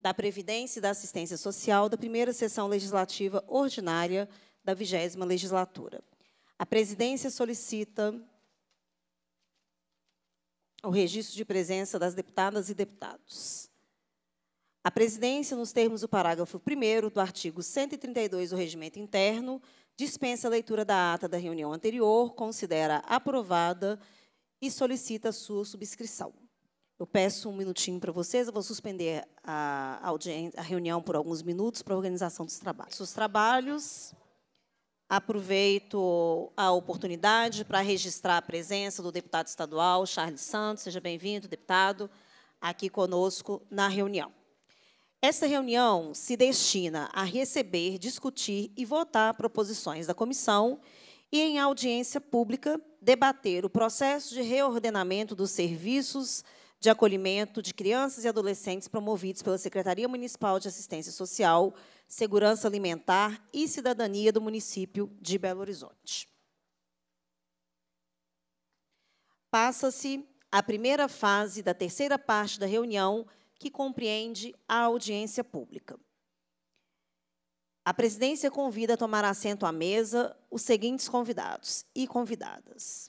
da Previdência e da Assistência Social da primeira sessão legislativa ordinária da vigésima legislatura. A presidência solicita o registro de presença das deputadas e deputados. A presidência, nos termos do parágrafo 1 do artigo 132 do Regimento Interno, dispensa a leitura da ata da reunião anterior, considera aprovada e solicita sua subscrição. Eu peço um minutinho para vocês, eu vou suspender a, a reunião por alguns minutos para a organização dos trabalhos. Os trabalhos, aproveito a oportunidade para registrar a presença do deputado estadual Charles Santos, seja bem-vindo, deputado, aqui conosco na reunião. Esta reunião se destina a receber, discutir e votar proposições da comissão e, em audiência pública, debater o processo de reordenamento dos serviços de acolhimento de crianças e adolescentes promovidos pela Secretaria Municipal de Assistência Social, Segurança Alimentar e Cidadania do município de Belo Horizonte. Passa-se a primeira fase da terceira parte da reunião, que compreende a audiência pública. A presidência convida a tomar assento à mesa os seguintes convidados e convidadas.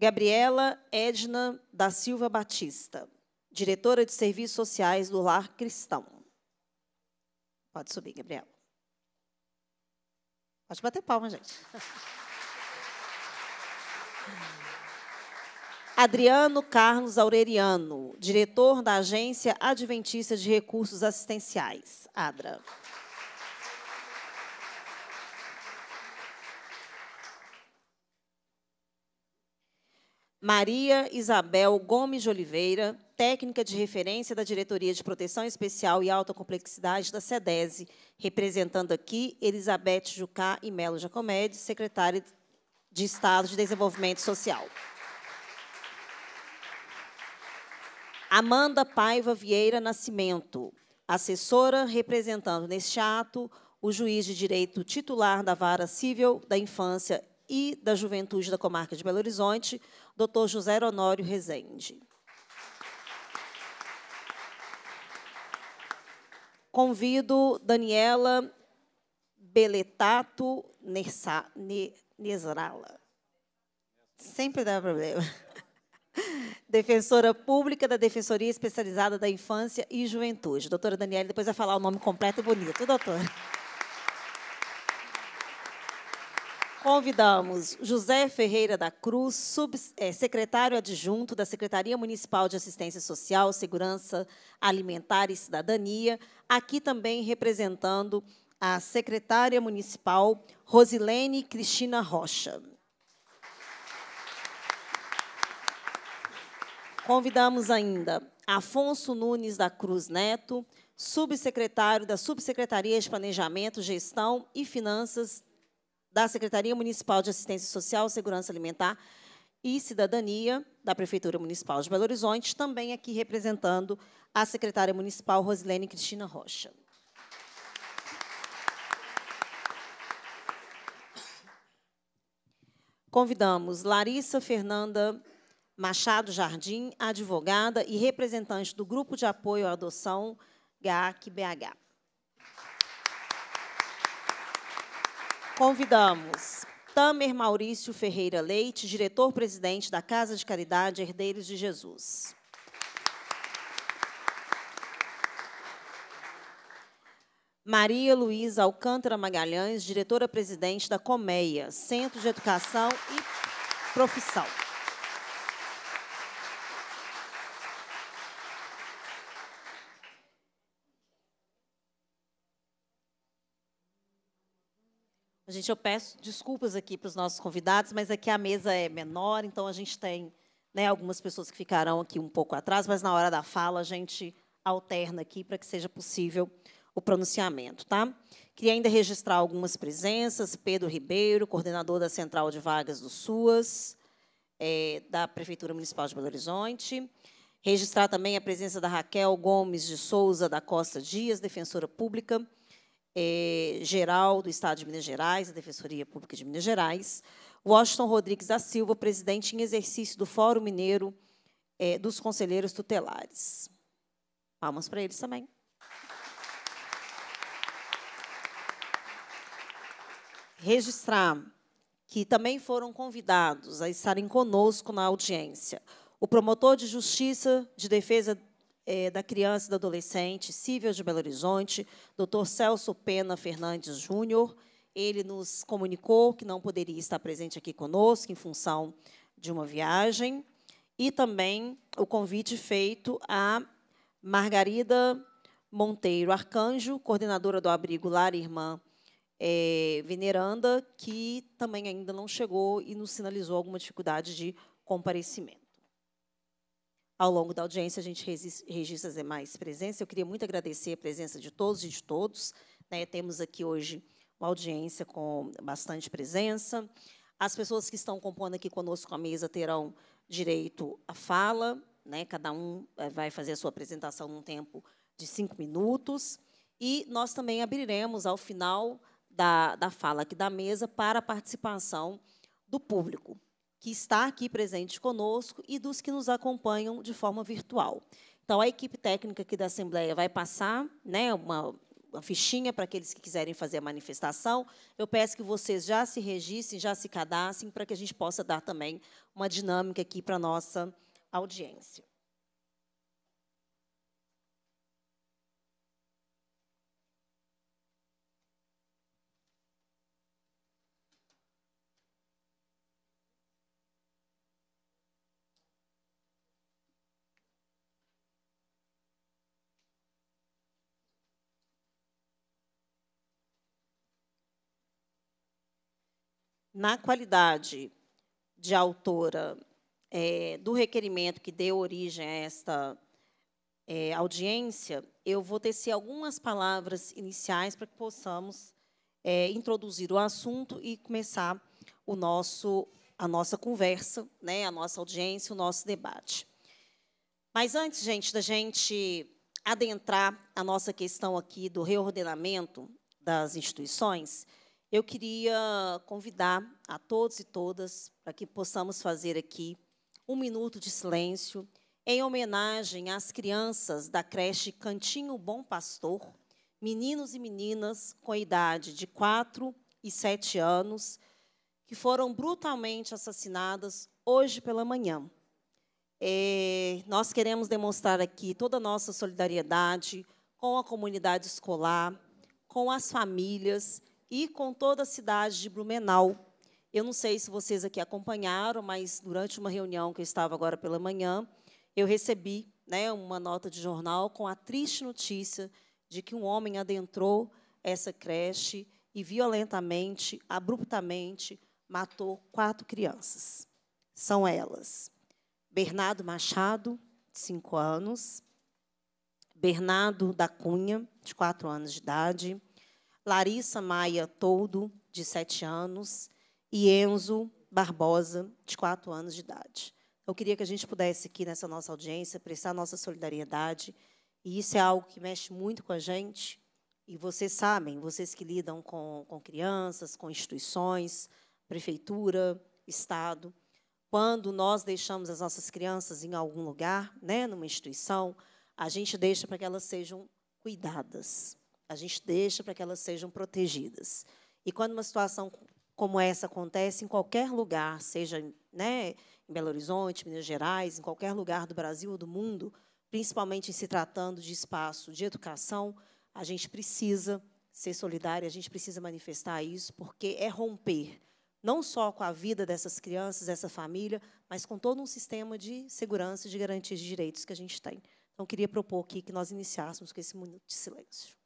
Gabriela Edna da Silva Batista, diretora de Serviços Sociais do Lar Cristão. Pode subir, Gabriela. Pode bater palma, gente. Adriano Carlos Aureliano, diretor da Agência Adventista de Recursos Assistenciais, ADRA. Maria Isabel Gomes de Oliveira, técnica de referência da Diretoria de Proteção Especial e Alta Complexidade da SEDESE, representando aqui Elizabeth Jucá e Melo Jacomed, secretária de Estado de Desenvolvimento Social. Amanda Paiva Vieira Nascimento, assessora representando neste ato o juiz de direito titular da Vara Cível da Infância e da Juventude da Comarca de Belo Horizonte, Dr. José Honório Rezende. Convido Daniela Beletato Nersa, ne, Nesrala. Sempre dá problema. Defensora Pública da Defensoria Especializada da Infância e Juventude. Doutora Daniela, depois vai falar o nome completo e bonito, doutora. Convidamos José Ferreira da Cruz, é, secretário adjunto da Secretaria Municipal de Assistência Social, Segurança Alimentar e Cidadania, aqui também representando a secretária municipal Rosilene Cristina Rocha. Convidamos ainda Afonso Nunes da Cruz Neto, subsecretário da Subsecretaria de Planejamento, Gestão e Finanças da Secretaria Municipal de Assistência Social, Segurança Alimentar e Cidadania da Prefeitura Municipal de Belo Horizonte, também aqui representando a secretária municipal Rosilene Cristina Rocha. Convidamos Larissa Fernanda Machado Jardim, advogada e representante do Grupo de Apoio à Adoção GAC BH. Convidamos Tamer Maurício Ferreira Leite, diretor-presidente da Casa de Caridade Herdeiros de Jesus. Maria Luísa Alcântara Magalhães, diretora-presidente da Comeia, Centro de Educação e Profissão. gente, eu peço desculpas aqui para os nossos convidados, mas aqui a mesa é menor, então a gente tem né, algumas pessoas que ficarão aqui um pouco atrás, mas na hora da fala a gente alterna aqui para que seja possível o pronunciamento. Tá? Queria ainda registrar algumas presenças. Pedro Ribeiro, coordenador da Central de Vagas do SUAS, é, da Prefeitura Municipal de Belo Horizonte. Registrar também a presença da Raquel Gomes de Souza da Costa Dias, defensora pública, é, Geral do Estado de Minas Gerais, da Defensoria Pública de Minas Gerais, Washington Rodrigues da Silva, presidente em exercício do Fórum Mineiro é, dos Conselheiros Tutelares. Palmas para eles também. Registrar que também foram convidados a estarem conosco na audiência o promotor de justiça de defesa é, da Criança e do Adolescente, Cível de Belo Horizonte, Dr. Celso Pena Fernandes Júnior. Ele nos comunicou que não poderia estar presente aqui conosco em função de uma viagem. E também o convite feito a Margarida Monteiro Arcanjo, coordenadora do abrigo Lar Irmã é, Veneranda, que também ainda não chegou e nos sinalizou alguma dificuldade de comparecimento. Ao longo da audiência, a gente registra as demais presenças. Eu queria muito agradecer a presença de todos e de todos. Né? Temos aqui hoje uma audiência com bastante presença. As pessoas que estão compondo aqui conosco a mesa terão direito à fala. Né? Cada um eh, vai fazer a sua apresentação num tempo de cinco minutos. E nós também abriremos, ao final da, da fala aqui da mesa, para a participação do público que está aqui presente conosco e dos que nos acompanham de forma virtual. Então, a equipe técnica aqui da Assembleia vai passar né, uma, uma fichinha para aqueles que quiserem fazer a manifestação. Eu peço que vocês já se registrem, já se cadastrem, para que a gente possa dar também uma dinâmica aqui para a nossa audiência. na qualidade de autora é, do requerimento que deu origem a esta é, audiência, eu vou tecer algumas palavras iniciais para que possamos é, introduzir o assunto e começar o nosso, a nossa conversa, né, a nossa audiência, o nosso debate. Mas antes, gente, da gente adentrar a nossa questão aqui do reordenamento das instituições, eu queria convidar a todos e todas para que possamos fazer aqui um minuto de silêncio em homenagem às crianças da creche Cantinho Bom Pastor, meninos e meninas com idade de 4 e 7 anos, que foram brutalmente assassinadas hoje pela manhã. É, nós queremos demonstrar aqui toda a nossa solidariedade com a comunidade escolar, com as famílias e com toda a cidade de Blumenau. Eu não sei se vocês aqui acompanharam, mas durante uma reunião que eu estava agora pela manhã, eu recebi né, uma nota de jornal com a triste notícia de que um homem adentrou essa creche e violentamente, abruptamente, matou quatro crianças. São elas: Bernardo Machado, de cinco anos, Bernardo da Cunha, de quatro anos de idade, Larissa Maia Toldo, de 7 anos, e Enzo Barbosa, de 4 anos de idade. Eu queria que a gente pudesse aqui nessa nossa audiência prestar nossa solidariedade, e isso é algo que mexe muito com a gente, e vocês sabem, vocês que lidam com, com crianças, com instituições, prefeitura, Estado, quando nós deixamos as nossas crianças em algum lugar, né, numa instituição, a gente deixa para que elas sejam cuidadas. A gente deixa para que elas sejam protegidas. E quando uma situação como essa acontece em qualquer lugar, seja né, em Belo Horizonte, Minas Gerais, em qualquer lugar do Brasil ou do mundo, principalmente em se tratando de espaço de educação, a gente precisa ser solidária, a gente precisa manifestar isso, porque é romper não só com a vida dessas crianças, dessa família, mas com todo um sistema de segurança e de garantias de direitos que a gente tem. Então, queria propor aqui que nós iniciássemos com esse minuto de silêncio.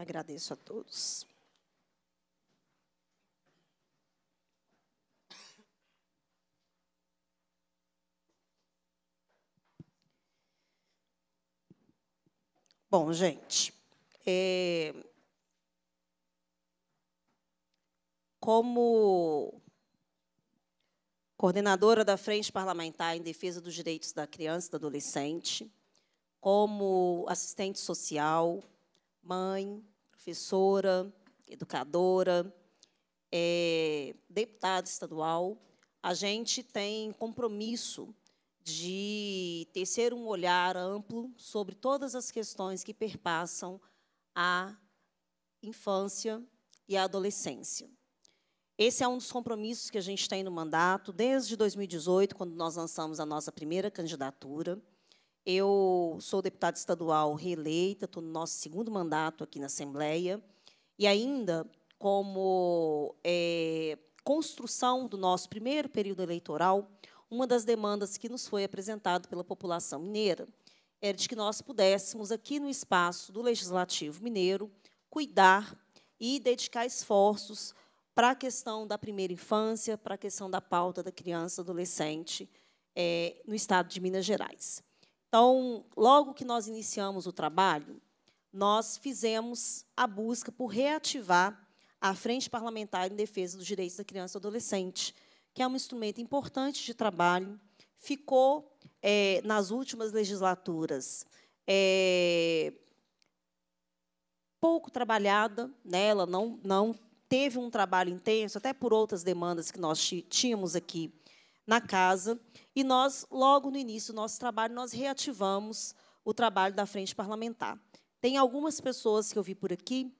Agradeço a todos. Bom, gente, é, como coordenadora da Frente Parlamentar em Defesa dos Direitos da Criança e do Adolescente, como assistente social, mãe, professora, educadora, é, deputada estadual, a gente tem compromisso de tecer um olhar amplo sobre todas as questões que perpassam a infância e a adolescência. Esse é um dos compromissos que a gente tem no mandato desde 2018, quando nós lançamos a nossa primeira candidatura. Eu sou deputada estadual reeleita, estou no nosso segundo mandato aqui na Assembleia, e ainda como é, construção do nosso primeiro período eleitoral, uma das demandas que nos foi apresentada pela população mineira era de que nós pudéssemos, aqui no espaço do Legislativo Mineiro, cuidar e dedicar esforços para a questão da primeira infância, para a questão da pauta da criança e adolescente é, no estado de Minas Gerais. Então, logo que nós iniciamos o trabalho, nós fizemos a busca por reativar a Frente Parlamentar em Defesa dos Direitos da Criança e do Adolescente, que é um instrumento importante de trabalho, ficou é, nas últimas legislaturas é, pouco trabalhada, né? ela não, não teve um trabalho intenso, até por outras demandas que nós tínhamos aqui na casa, e nós, logo no início do nosso trabalho, nós reativamos o trabalho da frente parlamentar. Tem algumas pessoas que eu vi por aqui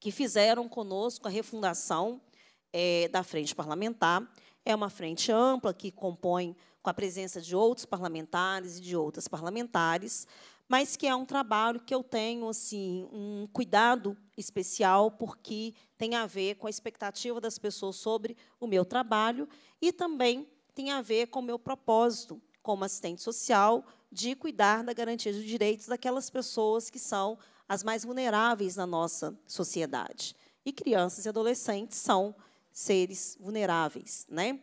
que fizeram conosco a refundação é, da frente parlamentar. É uma frente ampla que compõe com a presença de outros parlamentares e de outras parlamentares, mas que é um trabalho que eu tenho assim um cuidado especial porque tem a ver com a expectativa das pessoas sobre o meu trabalho e também tem a ver com o meu propósito como assistente social de cuidar da garantia de direitos daquelas pessoas que são as mais vulneráveis na nossa sociedade. E crianças e adolescentes são seres vulneráveis. Né?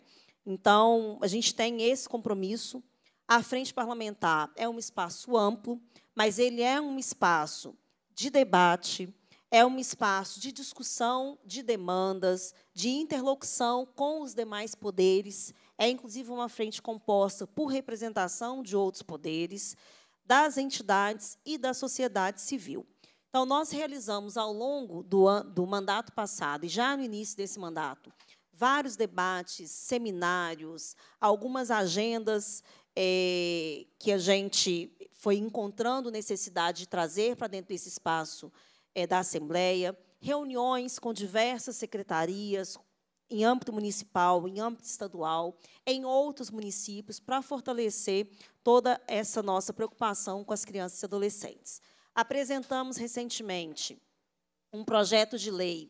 Então, a gente tem esse compromisso. A frente parlamentar é um espaço amplo, mas ele é um espaço de debate, é um espaço de discussão de demandas, de interlocução com os demais poderes, é inclusive uma frente composta por representação de outros poderes, das entidades e da sociedade civil. Então, nós realizamos ao longo do, do mandato passado e já no início desse mandato vários debates, seminários, algumas agendas é, que a gente foi encontrando necessidade de trazer para dentro desse espaço é, da Assembleia, reuniões com diversas secretarias, em âmbito municipal, em âmbito estadual, em outros municípios, para fortalecer toda essa nossa preocupação com as crianças e adolescentes. Apresentamos recentemente um projeto de lei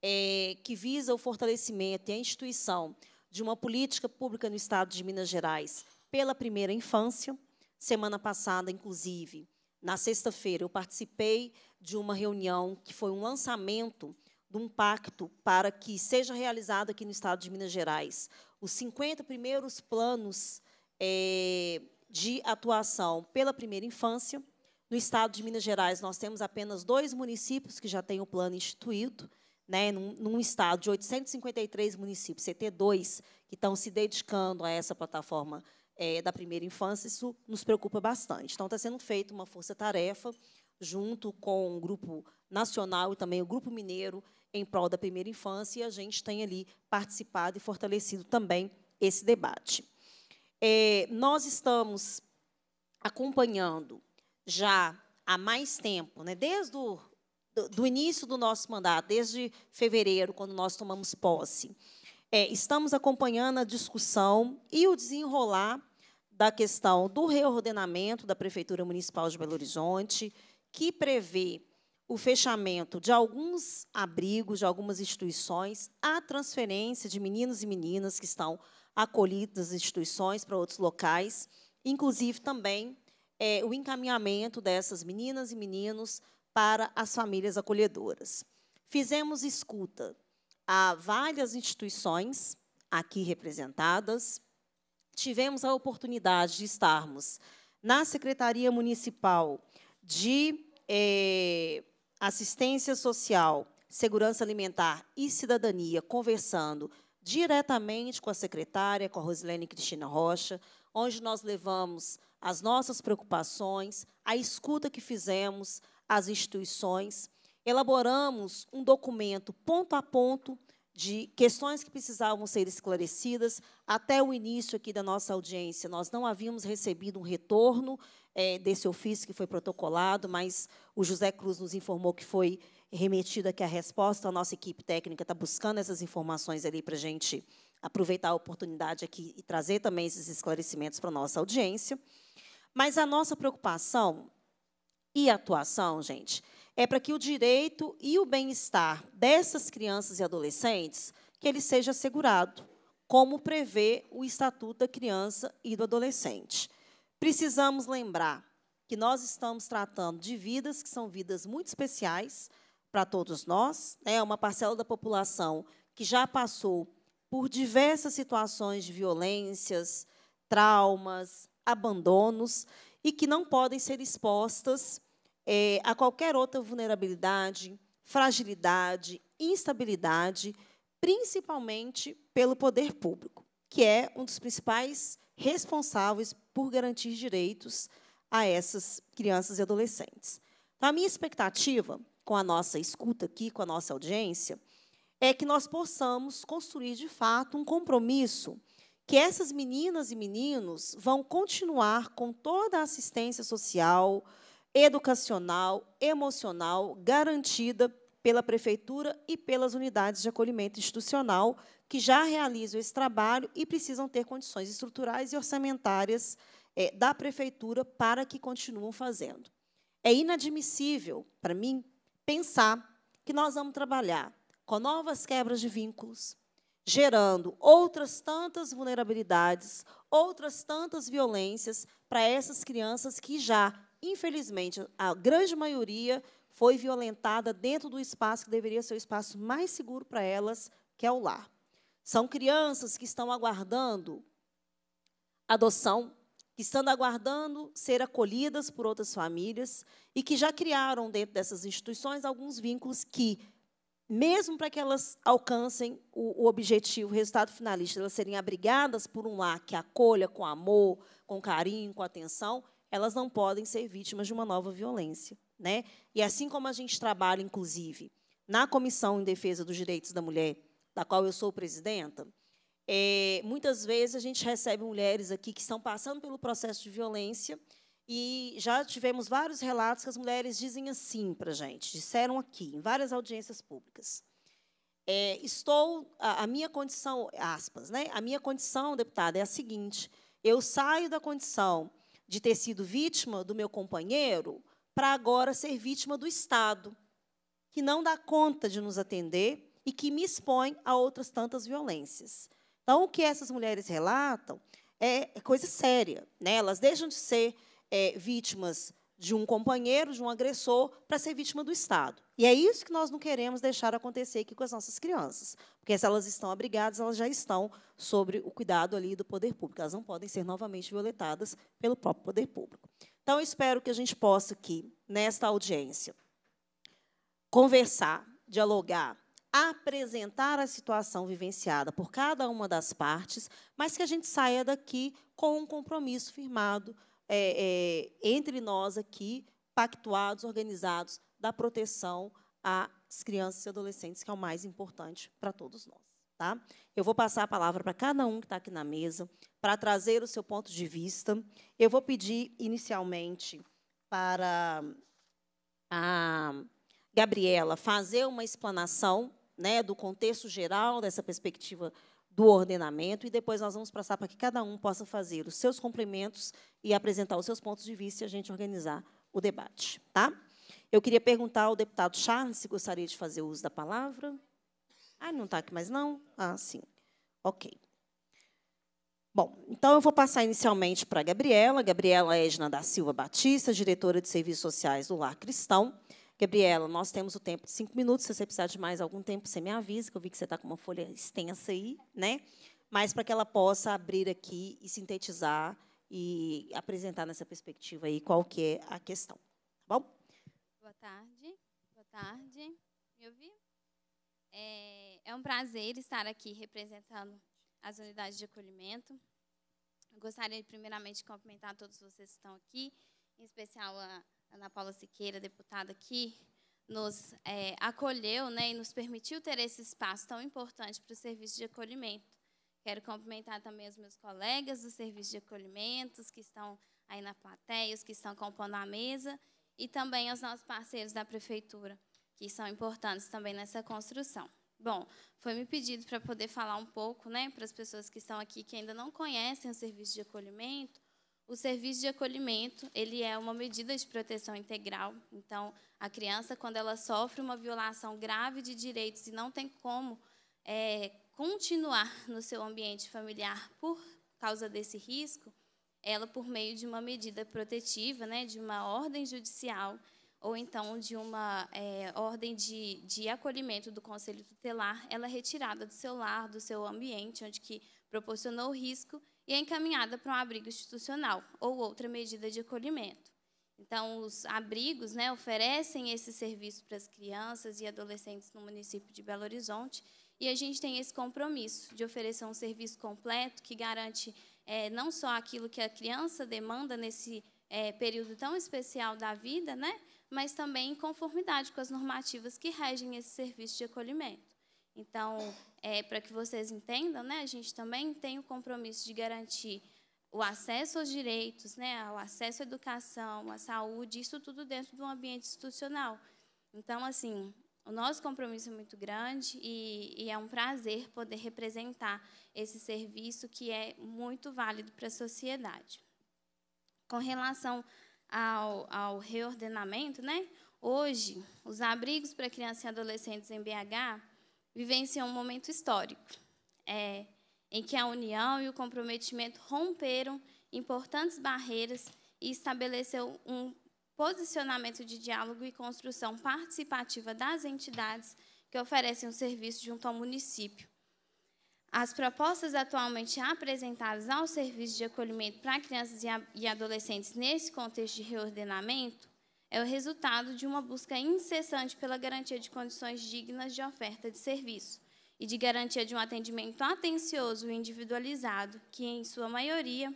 é, que visa o fortalecimento e a instituição de uma política pública no Estado de Minas Gerais pela primeira infância. Semana passada, inclusive, na sexta-feira, eu participei de uma reunião que foi um lançamento de um pacto para que seja realizado aqui no Estado de Minas Gerais os 50 primeiros planos é, de atuação pela primeira infância. No Estado de Minas Gerais, nós temos apenas dois municípios que já têm o plano instituído, né, num, num estado de 853 municípios, CT2, que estão se dedicando a essa plataforma é, da primeira infância, isso nos preocupa bastante. Então, está sendo feita uma força-tarefa junto com o Grupo Nacional e também o Grupo Mineiro em prol da primeira infância, e a gente tem ali participado e fortalecido também esse debate. É, nós estamos acompanhando já há mais tempo, né, desde o do, início do nosso mandato, desde fevereiro, quando nós tomamos posse, é, estamos acompanhando a discussão e o desenrolar da questão do reordenamento da Prefeitura Municipal de Belo Horizonte, que prevê o fechamento de alguns abrigos, de algumas instituições, a transferência de meninos e meninas que estão acolhidos das instituições para outros locais, inclusive também é, o encaminhamento dessas meninas e meninos para as famílias acolhedoras. Fizemos escuta a várias instituições aqui representadas, tivemos a oportunidade de estarmos na Secretaria Municipal de é, assistência social, segurança alimentar e cidadania, conversando diretamente com a secretária, com a Rosilene Cristina Rocha, onde nós levamos as nossas preocupações, a escuta que fizemos às instituições, elaboramos um documento ponto a ponto de questões que precisavam ser esclarecidas. Até o início aqui da nossa audiência, nós não havíamos recebido um retorno é, desse ofício que foi protocolado, mas o José Cruz nos informou que foi remetida aqui a resposta. A nossa equipe técnica está buscando essas informações ali para a gente aproveitar a oportunidade aqui e trazer também esses esclarecimentos para a nossa audiência. Mas a nossa preocupação e atuação, gente, é para que o direito e o bem-estar dessas crianças e adolescentes que ele seja assegurado, como prevê o Estatuto da Criança e do Adolescente precisamos lembrar que nós estamos tratando de vidas que são vidas muito especiais para todos nós, né? é né? uma parcela da população que já passou por diversas situações de violências, traumas, abandonos e que não podem ser expostas é, a qualquer outra vulnerabilidade, fragilidade, instabilidade, principalmente pelo poder público, que é um dos principais responsáveis por garantir direitos a essas crianças e adolescentes. Então, a minha expectativa com a nossa escuta aqui, com a nossa audiência, é que nós possamos construir de fato um compromisso que essas meninas e meninos vão continuar com toda a assistência social, educacional, emocional garantida pela prefeitura e pelas unidades de acolhimento institucional que já realizam esse trabalho e precisam ter condições estruturais e orçamentárias é, da prefeitura para que continuem fazendo. É inadmissível, para mim, pensar que nós vamos trabalhar com novas quebras de vínculos, gerando outras tantas vulnerabilidades, outras tantas violências para essas crianças que já, infelizmente, a grande maioria foi violentada dentro do espaço que deveria ser o espaço mais seguro para elas, que é o lar. São crianças que estão aguardando adoção, que estão aguardando ser acolhidas por outras famílias e que já criaram dentro dessas instituições alguns vínculos que, mesmo para que elas alcancem o, o objetivo, o resultado finalista, elas serem abrigadas por um lar que acolha com amor, com carinho, com atenção, elas não podem ser vítimas de uma nova violência. Né? E assim como a gente trabalha, inclusive, na Comissão em Defesa dos Direitos da Mulher, da qual eu sou presidenta, é, muitas vezes a gente recebe mulheres aqui que estão passando pelo processo de violência e já tivemos vários relatos que as mulheres dizem assim para a gente, disseram aqui, em várias audiências públicas. É, estou, a, a, minha condição, aspas, né? a minha condição, deputada, é a seguinte, eu saio da condição de ter sido vítima do meu companheiro para agora ser vítima do Estado, que não dá conta de nos atender e que me expõe a outras tantas violências. Então, o que essas mulheres relatam é coisa séria. Né? Elas deixam de ser é, vítimas de um companheiro, de um agressor, para ser vítima do Estado. E é isso que nós não queremos deixar acontecer aqui com as nossas crianças, porque se elas estão abrigadas, elas já estão sobre o cuidado ali do poder público. Elas não podem ser novamente violentadas pelo próprio poder público. Então, eu espero que a gente possa aqui, nesta audiência, conversar, dialogar, apresentar a situação vivenciada por cada uma das partes, mas que a gente saia daqui com um compromisso firmado é, é, entre nós aqui, pactuados, organizados, da proteção às crianças e adolescentes, que é o mais importante para todos nós. Tá? Eu vou passar a palavra para cada um que está aqui na mesa, para trazer o seu ponto de vista. Eu vou pedir, inicialmente, para a Gabriela fazer uma explanação né, do contexto geral, dessa perspectiva do ordenamento, e depois nós vamos passar para que cada um possa fazer os seus complementos e apresentar os seus pontos de vista e a gente organizar o debate. Tá? Eu queria perguntar ao deputado Charles se gostaria de fazer uso da palavra. Ah, não está aqui mais, não? Ah, sim. Ok. Bom, então eu vou passar inicialmente para a Gabriela. Gabriela Edna da Silva Batista, diretora de Serviços Sociais do Lar Cristão. Gabriela, nós temos o tempo de cinco minutos. Se você precisar de mais algum tempo, você me avisa, que eu vi que você está com uma folha extensa aí, né? Mas para que ela possa abrir aqui e sintetizar e apresentar nessa perspectiva aí qual que é a questão. Tá bom? Boa tarde. Boa tarde. Me ouviu? É, é um prazer estar aqui representando as unidades de acolhimento. Eu gostaria, primeiramente, de cumprimentar todos vocês que estão aqui, em especial a Ana Paula Siqueira, deputada aqui, nos é, acolheu né, e nos permitiu ter esse espaço tão importante para o serviço de acolhimento. Quero cumprimentar também os meus colegas do serviço de acolhimento, os que estão aí na plateia, os que estão compondo a mesa, e também os nossos parceiros da prefeitura, que são importantes também nessa construção. Bom, foi me pedido para poder falar um pouco né, para as pessoas que estão aqui que ainda não conhecem o serviço de acolhimento, o serviço de acolhimento, ele é uma medida de proteção integral. Então, a criança, quando ela sofre uma violação grave de direitos e não tem como é, continuar no seu ambiente familiar por causa desse risco, ela, por meio de uma medida protetiva, né, de uma ordem judicial, ou então de uma é, ordem de, de acolhimento do conselho tutelar, ela é retirada do seu lar, do seu ambiente, onde que proporcionou o risco, e é encaminhada para um abrigo institucional ou outra medida de acolhimento. Então, os abrigos né, oferecem esse serviço para as crianças e adolescentes no município de Belo Horizonte, e a gente tem esse compromisso de oferecer um serviço completo que garante é, não só aquilo que a criança demanda nesse é, período tão especial da vida, né, mas também em conformidade com as normativas que regem esse serviço de acolhimento. Então, é, para que vocês entendam, né, a gente também tem o compromisso de garantir o acesso aos direitos, né, o acesso à educação, à saúde, isso tudo dentro de um ambiente institucional. Então, assim, o nosso compromisso é muito grande e, e é um prazer poder representar esse serviço que é muito válido para a sociedade. Com relação ao, ao reordenamento, né, hoje, os abrigos para crianças e adolescentes em BH vivenciou um momento histórico, é, em que a união e o comprometimento romperam importantes barreiras e estabeleceu um posicionamento de diálogo e construção participativa das entidades que oferecem o serviço junto ao município. As propostas atualmente apresentadas ao Serviço de Acolhimento para Crianças e Adolescentes nesse contexto de reordenamento é o resultado de uma busca incessante pela garantia de condições dignas de oferta de serviço e de garantia de um atendimento atencioso e individualizado, que em sua maioria,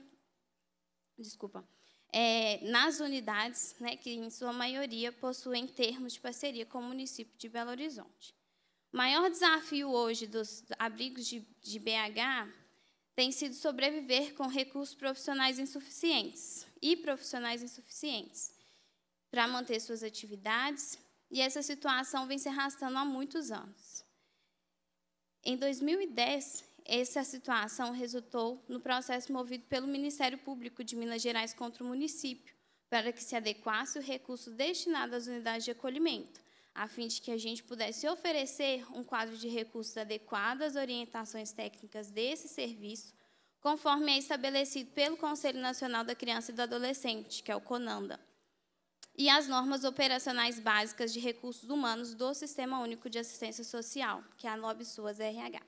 desculpa, é, nas unidades, né, que em sua maioria possuem termos de parceria com o município de Belo Horizonte. O maior desafio hoje dos abrigos de, de BH tem sido sobreviver com recursos profissionais insuficientes e profissionais insuficientes para manter suas atividades, e essa situação vem se arrastando há muitos anos. Em 2010, essa situação resultou no processo movido pelo Ministério Público de Minas Gerais contra o município, para que se adequasse o recurso destinado às unidades de acolhimento, a fim de que a gente pudesse oferecer um quadro de recursos adequado às orientações técnicas desse serviço, conforme é estabelecido pelo Conselho Nacional da Criança e do Adolescente, que é o CONANDA e as normas operacionais básicas de recursos humanos do Sistema Único de Assistência Social, que é a SUAS RH.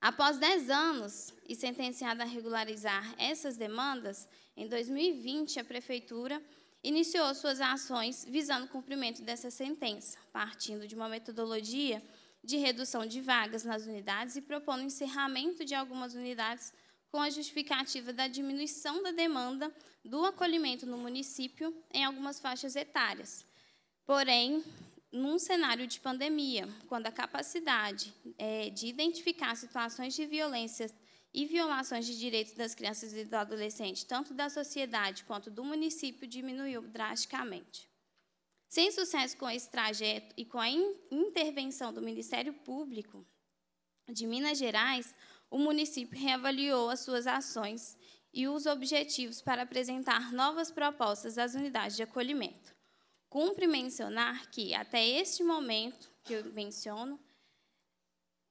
Após 10 anos e sentenciada a regularizar essas demandas, em 2020 a prefeitura iniciou suas ações visando o cumprimento dessa sentença, partindo de uma metodologia de redução de vagas nas unidades e propondo encerramento de algumas unidades com a justificativa da diminuição da demanda do acolhimento no município em algumas faixas etárias. Porém, num cenário de pandemia, quando a capacidade é, de identificar situações de violência e violações de direitos das crianças e do adolescente, tanto da sociedade quanto do município, diminuiu drasticamente. Sem sucesso com esse trajeto e com a in intervenção do Ministério Público de Minas Gerais, o município reavaliou as suas ações e os objetivos para apresentar novas propostas às unidades de acolhimento. Cumpre mencionar que, até este momento que eu menciono,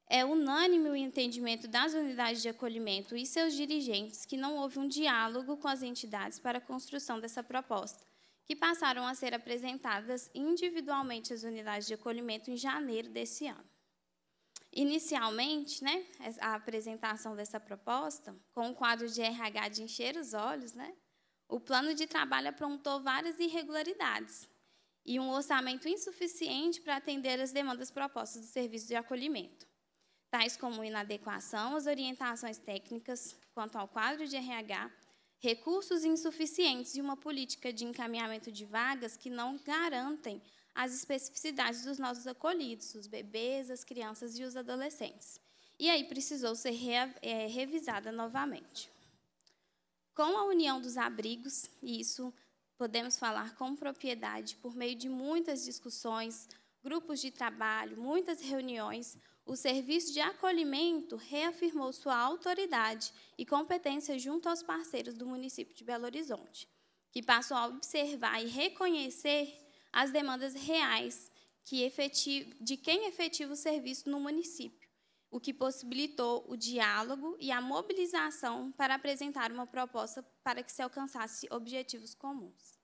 é unânime o entendimento das unidades de acolhimento e seus dirigentes que não houve um diálogo com as entidades para a construção dessa proposta, que passaram a ser apresentadas individualmente às unidades de acolhimento em janeiro desse ano. Inicialmente, né, a apresentação dessa proposta, com o quadro de RH de encher os olhos, né, o plano de trabalho aprontou várias irregularidades e um orçamento insuficiente para atender as demandas propostas do serviço de acolhimento, tais como inadequação às orientações técnicas quanto ao quadro de RH, recursos insuficientes e uma política de encaminhamento de vagas que não garantem as especificidades dos nossos acolhidos, os bebês, as crianças e os adolescentes. E aí precisou ser re, é, revisada novamente. Com a união dos abrigos, e isso podemos falar com propriedade por meio de muitas discussões, grupos de trabalho, muitas reuniões, o serviço de acolhimento reafirmou sua autoridade e competência junto aos parceiros do município de Belo Horizonte, que passou a observar e reconhecer as demandas reais que efetivo, de quem efetiva o serviço no município, o que possibilitou o diálogo e a mobilização para apresentar uma proposta para que se alcançasse objetivos comuns.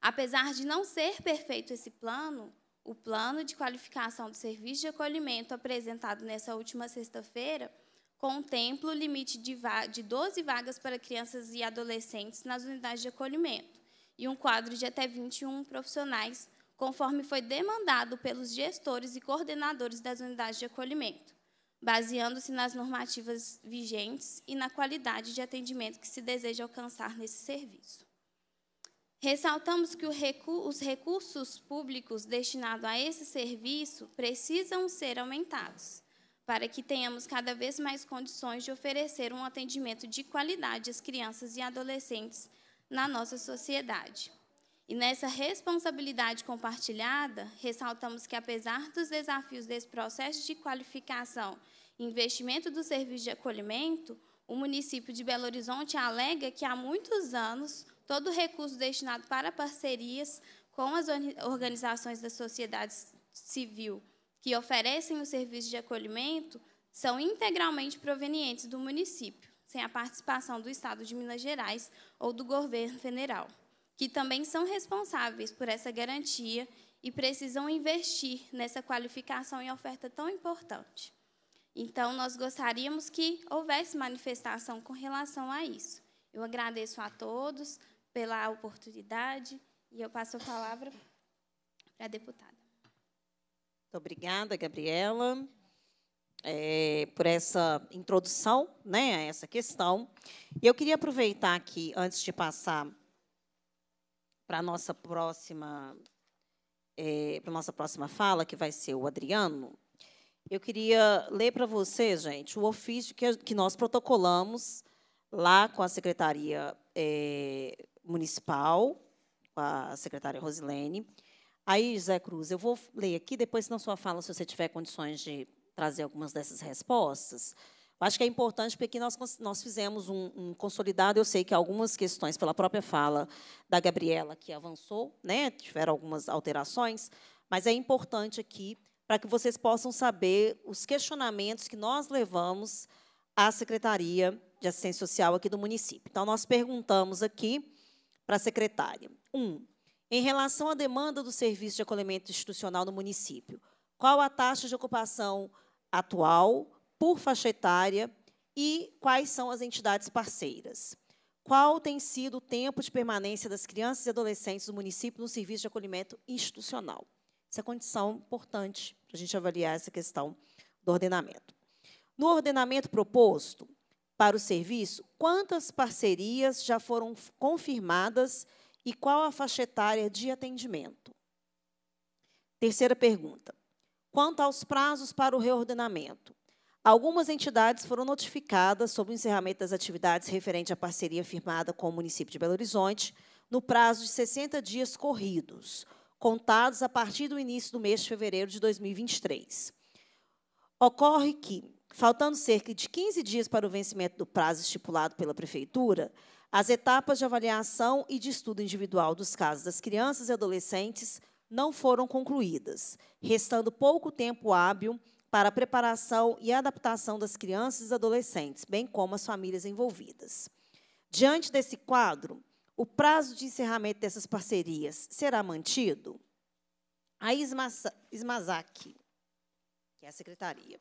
Apesar de não ser perfeito esse plano, o plano de qualificação do serviço de acolhimento apresentado nessa última sexta-feira contempla o limite de, de 12 vagas para crianças e adolescentes nas unidades de acolhimento e um quadro de até 21 profissionais, conforme foi demandado pelos gestores e coordenadores das unidades de acolhimento, baseando-se nas normativas vigentes e na qualidade de atendimento que se deseja alcançar nesse serviço. Ressaltamos que recu os recursos públicos destinados a esse serviço precisam ser aumentados, para que tenhamos cada vez mais condições de oferecer um atendimento de qualidade às crianças e adolescentes na nossa sociedade. E nessa responsabilidade compartilhada, ressaltamos que, apesar dos desafios desse processo de qualificação e investimento do serviço de acolhimento, o município de Belo Horizonte alega que há muitos anos todo o recurso destinado para parcerias com as organizações da sociedade civil que oferecem o serviço de acolhimento são integralmente provenientes do município sem a participação do Estado de Minas Gerais ou do governo federal, que também são responsáveis por essa garantia e precisam investir nessa qualificação e oferta tão importante. Então, nós gostaríamos que houvesse manifestação com relação a isso. Eu agradeço a todos pela oportunidade e eu passo a palavra para a deputada. Muito obrigada, Gabriela é, por essa introdução né, a essa questão. E eu queria aproveitar aqui, antes de passar para a nossa próxima é, para nossa próxima fala, que vai ser o Adriano, eu queria ler para vocês, gente, o ofício que, que nós protocolamos lá com a Secretaria é, Municipal, com a secretária Rosilene. Aí, José Cruz, eu vou ler aqui, depois, na sua fala, se você tiver condições de trazer algumas dessas respostas. Acho que é importante porque aqui nós, nós fizemos um, um, consolidado. Eu sei que algumas questões, pela própria fala da Gabriela, que avançou, né, tiveram algumas alterações, mas é importante aqui para que vocês possam saber os questionamentos que nós levamos à Secretaria de Assistência Social aqui do município. Então, nós perguntamos aqui para a secretária: um, em relação à demanda do serviço de acolhimento institucional no município, qual a taxa de ocupação atual por faixa etária e quais são as entidades parceiras? Qual tem sido o tempo de permanência das crianças e adolescentes do município no serviço de acolhimento institucional? Essa é condição importante para a gente avaliar essa questão do ordenamento. No ordenamento proposto para o serviço, quantas parcerias já foram confirmadas e qual a faixa etária de atendimento? Terceira pergunta. Quanto aos prazos para o reordenamento, algumas entidades foram notificadas sobre o encerramento das atividades referente à parceria firmada com o município de Belo Horizonte no prazo de 60 dias corridos, contados a partir do início do mês de fevereiro de 2023. Ocorre que, faltando cerca de 15 dias para o vencimento do prazo estipulado pela Prefeitura, as etapas de avaliação e de estudo individual dos casos das crianças e adolescentes não foram concluídas, restando pouco tempo hábil para a preparação e adaptação das crianças e adolescentes, bem como as famílias envolvidas. Diante desse quadro, o prazo de encerramento dessas parcerias será mantido? A Ismazaki, que é a secretaria,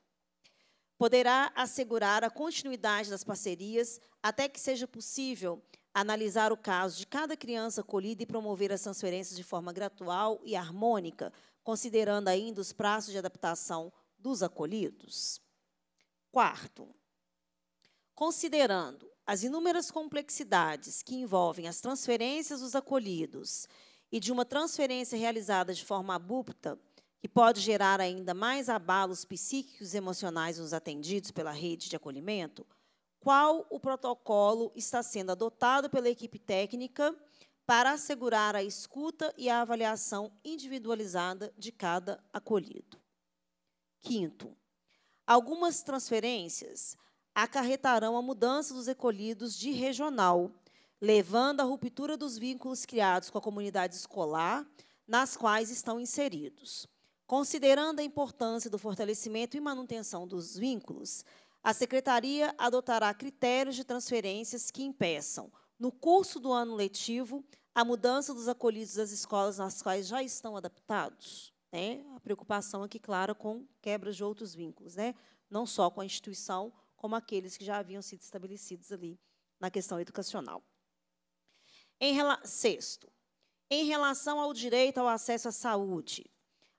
poderá assegurar a continuidade das parcerias até que seja possível analisar o caso de cada criança acolhida e promover as transferências de forma gradual e harmônica, considerando ainda os prazos de adaptação dos acolhidos. Quarto, considerando as inúmeras complexidades que envolvem as transferências dos acolhidos e de uma transferência realizada de forma abrupta, que pode gerar ainda mais abalos psíquicos e emocionais nos atendidos pela rede de acolhimento, qual o protocolo está sendo adotado pela equipe técnica para assegurar a escuta e a avaliação individualizada de cada acolhido. Quinto, algumas transferências acarretarão a mudança dos acolhidos de regional, levando à ruptura dos vínculos criados com a comunidade escolar nas quais estão inseridos. Considerando a importância do fortalecimento e manutenção dos vínculos, a Secretaria adotará critérios de transferências que impeçam, no curso do ano letivo, a mudança dos acolhidos das escolas nas quais já estão adaptados. Né? A preocupação aqui, claro, com quebras de outros vínculos, né? não só com a instituição, como aqueles que já haviam sido estabelecidos ali na questão educacional. Em rela... Sexto, em relação ao direito ao acesso à saúde,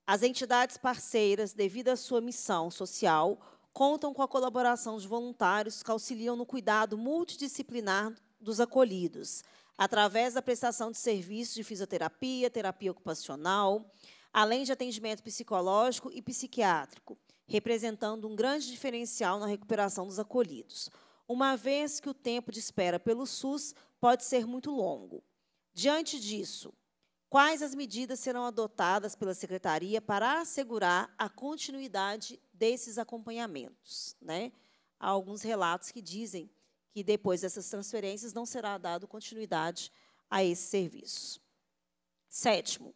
as entidades parceiras, devido à sua missão social, contam com a colaboração de voluntários que auxiliam no cuidado multidisciplinar dos acolhidos, através da prestação de serviços de fisioterapia, terapia ocupacional, além de atendimento psicológico e psiquiátrico, representando um grande diferencial na recuperação dos acolhidos, uma vez que o tempo de espera pelo SUS pode ser muito longo. Diante disso, Quais as medidas serão adotadas pela secretaria para assegurar a continuidade desses acompanhamentos? Né? Há alguns relatos que dizem que depois dessas transferências não será dado continuidade a esse serviço. Sétimo,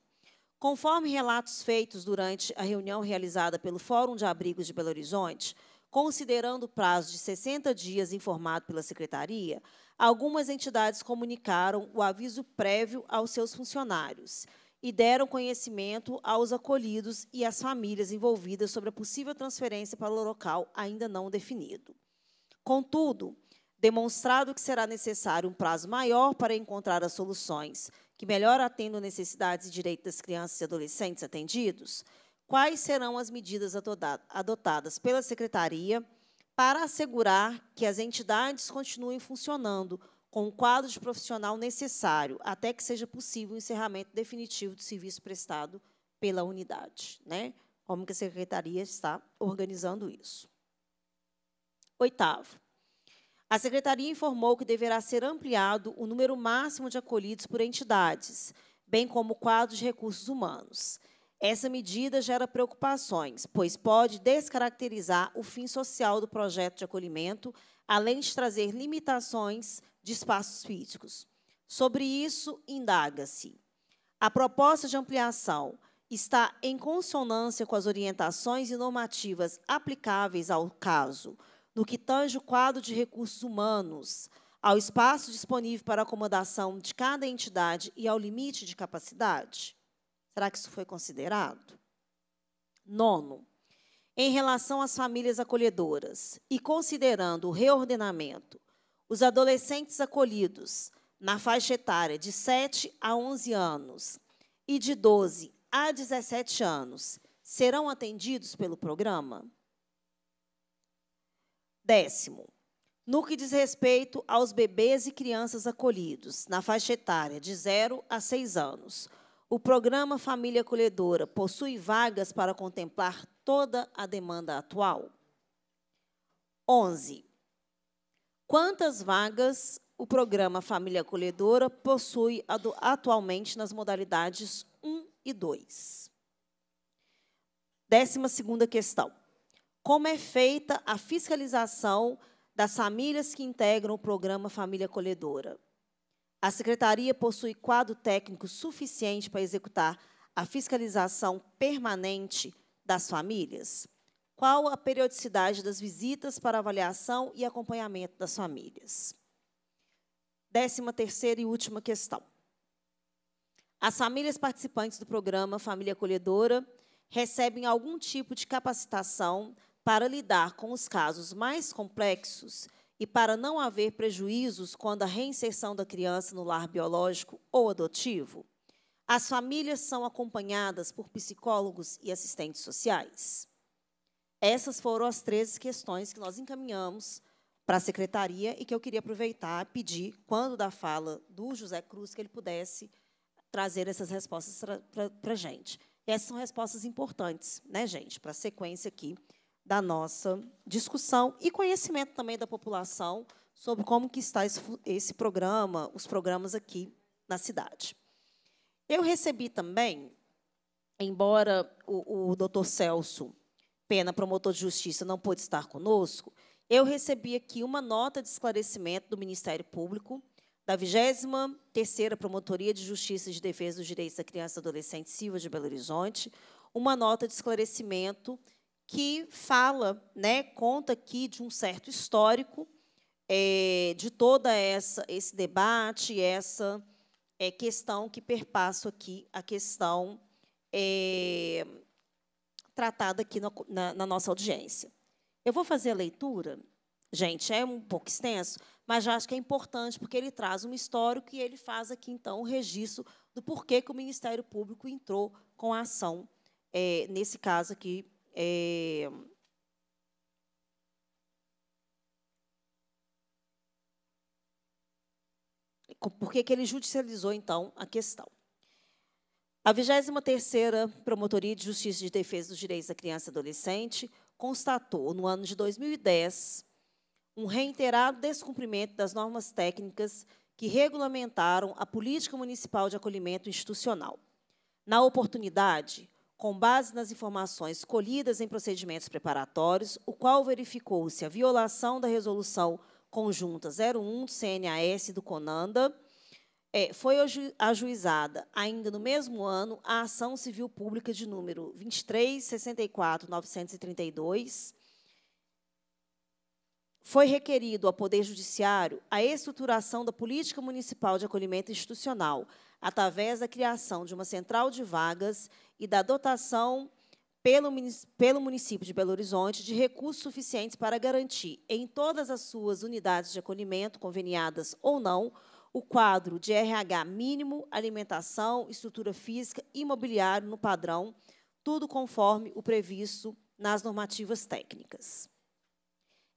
conforme relatos feitos durante a reunião realizada pelo Fórum de Abrigos de Belo Horizonte, Considerando o prazo de 60 dias informado pela Secretaria, algumas entidades comunicaram o aviso prévio aos seus funcionários e deram conhecimento aos acolhidos e às famílias envolvidas sobre a possível transferência para o local ainda não definido. Contudo, demonstrado que será necessário um prazo maior para encontrar as soluções que melhor atendam necessidades e direitos das crianças e adolescentes atendidos, quais serão as medidas adotadas pela Secretaria para assegurar que as entidades continuem funcionando com o quadro de profissional necessário até que seja possível o encerramento definitivo do serviço prestado pela unidade. Né? Como que a Secretaria está organizando isso. Oitavo, a Secretaria informou que deverá ser ampliado o número máximo de acolhidos por entidades, bem como o quadro de recursos humanos. Essa medida gera preocupações, pois pode descaracterizar o fim social do projeto de acolhimento, além de trazer limitações de espaços físicos. Sobre isso, indaga-se. A proposta de ampliação está em consonância com as orientações e normativas aplicáveis ao caso, no que tange o quadro de recursos humanos, ao espaço disponível para acomodação de cada entidade e ao limite de capacidade? Será que isso foi considerado? Nono, em relação às famílias acolhedoras e considerando o reordenamento, os adolescentes acolhidos na faixa etária de 7 a 11 anos e de 12 a 17 anos serão atendidos pelo programa? Décimo, no que diz respeito aos bebês e crianças acolhidos na faixa etária de 0 a 6 anos, o programa Família Acolhedora possui vagas para contemplar toda a demanda atual? 11. Quantas vagas o programa Família Acolhedora possui atualmente nas modalidades 1 e 2? Décima segunda questão. Como é feita a fiscalização das famílias que integram o programa Família Acolhedora? A secretaria possui quadro técnico suficiente para executar a fiscalização permanente das famílias? Qual a periodicidade das visitas para avaliação e acompanhamento das famílias? Décima terceira e última questão. As famílias participantes do programa Família Acolhedora recebem algum tipo de capacitação para lidar com os casos mais complexos e para não haver prejuízos quando a reinserção da criança no lar biológico ou adotivo. As famílias são acompanhadas por psicólogos e assistentes sociais. Essas foram as 13 questões que nós encaminhamos para a secretaria e que eu queria aproveitar pedir, quando da fala do José Cruz, que ele pudesse trazer essas respostas para a gente. E essas são respostas importantes, né, gente, para a sequência aqui da nossa discussão e conhecimento também da população sobre como que está esse, programa, os programas aqui na cidade. Eu recebi também, embora o, o doutor Celso Pena, promotor de justiça, não pôde estar conosco, eu recebi aqui uma nota de esclarecimento do Ministério Público, da 23ª Promotoria de Justiça de Defesa dos Direitos da Criança e Adolescente Silva de Belo Horizonte, uma nota de esclarecimento que fala, né, conta aqui de um certo histórico é, de toda essa esse debate, essa é, questão que perpassa aqui a questão é, tratada aqui na, na, na nossa audiência. Eu vou fazer a leitura, gente, é um pouco extenso, mas já acho que é importante porque ele traz um histórico e ele faz aqui então o registro do porquê que o Ministério Público entrou com a ação é, nesse caso aqui é, por que, ele judicializou, então, a questão. A 23ª Promotoria de Justiça de Defesa dos Direitos da Criança e Adolescente constatou, no ano de 2010, um reiterado descumprimento das normas técnicas que regulamentaram a política municipal de acolhimento institucional. Na oportunidade, com base nas informações colhidas em procedimentos preparatórios, o qual verificou se a violação da resolução conjunta 01 do CNAS do Conanda é, foi ajuizada ainda no mesmo ano a ação civil pública de número 23.64.932. Foi requerido ao Poder Judiciário a estruturação da política municipal de acolhimento institucional, através da criação de uma central de vagas e da dotação pelo, pelo município de Belo Horizonte de recursos suficientes para garantir, em todas as suas unidades de acolhimento, conveniadas ou não, o quadro de RH mínimo, alimentação, estrutura física e imobiliário no padrão, tudo conforme o previsto nas normativas técnicas.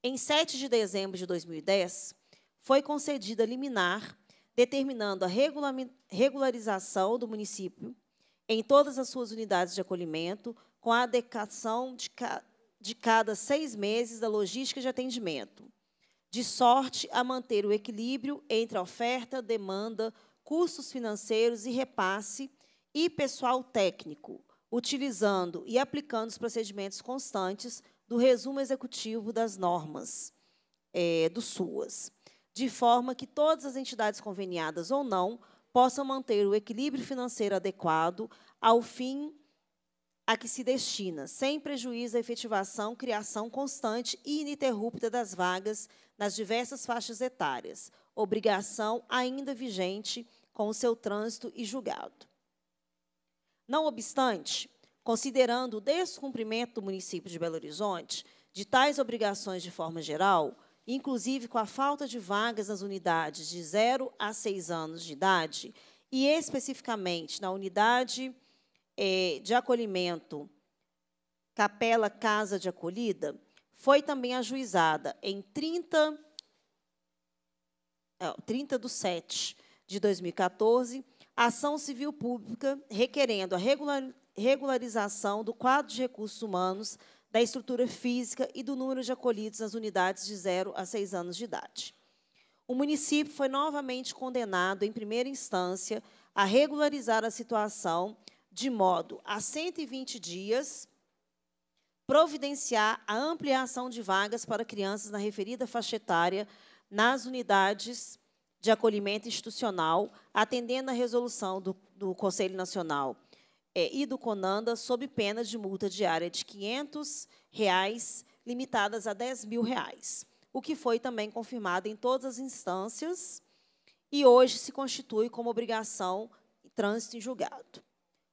Em 7 de dezembro de 2010, foi concedida liminar determinando a regularização do município em todas as suas unidades de acolhimento, com a adequação de, ca de cada seis meses da logística de atendimento, de sorte a manter o equilíbrio entre oferta, demanda, custos financeiros e repasse e pessoal técnico, utilizando e aplicando os procedimentos constantes do resumo executivo das normas é, eh, do SUAS, de forma que todas as entidades conveniadas ou não possam manter o equilíbrio financeiro adequado ao fim a que se destina, sem prejuízo à efetivação, criação constante e ininterrupta das vagas nas diversas faixas etárias, obrigação ainda vigente com o seu trânsito e julgado. Não obstante, considerando o descumprimento do município de Belo Horizonte de tais obrigações de forma geral, inclusive com a falta de vagas nas unidades de 0 a 6 anos de idade, e especificamente na unidade eh, de acolhimento Capela Casa de Acolhida, foi também ajuizada em 30, 30 de 7 de 2014 ação civil pública requerendo a regularização do quadro de recursos humanos da estrutura física e do número de acolhidos nas unidades de 0 a 6 anos de idade. O município foi novamente condenado, em primeira instância, a regularizar a situação de modo a 120 dias providenciar a ampliação de vagas para crianças na referida faixa etária nas unidades de acolhimento institucional, atendendo à resolução do, do Conselho Nacional é, conanda sob pena de multa diária de R$ 500, reais, limitadas a R$ 10 mil, reais, o que foi também confirmado em todas as instâncias e hoje se constitui como obrigação em trânsito em julgado.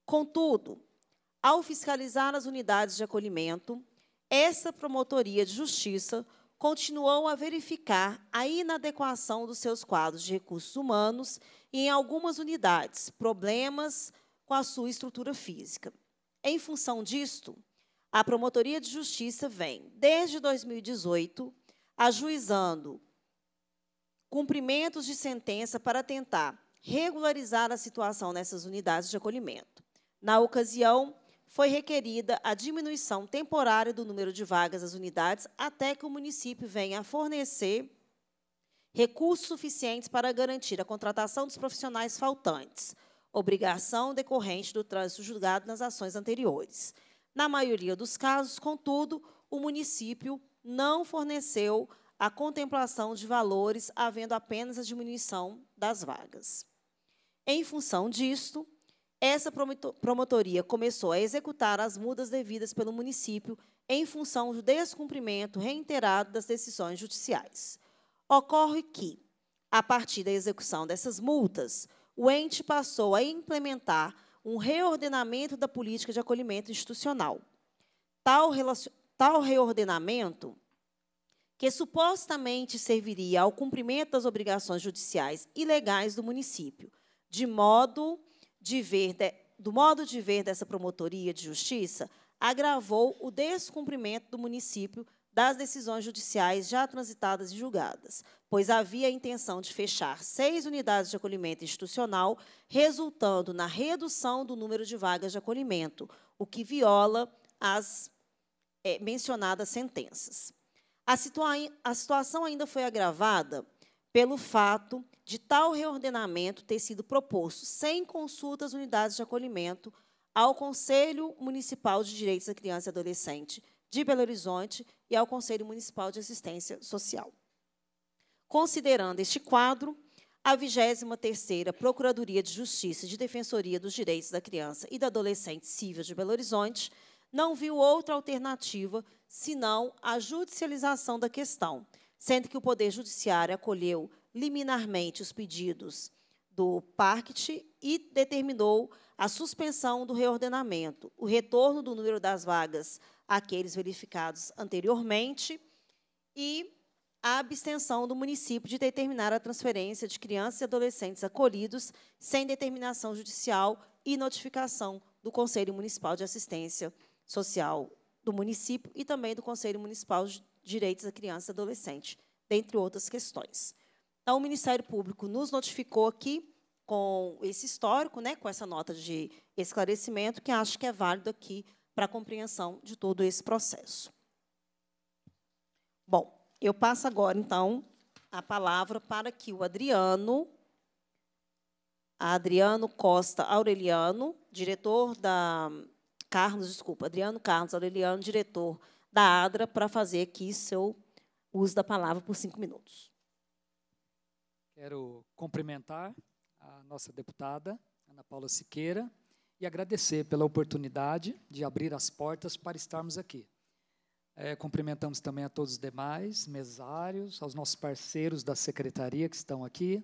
Contudo, ao fiscalizar as unidades de acolhimento, essa promotoria de justiça continuou a verificar a inadequação dos seus quadros de recursos humanos e, em algumas unidades, problemas com a sua estrutura física. Em função disto, a Promotoria de Justiça vem, desde 2018, ajuizando cumprimentos de sentença para tentar regularizar a situação nessas unidades de acolhimento. Na ocasião, foi requerida a diminuição temporária do número de vagas das unidades até que o município venha a fornecer recursos suficientes para garantir a contratação dos profissionais faltantes, obrigação decorrente do trânsito julgado nas ações anteriores. Na maioria dos casos, contudo, o município não forneceu a contemplação de valores, havendo apenas a diminuição das vagas. Em função disto, essa promotoria começou a executar as mudas devidas pelo município em função do descumprimento reiterado das decisões judiciais. Ocorre que, a partir da execução dessas multas, o ente passou a implementar um reordenamento da política de acolhimento institucional. Tal, tal reordenamento, que supostamente serviria ao cumprimento das obrigações judiciais e legais do município, de modo de ver de, do modo de ver dessa promotoria de justiça, agravou o descumprimento do município das decisões judiciais já transitadas e julgadas, pois havia a intenção de fechar seis unidades de acolhimento institucional, resultando na redução do número de vagas de acolhimento, o que viola as é, mencionadas sentenças. A, situa a situação ainda foi agravada pelo fato de tal reordenamento ter sido proposto sem consulta às unidades de acolhimento ao Conselho Municipal de Direitos da Criança e Adolescente de Belo Horizonte e ao Conselho Municipal de Assistência Social considerando este quadro a 23ª Procuradoria de Justiça de Defensoria dos Direitos da Criança e da Adolescente Civil de Belo Horizonte não viu outra alternativa senão a judicialização da questão, sendo que o Poder Judiciário acolheu liminarmente os pedidos do PACT e determinou a suspensão do reordenamento, o retorno do número das vagas àqueles verificados anteriormente e a abstenção do município de determinar a transferência de crianças e adolescentes acolhidos sem determinação judicial e notificação do Conselho Municipal de Assistência Social do município e também do Conselho Municipal de Direitos da Criança e Adolescente, dentre outras questões. Então, o Ministério Público nos notificou aqui com esse histórico, né, com essa nota de esclarecimento, que acho que é válido aqui para a compreensão de todo esse processo. Bom, eu passo agora, então, a palavra para que o Adriano, Adriano Costa Aureliano, diretor da. Carlos, desculpa, Adriano Carlos Aureliano, diretor da ADRA, para fazer aqui seu uso da palavra por cinco minutos. Quero cumprimentar a nossa deputada, Ana Paula Siqueira, e agradecer pela oportunidade de abrir as portas para estarmos aqui. É, cumprimentamos também a todos os demais mesários, aos nossos parceiros da secretaria que estão aqui,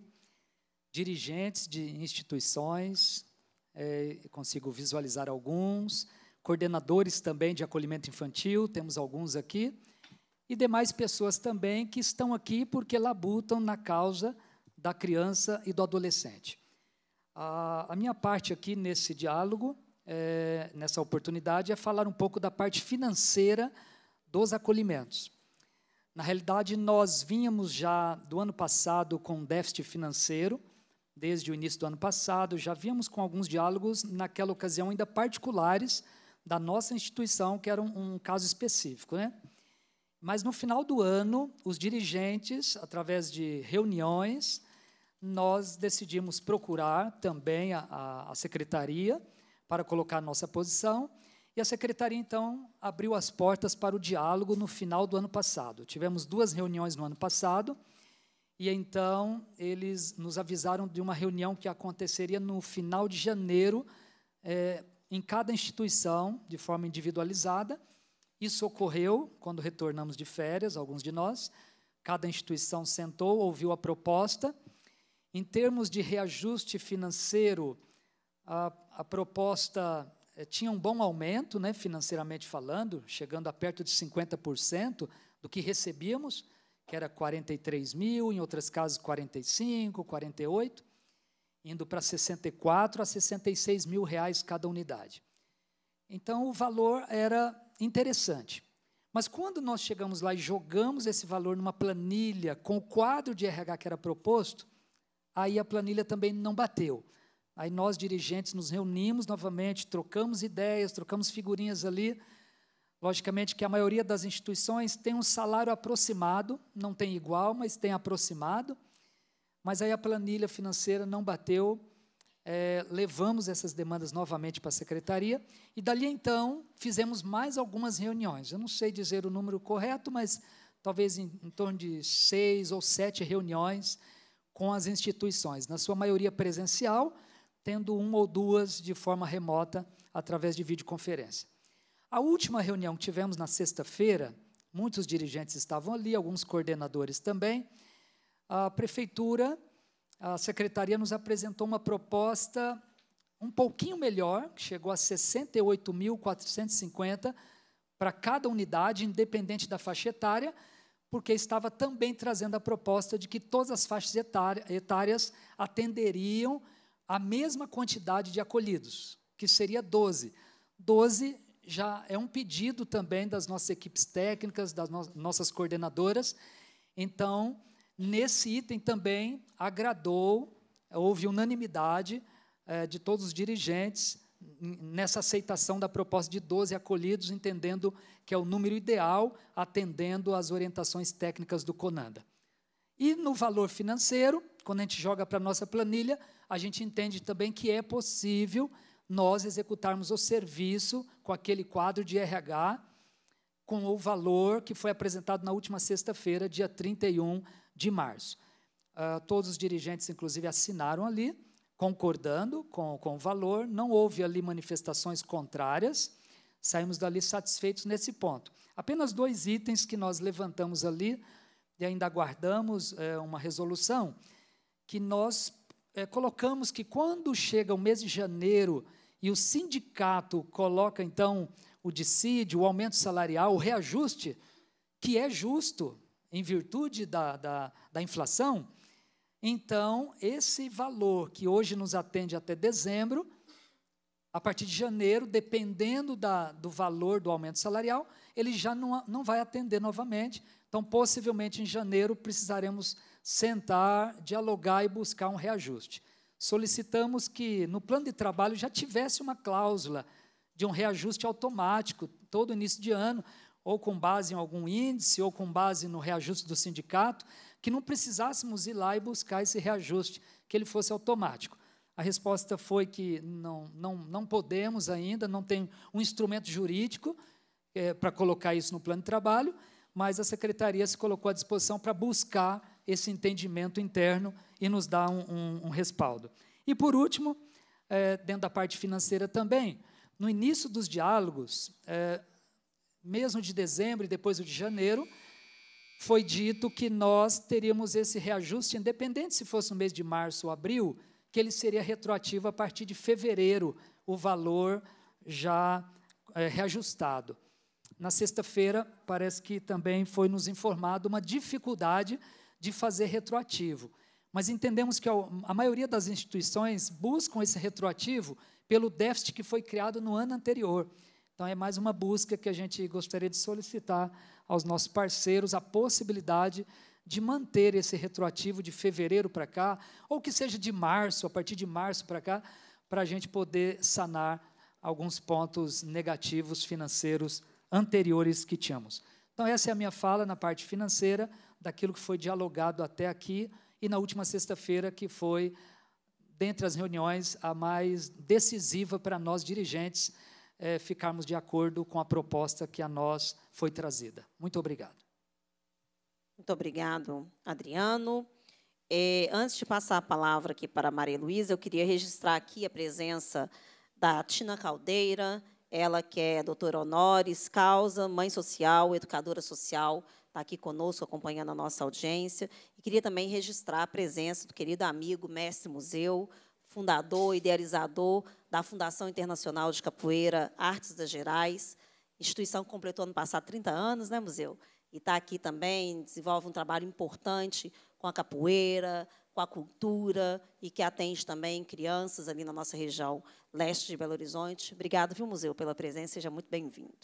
dirigentes de instituições, é, consigo visualizar alguns, coordenadores também de acolhimento infantil, temos alguns aqui, e demais pessoas também que estão aqui porque labutam na causa da criança e do adolescente. A, a minha parte aqui nesse diálogo, é, nessa oportunidade, é falar um pouco da parte financeira dos acolhimentos. Na realidade, nós vínhamos já do ano passado com déficit financeiro, desde o início do ano passado, já vínhamos com alguns diálogos, naquela ocasião ainda particulares, da nossa instituição, que era um, um caso específico. Né? Mas no final do ano, os dirigentes, através de reuniões, nós decidimos procurar também a, a secretaria para colocar nossa posição e a secretaria, então, abriu as portas para o diálogo no final do ano passado. Tivemos duas reuniões no ano passado, e então eles nos avisaram de uma reunião que aconteceria no final de janeiro, é, em cada instituição, de forma individualizada. Isso ocorreu quando retornamos de férias, alguns de nós. Cada instituição sentou, ouviu a proposta. Em termos de reajuste financeiro, a, a proposta eh, tinha um bom aumento, né, financeiramente falando, chegando a perto de 50% do que recebíamos, que era 43 mil, em outras casas 45, 48, indo para 64 a 66 mil reais cada unidade. Então o valor era interessante. Mas quando nós chegamos lá e jogamos esse valor numa planilha com o quadro de RH que era proposto, aí a planilha também não bateu. Aí nós, dirigentes, nos reunimos novamente, trocamos ideias, trocamos figurinhas ali. Logicamente que a maioria das instituições tem um salário aproximado, não tem igual, mas tem aproximado. Mas aí a planilha financeira não bateu, é, levamos essas demandas novamente para a secretaria e dali então fizemos mais algumas reuniões. Eu não sei dizer o número correto, mas talvez em, em torno de seis ou sete reuniões com as instituições, na sua maioria presencial, tendo uma ou duas de forma remota através de videoconferência. A última reunião que tivemos na sexta-feira, muitos dirigentes estavam ali, alguns coordenadores também. A prefeitura, a secretaria nos apresentou uma proposta um pouquinho melhor, que chegou a 68.450 para cada unidade, independente da faixa etária, porque estava também trazendo a proposta de que todas as faixas etárias atenderiam a mesma quantidade de acolhidos, que seria 12. 12 já é um pedido também das nossas equipes técnicas, das no nossas coordenadoras. Então, nesse item também agradou, houve unanimidade é, de todos os dirigentes nessa aceitação da proposta de 12 acolhidos, entendendo que é o número ideal, atendendo às orientações técnicas do CONANDA. E no valor financeiro, quando a gente joga para a nossa planilha, a gente entende também que é possível nós executarmos o serviço com aquele quadro de RH, com o valor que foi apresentado na última sexta-feira, dia 31 de março. Uh, todos os dirigentes, inclusive, assinaram ali, concordando com, com o valor, não houve ali manifestações contrárias, saímos dali satisfeitos nesse ponto. Apenas dois itens que nós levantamos ali e ainda aguardamos é, uma resolução, que nós é, colocamos que quando chega o mês de janeiro e o sindicato coloca então o dissídio, o aumento salarial, o reajuste, que é justo em virtude da, da, da inflação, então esse valor que hoje nos atende até dezembro, a partir de janeiro, dependendo da, do valor do aumento salarial, ele já não, não vai atender novamente. Então, possivelmente em janeiro, precisaremos sentar, dialogar e buscar um reajuste. Solicitamos que no plano de trabalho já tivesse uma cláusula de um reajuste automático todo início de ano, ou com base em algum índice, ou com base no reajuste do sindicato, que não precisássemos ir lá e buscar esse reajuste, que ele fosse automático. A resposta foi que não, não, não podemos ainda, não tem um instrumento jurídico é, para colocar isso no plano de trabalho, mas a secretaria se colocou à disposição para buscar esse entendimento interno e nos dá um, um, um respaldo. E por último, é, dentro da parte financeira também, no início dos diálogos, é, mesmo de dezembro e depois o de janeiro, foi dito que nós teríamos esse reajuste, independente se fosse o mês de março ou abril, que ele seria retroativo a partir de fevereiro, o valor já é, reajustado. Na sexta-feira, parece que também foi nos informado uma dificuldade de fazer retroativo. Mas entendemos que a maioria das instituições buscam esse retroativo pelo déficit que foi criado no ano anterior. Então, é mais uma busca que a gente gostaria de solicitar aos nossos parceiros a possibilidade de manter esse retroativo de fevereiro para cá, ou que seja de março, a partir de março para cá, para a gente poder sanar alguns pontos negativos financeiros anteriores que tínhamos. Então, essa é a minha fala na parte financeira daquilo que foi dialogado até aqui e na última sexta-feira, que foi, dentre as reuniões, a mais decisiva para nós dirigentes é, ficarmos de acordo com a proposta que a nós foi trazida. Muito obrigado. Muito obrigado, Adriano. É, antes de passar a palavra aqui para a Maria Luísa, eu queria registrar aqui a presença da Tina Caldeira, ela que é doutora honoris causa, mãe social, educadora social, está aqui conosco, acompanhando a nossa audiência. E queria também registrar a presença do querido amigo, mestre museu, fundador, idealizador da Fundação Internacional de Capoeira Artes das Gerais. Instituição que completou ano passado 30 anos, né, museu? E está aqui também, desenvolve um trabalho importante com a capoeira, com a cultura e que atende também crianças ali na nossa região leste de Belo Horizonte. Obrigado, viu, museu, pela presença. Seja muito bem-vindo.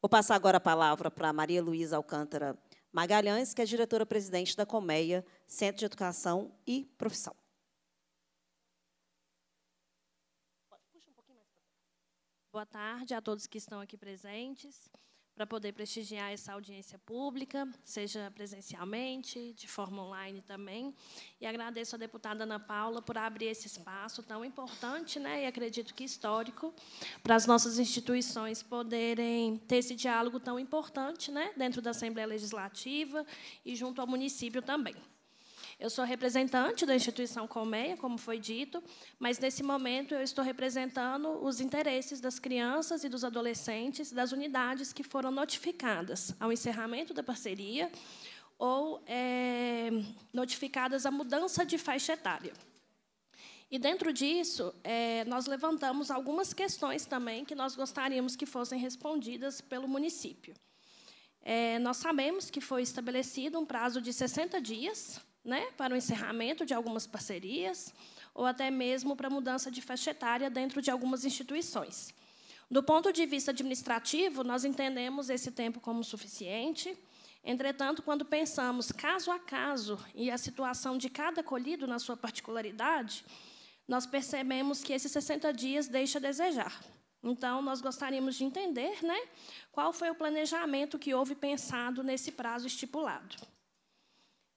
Vou passar agora a palavra para Maria Luísa Alcântara Magalhães, que é diretora-presidente da Colmeia, Centro de Educação e Profissão. Boa tarde a todos que estão aqui presentes para poder prestigiar essa audiência pública, seja presencialmente, de forma online também. E agradeço à deputada Ana Paula por abrir esse espaço tão importante, né, e acredito que histórico, para as nossas instituições poderem ter esse diálogo tão importante né, dentro da Assembleia Legislativa e junto ao município também. Eu sou representante da instituição Colmeia, como foi dito, mas nesse momento eu estou representando os interesses das crianças e dos adolescentes das unidades que foram notificadas ao encerramento da parceria ou é, notificadas à mudança de faixa etária. E dentro disso, é, nós levantamos algumas questões também que nós gostaríamos que fossem respondidas pelo município. É, nós sabemos que foi estabelecido um prazo de 60 dias né, para o encerramento de algumas parcerias ou até mesmo para mudança de faixa etária dentro de algumas instituições. Do ponto de vista administrativo, nós entendemos esse tempo como suficiente. Entretanto, quando pensamos caso a caso e a situação de cada colhido na sua particularidade, nós percebemos que esses 60 dias deixa a desejar. Então, nós gostaríamos de entender né, qual foi o planejamento que houve pensado nesse prazo estipulado.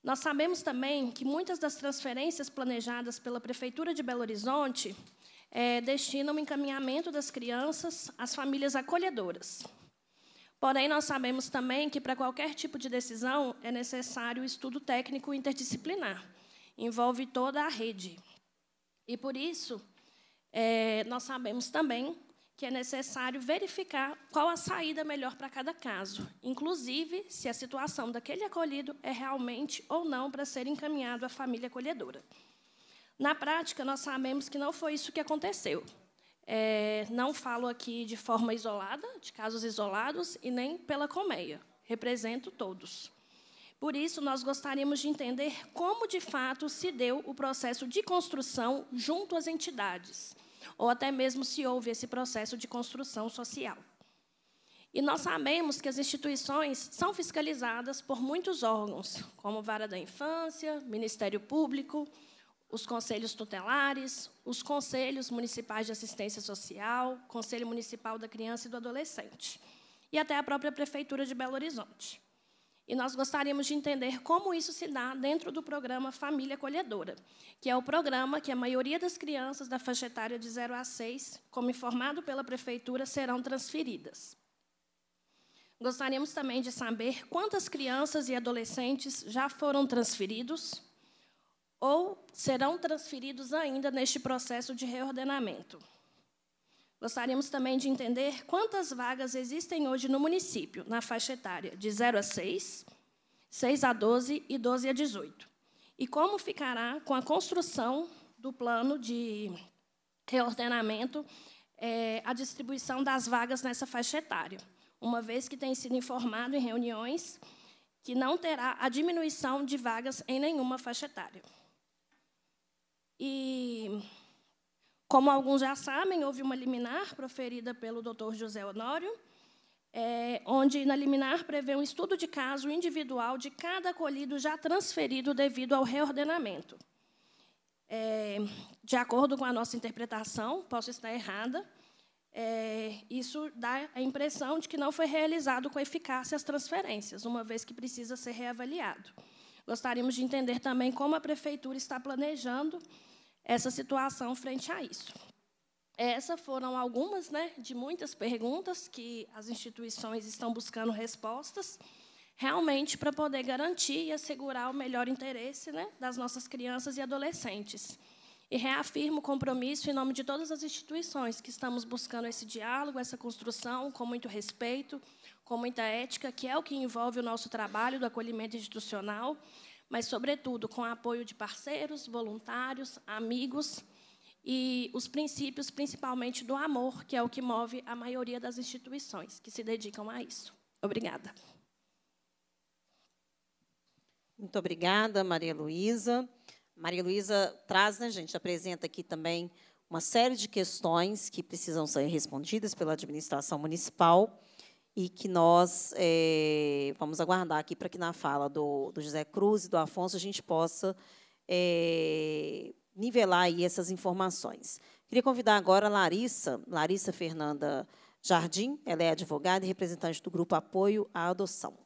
Nós sabemos também que muitas das transferências planejadas pela Prefeitura de Belo Horizonte é, destinam o encaminhamento das crianças às famílias acolhedoras. Porém, nós sabemos também que, para qualquer tipo de decisão, é necessário o estudo técnico interdisciplinar. Envolve toda a rede. E, por isso, é, nós sabemos também que é necessário verificar qual a saída melhor para cada caso, inclusive se a situação daquele acolhido é realmente ou não para ser encaminhado à família acolhedora. Na prática, nós sabemos que não foi isso que aconteceu. É, não falo aqui de forma isolada, de casos isolados, e nem pela colmeia. Represento todos. Por isso, nós gostaríamos de entender como, de fato, se deu o processo de construção junto às entidades ou até mesmo se houve esse processo de construção social. E nós sabemos que as instituições são fiscalizadas por muitos órgãos, como Vara da Infância, Ministério Público, os conselhos tutelares, os conselhos municipais de assistência social, Conselho Municipal da Criança e do Adolescente, e até a própria Prefeitura de Belo Horizonte. E nós gostaríamos de entender como isso se dá dentro do programa Família Acolhedora, que é o programa que a maioria das crianças da faixa etária de 0 a 6, como informado pela prefeitura, serão transferidas. Gostaríamos também de saber quantas crianças e adolescentes já foram transferidos ou serão transferidos ainda neste processo de reordenamento. Gostaríamos também de entender quantas vagas existem hoje no município, na faixa etária de 0 a 6, 6 a 12 e 12 a 18. E como ficará com a construção do plano de reordenamento é, a distribuição das vagas nessa faixa etária, uma vez que tem sido informado em reuniões que não terá a diminuição de vagas em nenhuma faixa etária. E como alguns já sabem, houve uma liminar proferida pelo Dr. José Honório, é, onde na liminar prevê um estudo de caso individual de cada acolhido já transferido devido ao reordenamento. É, de acordo com a nossa interpretação, posso estar errada, é, isso dá a impressão de que não foi realizado com eficácia as transferências, uma vez que precisa ser reavaliado. Gostaríamos de entender também como a prefeitura está planejando essa situação frente a isso. Essas foram algumas né, de muitas perguntas que as instituições estão buscando respostas, realmente para poder garantir e assegurar o melhor interesse né, das nossas crianças e adolescentes. E reafirmo o compromisso em nome de todas as instituições que estamos buscando esse diálogo, essa construção, com muito respeito, com muita ética, que é o que envolve o nosso trabalho do acolhimento institucional, mas, sobretudo, com o apoio de parceiros, voluntários, amigos e os princípios, principalmente, do amor, que é o que move a maioria das instituições que se dedicam a isso. Obrigada. Muito obrigada, Maria Luísa. Maria Luísa traz, né, gente, apresenta aqui também uma série de questões que precisam ser respondidas pela administração municipal e que nós é, vamos aguardar aqui para que na fala do, do, José Cruz e do Afonso a gente possa é, nivelar aí essas informações. Queria convidar agora a Larissa, Larissa Fernanda Jardim, ela é advogada e representante do Grupo Apoio à Adoção.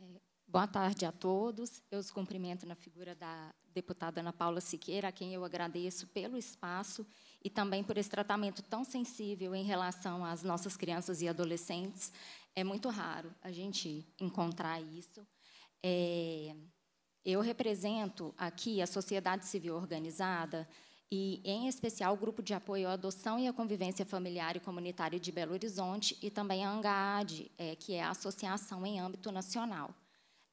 É, boa tarde a todos. Eu os cumprimento na figura da, deputada Ana Paula Siqueira, a quem eu agradeço pelo espaço e também por esse tratamento tão sensível em relação às nossas crianças e adolescentes. É muito raro a gente encontrar isso. É, eu represento aqui a sociedade civil organizada e, em especial, o Grupo de Apoio à Adoção e à Convivência Familiar e Comunitária de Belo Horizonte e também a ANGAD, é, que é a associação em âmbito nacional.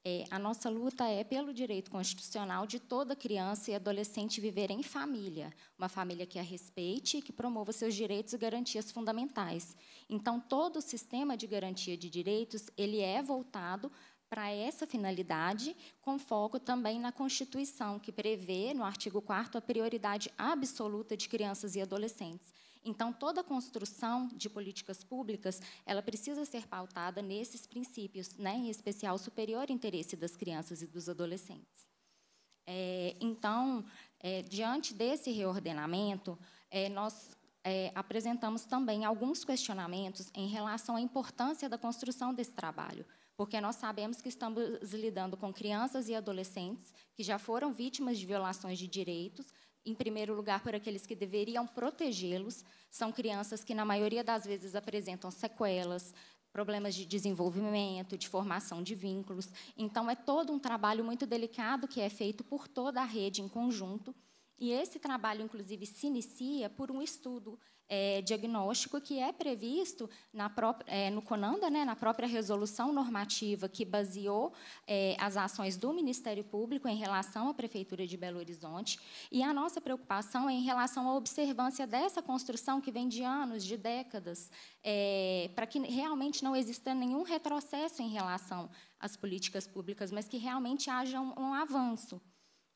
É, a nossa luta é pelo direito constitucional de toda criança e adolescente viver em família, uma família que a respeite e que promova seus direitos e garantias fundamentais. Então, todo o sistema de garantia de direitos ele é voltado para essa finalidade, com foco também na Constituição, que prevê, no artigo 4 a prioridade absoluta de crianças e adolescentes. Então, toda construção de políticas públicas, ela precisa ser pautada nesses princípios, né? em especial o superior interesse das crianças e dos adolescentes. É, então, é, diante desse reordenamento, é, nós é, apresentamos também alguns questionamentos em relação à importância da construção desse trabalho, porque nós sabemos que estamos lidando com crianças e adolescentes que já foram vítimas de violações de direitos, em primeiro lugar, por aqueles que deveriam protegê-los. São crianças que, na maioria das vezes, apresentam sequelas, problemas de desenvolvimento, de formação de vínculos. Então, é todo um trabalho muito delicado que é feito por toda a rede em conjunto. E esse trabalho, inclusive, se inicia por um estudo é, diagnóstico que é previsto própria, é, no CONANDA, né, na própria resolução normativa que baseou é, as ações do Ministério Público em relação à Prefeitura de Belo Horizonte. E a nossa preocupação é em relação à observância dessa construção que vem de anos, de décadas, é, para que realmente não exista nenhum retrocesso em relação às políticas públicas, mas que realmente haja um, um avanço.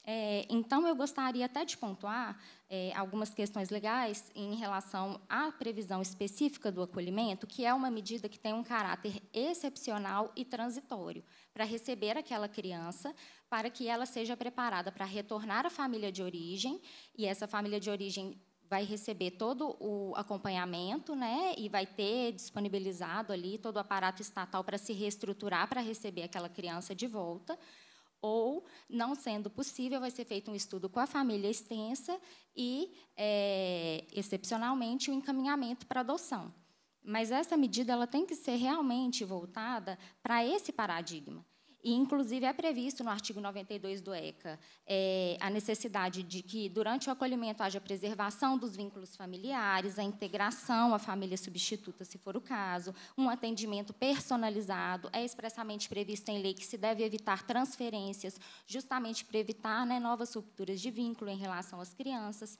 É, então, eu gostaria até de pontuar é, algumas questões legais em relação à previsão específica do acolhimento, que é uma medida que tem um caráter excepcional e transitório, para receber aquela criança, para que ela seja preparada para retornar à família de origem, e essa família de origem vai receber todo o acompanhamento, né, e vai ter disponibilizado ali todo o aparato estatal para se reestruturar para receber aquela criança de volta. Ou, não sendo possível, vai ser feito um estudo com a família extensa e, é, excepcionalmente, o um encaminhamento para adoção. Mas essa medida ela tem que ser realmente voltada para esse paradigma e, inclusive, é previsto no artigo 92 do ECA é, a necessidade de que, durante o acolhimento, haja preservação dos vínculos familiares, a integração à família substituta, se for o caso, um atendimento personalizado. É expressamente previsto em lei que se deve evitar transferências, justamente para evitar né, novas rupturas de vínculo em relação às crianças.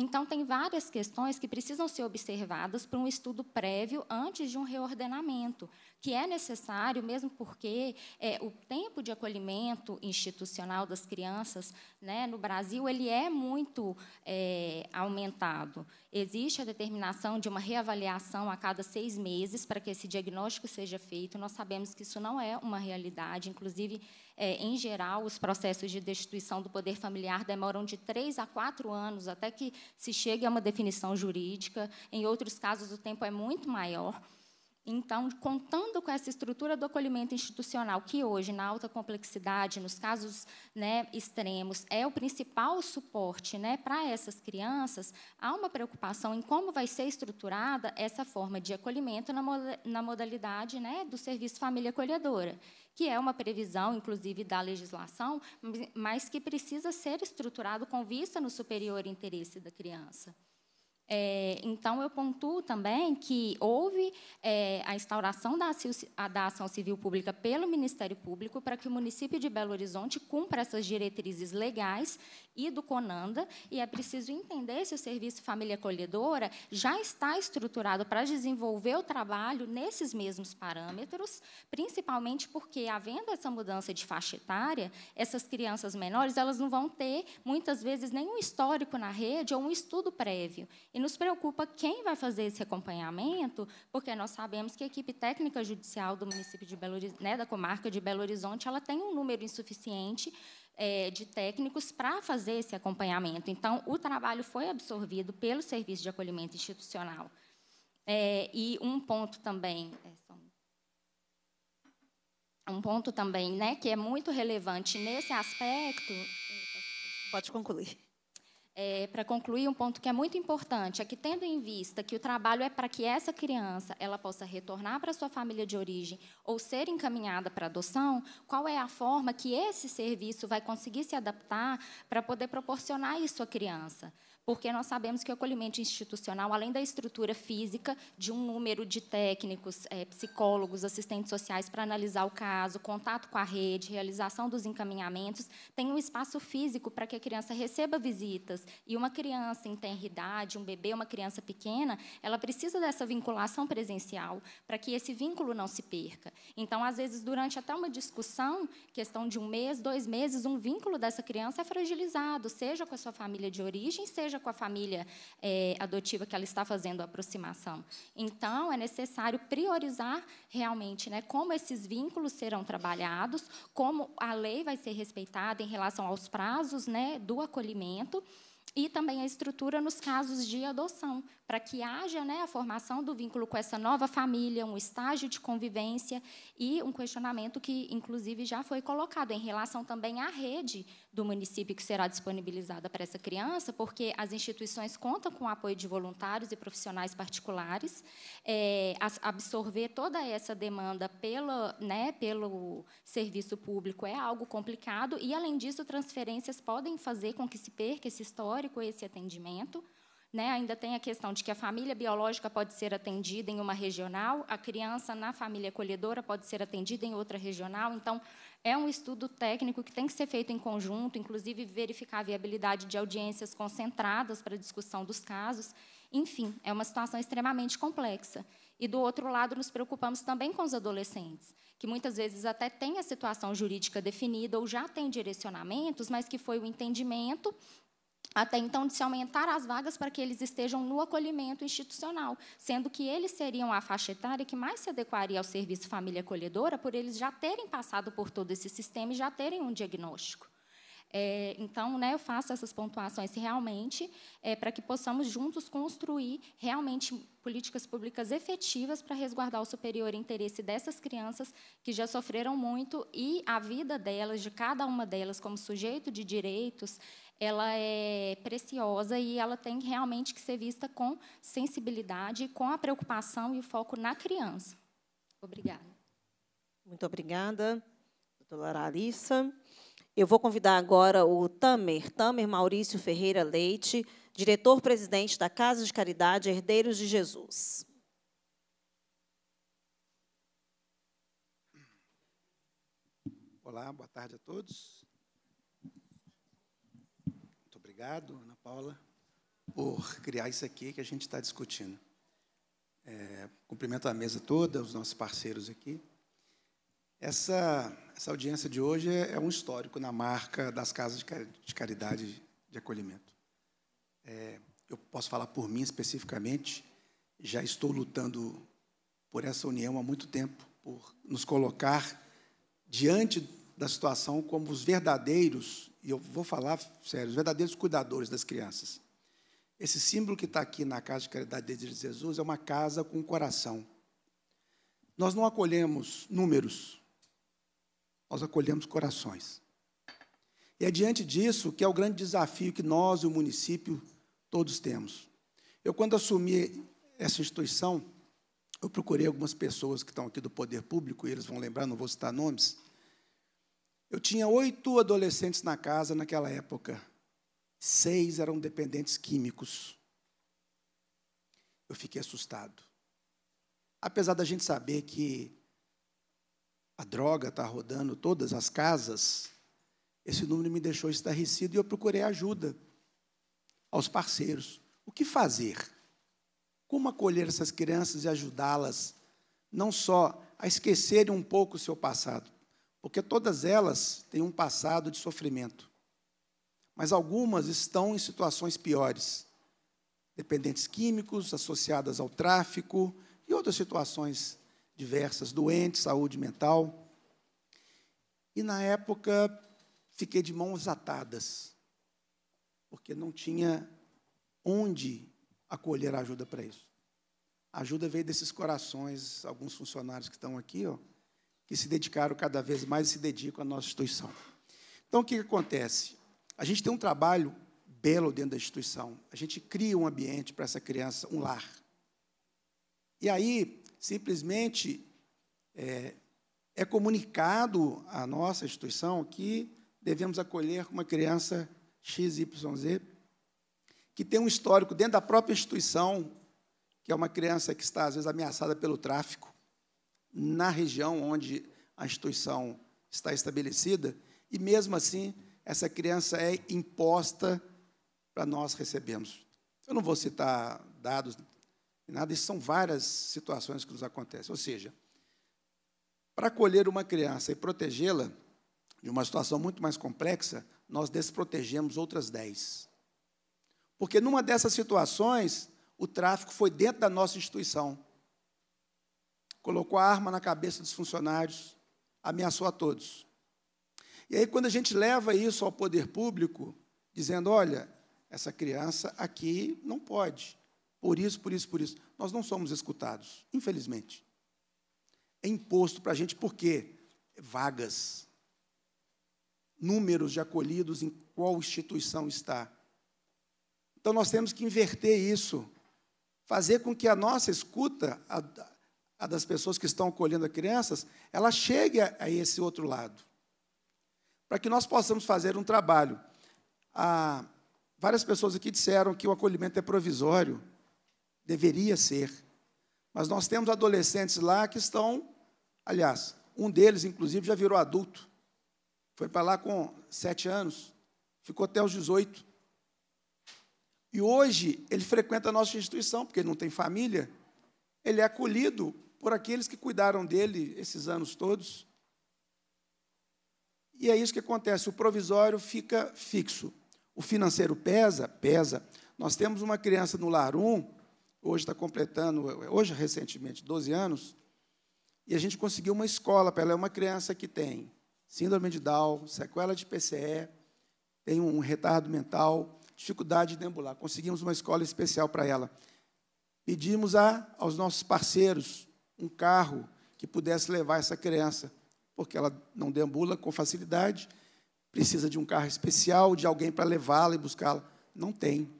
Então, tem várias questões que precisam ser observadas para um estudo prévio antes de um reordenamento, que é necessário, mesmo porque é, o tempo de acolhimento institucional das crianças né, no Brasil ele é muito é, aumentado. Existe a determinação de uma reavaliação a cada seis meses para que esse diagnóstico seja feito. Nós sabemos que isso não é uma realidade, inclusive. É, em geral, os processos de destituição do poder familiar demoram de três a quatro anos até que se chegue a uma definição jurídica. Em outros casos, o tempo é muito maior. Então, contando com essa estrutura do acolhimento institucional, que hoje, na alta complexidade, nos casos né, extremos, é o principal suporte né, para essas crianças, há uma preocupação em como vai ser estruturada essa forma de acolhimento na, na modalidade né, do serviço família acolhedora, que é uma previsão, inclusive, da legislação, mas que precisa ser estruturado com vista no superior interesse da criança. É, então, eu pontuo também que houve é, a instauração da, da, ação civil pública pelo Ministério Público para que o município de Belo Horizonte cumpra essas diretrizes legais e do CONANDA, e é preciso entender se o Serviço Família Acolhedora já está estruturado para desenvolver o trabalho nesses mesmos parâmetros, principalmente porque, havendo essa mudança de faixa etária, essas crianças menores elas não vão ter, muitas vezes, nenhum histórico na rede ou um estudo prévio. E nos preocupa quem vai fazer esse acompanhamento, porque nós sabemos que a equipe técnica judicial do município de Belo Horizonte, né, da comarca de Belo Horizonte, ela tem um número insuficiente é, de técnicos para fazer esse acompanhamento. Então, o trabalho foi absorvido pelo Serviço de Acolhimento Institucional. É, e um ponto também, é, um ponto também, né, que é muito relevante nesse aspecto. Pode concluir é, para concluir, um ponto que é muito importante é que, tendo em vista que o trabalho é para que essa criança ela possa retornar para sua família de origem ou ser encaminhada para adoção, qual é a forma que esse serviço vai conseguir se adaptar para poder proporcionar isso à criança? porque nós sabemos que o acolhimento institucional, além da estrutura física, de um número de técnicos, é, psicólogos, assistentes sociais para analisar o caso, contato com a rede, realização dos encaminhamentos, tem um espaço físico para que a criança receba visitas. E uma criança em tenra idade, um bebê, uma criança pequena, ela precisa dessa vinculação presencial para que esse vínculo não se perca. Então, às vezes, durante até uma discussão, questão de um mês, dois meses, um vínculo dessa criança é fragilizado, seja com a sua família de origem, seja seja com a família é, adotiva que ela está fazendo a aproximação. Então, é necessário priorizar realmente né, como esses vínculos serão trabalhados, como a lei vai ser respeitada em relação aos prazos né, do acolhimento e também a estrutura nos casos de adoção, para que haja né, a formação do vínculo com essa nova família, um estágio de convivência e um questionamento que, inclusive, já foi colocado em relação também à rede do município que será disponibilizada para essa criança, porque as instituições contam com o apoio de voluntários e profissionais particulares, é, absorver toda essa demanda né, pelo serviço público é algo complicado, e, além disso, transferências podem fazer com que se perca esse histórico, esse atendimento, né, ainda tem a questão de que a família biológica pode ser atendida em uma regional, a criança na família acolhedora pode ser atendida em outra regional. Então, é um estudo técnico que tem que ser feito em conjunto, inclusive verificar a viabilidade de audiências concentradas para discussão dos casos. Enfim, é uma situação extremamente complexa. E, do outro lado, nos preocupamos também com os adolescentes, que muitas vezes até têm a situação jurídica definida ou já têm direcionamentos, mas que foi o entendimento até então de se aumentar as vagas para que eles estejam no acolhimento institucional, sendo que eles seriam a faixa etária que mais se adequaria ao serviço família acolhedora, por eles já terem passado por todo esse sistema e já terem um diagnóstico. É, então, né, eu faço essas pontuações realmente é, para que possamos juntos construir realmente políticas públicas efetivas para resguardar o superior interesse dessas crianças que já sofreram muito e a vida delas, de cada uma delas, como sujeito de direitos, ela é preciosa e ela tem realmente que ser vista com sensibilidade, com a preocupação e o foco na criança. Obrigada. Muito obrigada, doutora Larissa. Eu vou convidar agora o Tamer, Tamer Maurício Ferreira Leite, diretor-presidente da Casa de Caridade Herdeiros de Jesus. Olá, boa tarde a todos obrigado, Ana Paula, por criar isso aqui que a gente está discutindo. É, cumprimento a mesa toda, os nossos parceiros aqui. Essa, essa audiência de hoje é, é um histórico na marca das casas de caridade de acolhimento. É, eu posso falar por mim especificamente, já estou lutando por essa união há muito tempo, por nos colocar diante da situação como os verdadeiros e eu vou falar sério, os verdadeiros cuidadores das crianças. Esse símbolo que está aqui na Casa de Caridade de Jesus é uma casa com coração. Nós não acolhemos números, nós acolhemos corações. E é diante disso que é o grande desafio que nós e o município todos temos. Eu, quando assumi essa instituição, eu procurei algumas pessoas que estão aqui do poder público, e eles vão lembrar, não vou citar nomes, eu tinha oito adolescentes na casa naquela época. Seis eram dependentes químicos. Eu fiquei assustado. Apesar da gente saber que a droga está rodando todas as casas, esse número me deixou estarrecido e eu procurei ajuda aos parceiros. O que fazer? Como acolher essas crianças e ajudá-las, não só a esquecerem um pouco o seu passado, porque todas elas têm um passado de sofrimento. Mas algumas estão em situações piores. Dependentes químicos, associadas ao tráfico e outras situações diversas, doentes, saúde mental. E na época fiquei de mãos atadas, porque não tinha onde acolher ajuda para isso. A ajuda veio desses corações, alguns funcionários que estão aqui, ó, que se dedicaram cada vez mais e se dedicam à nossa instituição. Então, o que, acontece? A gente tem um trabalho belo dentro da instituição. A gente cria um ambiente para essa criança, um lar. E aí, simplesmente, é, é comunicado à nossa instituição que devemos acolher uma criança XYZ que tem um histórico dentro da própria instituição, que é uma criança que está, às vezes, ameaçada pelo tráfico, na região onde a instituição está estabelecida, e mesmo assim, essa criança é imposta para nós recebermos. Eu não vou citar dados, nada, isso são várias situações que nos acontecem. Ou seja, para acolher uma criança e protegê-la de uma situação muito mais complexa, nós desprotegemos outras dez. Porque numa dessas situações, o tráfico foi dentro da nossa instituição colocou a arma na cabeça dos funcionários, ameaçou a todos. E aí, quando a gente leva isso ao poder público, dizendo: olha, essa criança aqui não pode, por isso, por isso, por isso, nós não somos escutados, infelizmente. É imposto para a gente, por quê? Vagas. Números de acolhidos em qual instituição está. Então, nós temos que inverter isso, fazer com que a nossa escuta, a, a das pessoas que estão acolhendo as crianças, ela chegue a, a esse outro lado. Para que nós possamos fazer um trabalho. Ah, várias pessoas aqui disseram que o acolhimento é provisório. Deveria ser. Mas nós temos adolescentes lá que estão, aliás, um deles, inclusive, já virou adulto. Foi para lá com sete anos, ficou até os 18. E hoje ele frequenta a nossa instituição, porque ele não tem família. Ele é acolhido por aqueles que cuidaram dele esses anos todos. E é isso que acontece: o provisório fica fixo. O financeiro pesa? Pesa. Nós temos uma criança no lar 1, hoje está completando, hoje recentemente, 12 anos, e a gente conseguiu uma escola para ela. É uma criança que tem síndrome de Down, sequela de PCE, tem um retardo mental, dificuldade de deambular. Conseguimos uma escola especial para ela. Pedimos a, aos nossos parceiros, um carro que pudesse levar essa criança, porque ela não deambula com facilidade, precisa de um carro especial, de alguém para levá-la e buscá-la. Não tem.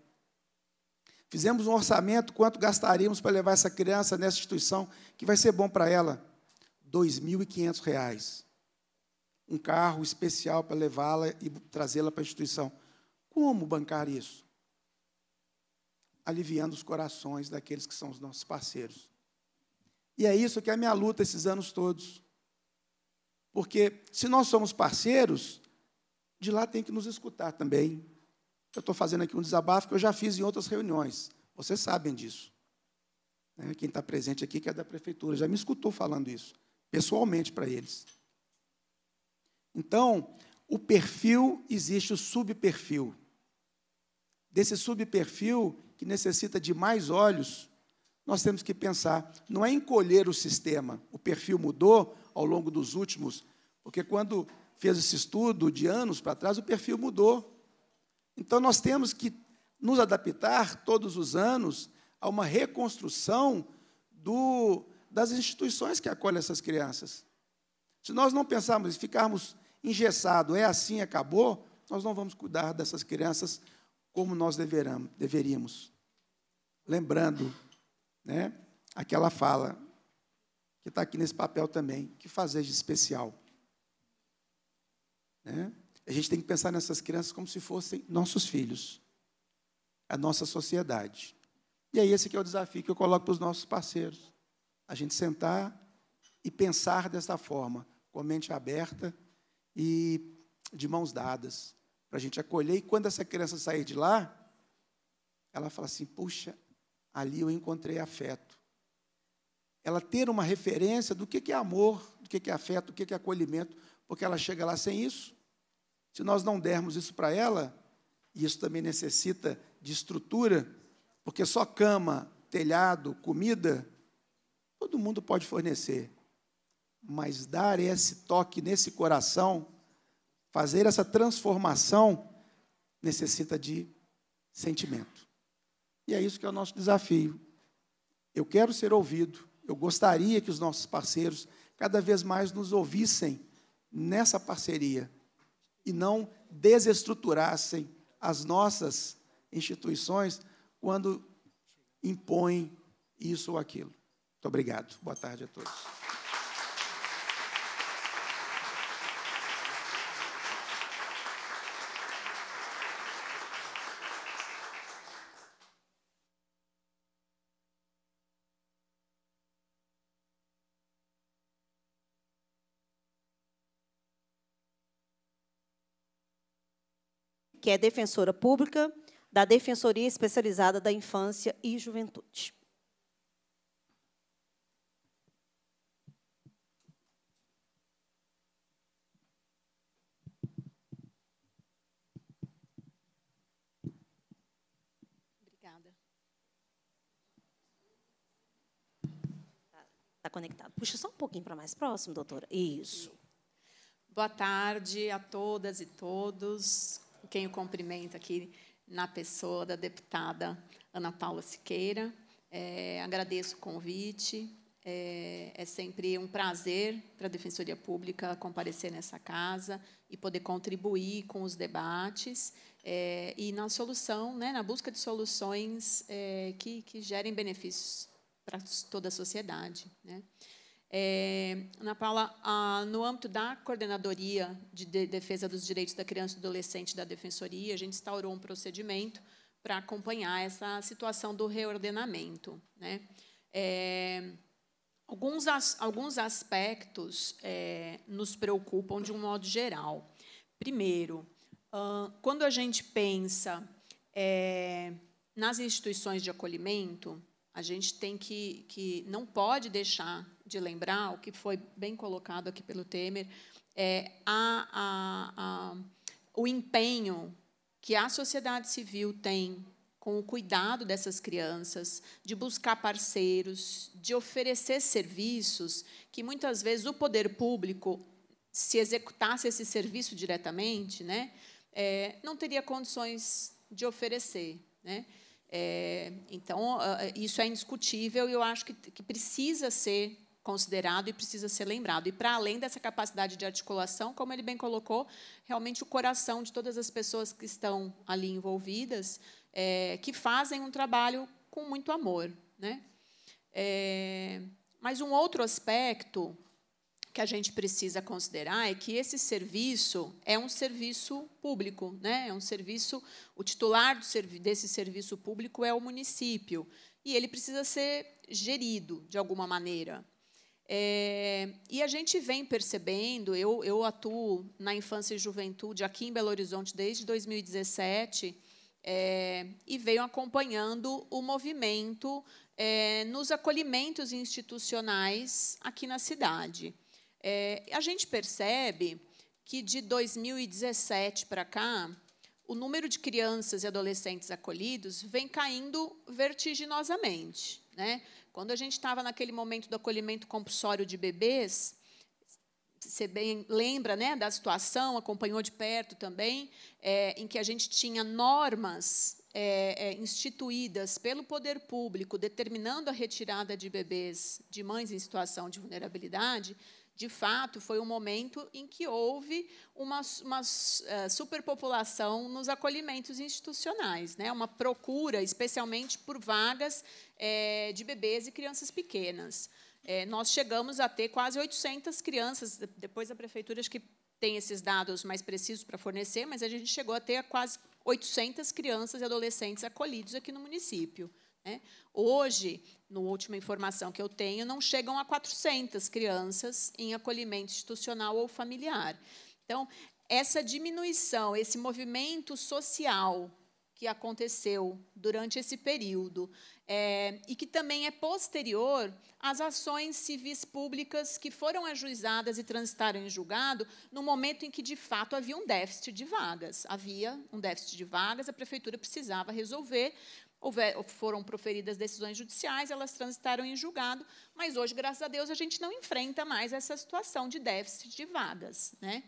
Fizemos um orçamento, quanto gastaríamos para levar essa criança nessa instituição, que vai ser bom para ela? R$ 2.500. Um carro especial para levá-la e trazê-la para a instituição. Como bancar isso? Aliviando os corações daqueles que são os nossos parceiros. E é isso que é a minha luta esses anos todos. Porque se nós somos parceiros, de lá tem que nos escutar também. Eu estou fazendo aqui um desabafo que eu já fiz em outras reuniões. Vocês sabem disso. Né? Quem está presente aqui, que é da prefeitura, já me escutou falando isso, pessoalmente para eles. Então, o perfil existe o subperfil. Desse subperfil, que necessita de mais olhos, nós temos que pensar, não é encolher o sistema. O perfil mudou ao longo dos últimos, porque quando fez esse estudo de anos para trás, o perfil mudou. Então nós temos que nos adaptar todos os anos a uma reconstrução do, das instituições que acolhem essas crianças. Se nós não pensarmos e ficarmos engessados, é assim, acabou, nós não vamos cuidar dessas crianças como nós deveramos, deveríamos. Lembrando né, aquela fala, que está aqui nesse papel também, que fazer de especial. Né? A gente tem que pensar nessas crianças como se fossem nossos filhos, a nossa sociedade. E aí esse que é o desafio que eu coloco para os nossos parceiros. A gente sentar e pensar dessa forma, com a mente aberta e de mãos dadas, para a gente acolher. E quando essa criança sair de lá, ela fala assim: puxa, ali eu encontrei afeto. Ela ter uma referência do que é amor, do que é afeto, do que é acolhimento, porque ela chega lá sem isso. Se nós não dermos isso para ela, e isso também necessita de estrutura, porque só cama, telhado, comida, todo mundo pode fornecer. Mas dar esse toque nesse coração, fazer essa transformação, necessita de sentimento. E é isso que é o nosso desafio. Eu quero ser ouvido, eu gostaria que os nossos parceiros cada vez mais nos ouvissem nessa parceria e não desestruturassem as nossas instituições quando impõem isso ou aquilo. Muito obrigado. Boa tarde a todos. que é defensora pública da Defensoria Especializada da Infância e Juventude. Obrigada. Está conectado. Puxa só um pouquinho para mais próximo, doutora. Isso. Boa tarde a todas e todos quem o cumprimenta aqui na pessoa da deputada Ana Paula Siqueira. É, agradeço o convite. É, é sempre um prazer para a Defensoria Pública comparecer nessa casa e poder contribuir com os debates é, e na solução, né, na busca de soluções é, que, que gerem benefícios para toda a sociedade. Né? É, Ana Paula, no âmbito da Coordenadoria de, Defesa dos Direitos da Criança e do Adolescente da Defensoria, a gente instaurou um procedimento para acompanhar essa situação do reordenamento. Né? É, alguns, as, alguns aspectos é, nos preocupam de um modo geral. Primeiro, quando a gente pensa é, nas instituições de acolhimento, a gente tem que, que não pode deixar de lembrar, o que foi bem colocado aqui pelo Temer, é a, a, a, o empenho que a sociedade civil tem com o cuidado dessas crianças, de buscar parceiros, de oferecer serviços que muitas vezes o poder público, se executasse esse serviço diretamente, né, é, não teria condições de oferecer. Né? É, então, ah, isso é indiscutível e eu acho que, que precisa ser considerado e precisa ser lembrado. E para além dessa capacidade de articulação, como ele bem colocou, realmente o coração de todas as pessoas que estão ali envolvidas, é, que fazem um trabalho com muito amor, né? É, mas um outro aspecto que a gente precisa considerar é que esse serviço é um serviço público, né? É um serviço, o titular servi desse serviço público é o município e ele precisa ser gerido de alguma maneira. É, e a gente vem percebendo, eu, eu atuo na infância e juventude aqui em Belo Horizonte desde 2017, é, e venho acompanhando o movimento é, nos acolhimentos institucionais aqui na cidade. É, a gente percebe que de 2017 para cá, o número de crianças e adolescentes acolhidos vem caindo vertiginosamente. Né? Quando a gente estava naquele momento do acolhimento compulsório de bebês, você bem lembra né, da situação, acompanhou de perto também, é, em que a gente tinha normas é, é, instituídas pelo poder público determinando a retirada de bebês de mães em situação de vulnerabilidade, de fato, foi um momento em que houve uma, uma eh, superpopulação nos acolhimentos institucionais, né? uma procura, especialmente por vagas é, de bebês e crianças pequenas. É, nós chegamos a ter quase 800 crianças, depois a prefeitura acho que tem esses dados mais precisos para fornecer, mas a gente chegou a ter quase 800 crianças e adolescentes acolhidos aqui no município. Né? Hoje, no última informação que eu tenho, não chegam a 400 crianças em acolhimento institucional ou familiar. Então, essa diminuição, esse movimento social que aconteceu durante esse período é, e que também é posterior às ações civis públicas que foram ajuizadas e transitaram em julgado no momento em que, de fato, havia um déficit de vagas. Havia um déficit de vagas, a prefeitura precisava resolver, Houver, foram proferidas decisões judiciais, elas transitaram em julgado, mas hoje, graças a Deus, a gente não enfrenta mais essa situação de déficit de vagas. Né?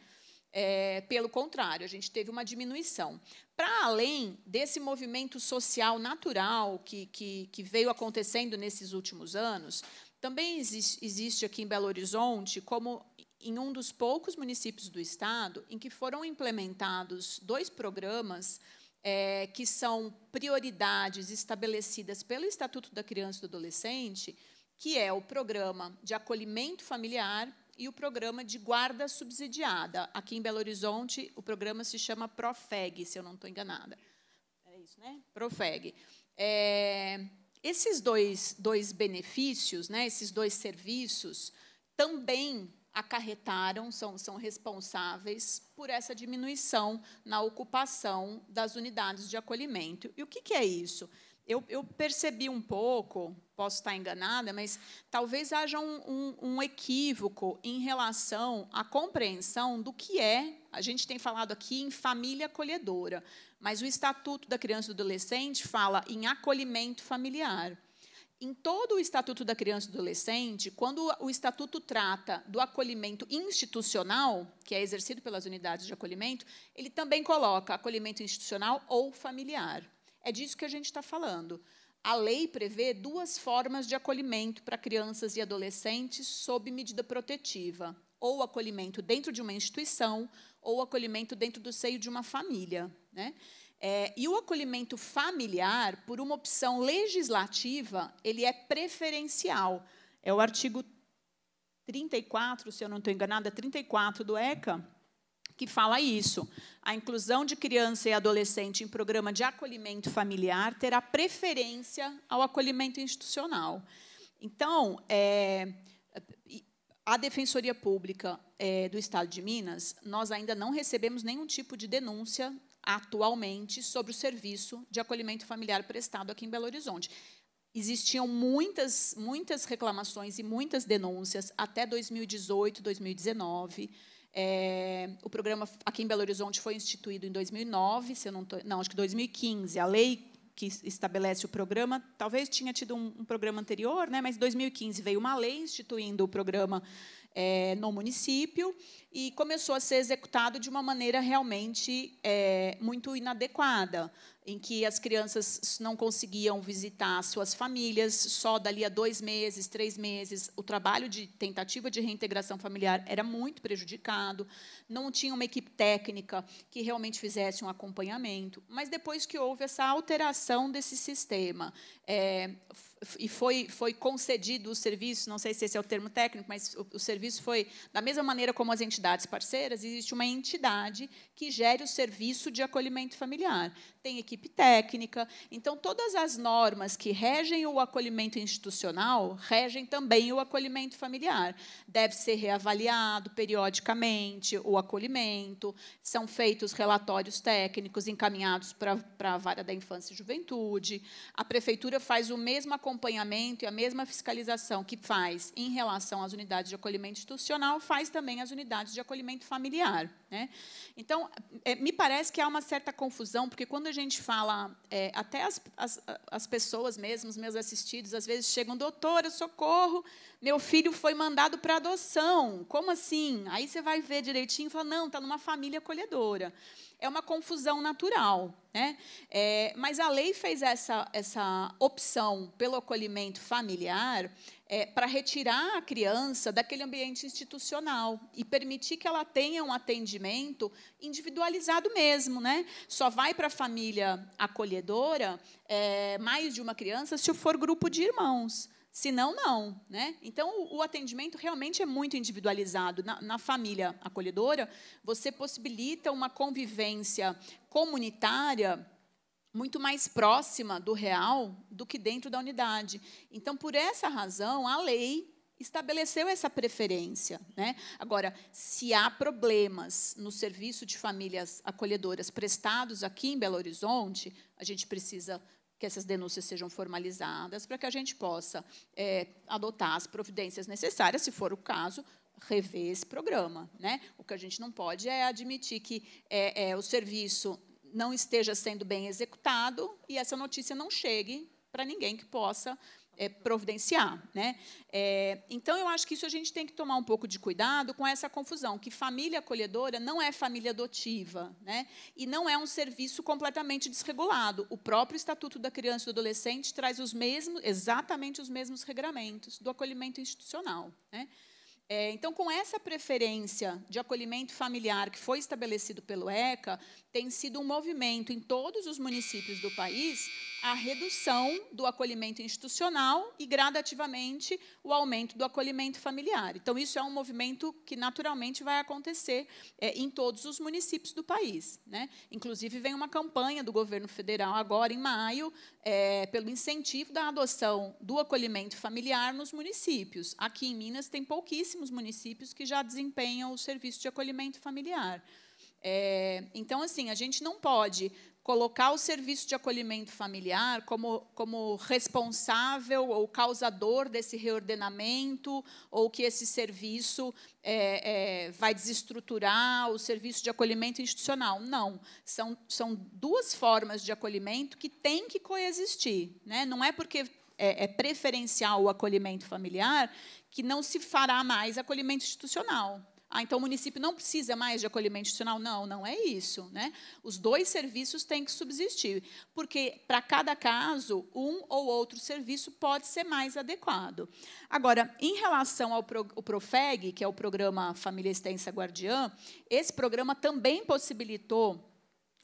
É, pelo contrário, a gente teve uma diminuição. Para além desse movimento social natural que, que, que, veio acontecendo nesses últimos anos, também existe aqui em Belo Horizonte, como em um dos poucos municípios do estado, em que foram implementados dois programas é, que são prioridades estabelecidas pelo Estatuto da Criança e do Adolescente, que é o programa de acolhimento familiar e o programa de guarda subsidiada. Aqui em Belo Horizonte, o programa se chama Profeg, se eu não estou enganada. É isso, né? Profeg. É, esses dois, dois benefícios, né, esses dois serviços, também acarretaram, são, são responsáveis por essa diminuição na ocupação das unidades de acolhimento. E o que, que é isso? Eu, eu, percebi um pouco, posso estar enganada, mas talvez haja um, um, um, equívoco em relação à compreensão do que é. A gente tem falado aqui em família acolhedora, mas o Estatuto da Criança e do Adolescente fala em acolhimento familiar. Em todo o Estatuto da Criança e do Adolescente, quando o Estatuto trata do acolhimento institucional, que é exercido pelas unidades de acolhimento, ele também coloca acolhimento institucional ou familiar. É disso que a gente está falando. A lei prevê duas formas de acolhimento para crianças e adolescentes sob medida protetiva: ou acolhimento dentro de uma instituição, ou acolhimento dentro do seio de uma família. Né? É, e o acolhimento familiar, por uma opção legislativa, ele é preferencial. É o artigo 34, se eu não estou enganada, 34 do ECA, que fala isso. A inclusão de criança e adolescente em programa de acolhimento familiar terá preferência ao acolhimento institucional. Então, é, a Defensoria Pública é, do Estado de Minas, nós ainda não recebemos nenhum tipo de denúncia atualmente sobre o serviço de acolhimento familiar prestado aqui em Belo Horizonte. Existiam muitas, muitas reclamações e muitas denúncias até 2018, 2019. É, o programa aqui em Belo Horizonte foi instituído em 2009, se eu não, tô, não acho que 2015. A lei que estabelece o programa, talvez tinha tido um, um programa anterior, né? Mas em 2015 veio uma lei instituindo o programa é, no município e começou a ser executado de uma maneira realmente é, muito inadequada em que as crianças não conseguiam visitar suas famílias, só dali a dois meses, três meses, o trabalho de tentativa de reintegração familiar era muito prejudicado, não tinha uma equipe técnica que realmente fizesse um acompanhamento. Mas depois que houve essa alteração desse sistema é, e foi, foi concedido o serviço, não sei se esse é o termo técnico, mas o, o serviço foi, da mesma maneira como as entidades parceiras, existe uma entidade que gere o serviço de acolhimento familiar tem equipe técnica. Então, todas as normas que regem o acolhimento institucional regem também o acolhimento familiar. Deve ser reavaliado periodicamente o acolhimento, são feitos relatórios técnicos encaminhados para, para a vara da infância e juventude. A prefeitura faz o mesmo acompanhamento e a mesma fiscalização que faz em relação às unidades de acolhimento institucional, faz também as unidades de acolhimento familiar. Né? Então, é, me parece que há uma certa confusão, porque quando a gente fala, é, até as, as, as, pessoas mesmo, os meus assistidos, às vezes chegam, doutora, socorro, meu filho foi mandado para adoção, como assim? Aí você vai ver direitinho e fala, não, está numa família acolhedora. É uma confusão natural. Né? É, mas a lei fez essa, essa opção pelo acolhimento familiar é, para retirar a criança daquele ambiente institucional e permitir que ela tenha um atendimento individualizado mesmo. Né? Só vai para a família acolhedora é, mais de uma criança se for grupo de irmãos. Se não, não. Né? Então, o, atendimento realmente é muito individualizado. Na, na, família acolhedora, você possibilita uma convivência comunitária muito mais próxima do real do que dentro da unidade. Então, por essa razão, a lei estabeleceu essa preferência. Né? Agora, se há problemas no serviço de famílias acolhedoras prestados aqui em Belo Horizonte, a gente precisa que essas denúncias sejam formalizadas para que a gente possa é, adotar as providências necessárias, se for o caso, rever esse programa. Né? O que a gente não pode é admitir que é, é, o serviço não esteja sendo bem executado e essa notícia não chegue para ninguém que possa é, providenciar. Né? É, então, eu acho que isso a gente tem que tomar um pouco de cuidado com essa confusão, que família acolhedora não é família adotiva, né? e não é um serviço completamente desregulado. O próprio Estatuto da Criança e do Adolescente traz os mesmos, exatamente os mesmos regramentos do acolhimento institucional. Né? É, então, com essa preferência de acolhimento familiar que foi estabelecido pelo ECA, tem sido um movimento em todos os municípios do país a redução do acolhimento institucional e, gradativamente, o aumento do acolhimento familiar. Então, isso é um movimento que, naturalmente, vai acontecer é, em todos os municípios do país. Né? Inclusive, vem uma campanha do governo federal, agora em maio, é, pelo incentivo da adoção do acolhimento familiar nos municípios. Aqui em Minas, tem pouquíssimo pouquíssimos municípios que já desempenham o serviço de acolhimento familiar. É, então, assim, a gente não pode colocar o serviço de acolhimento familiar como, como responsável ou causador desse reordenamento, ou que esse serviço é, é, vai desestruturar o serviço de acolhimento institucional. Não. São, são duas formas de acolhimento que têm que coexistir. Né? Não é porque é, é preferencial o acolhimento familiar, que não se fará mais acolhimento institucional. Ah, então o município não precisa mais de acolhimento institucional? Não, não é isso. Né? Os dois serviços têm que subsistir, porque para cada caso, um ou outro serviço pode ser mais adequado. Agora, em relação ao Pro, Profeg, que é o programa Família Extensa Guardiã, esse programa também possibilitou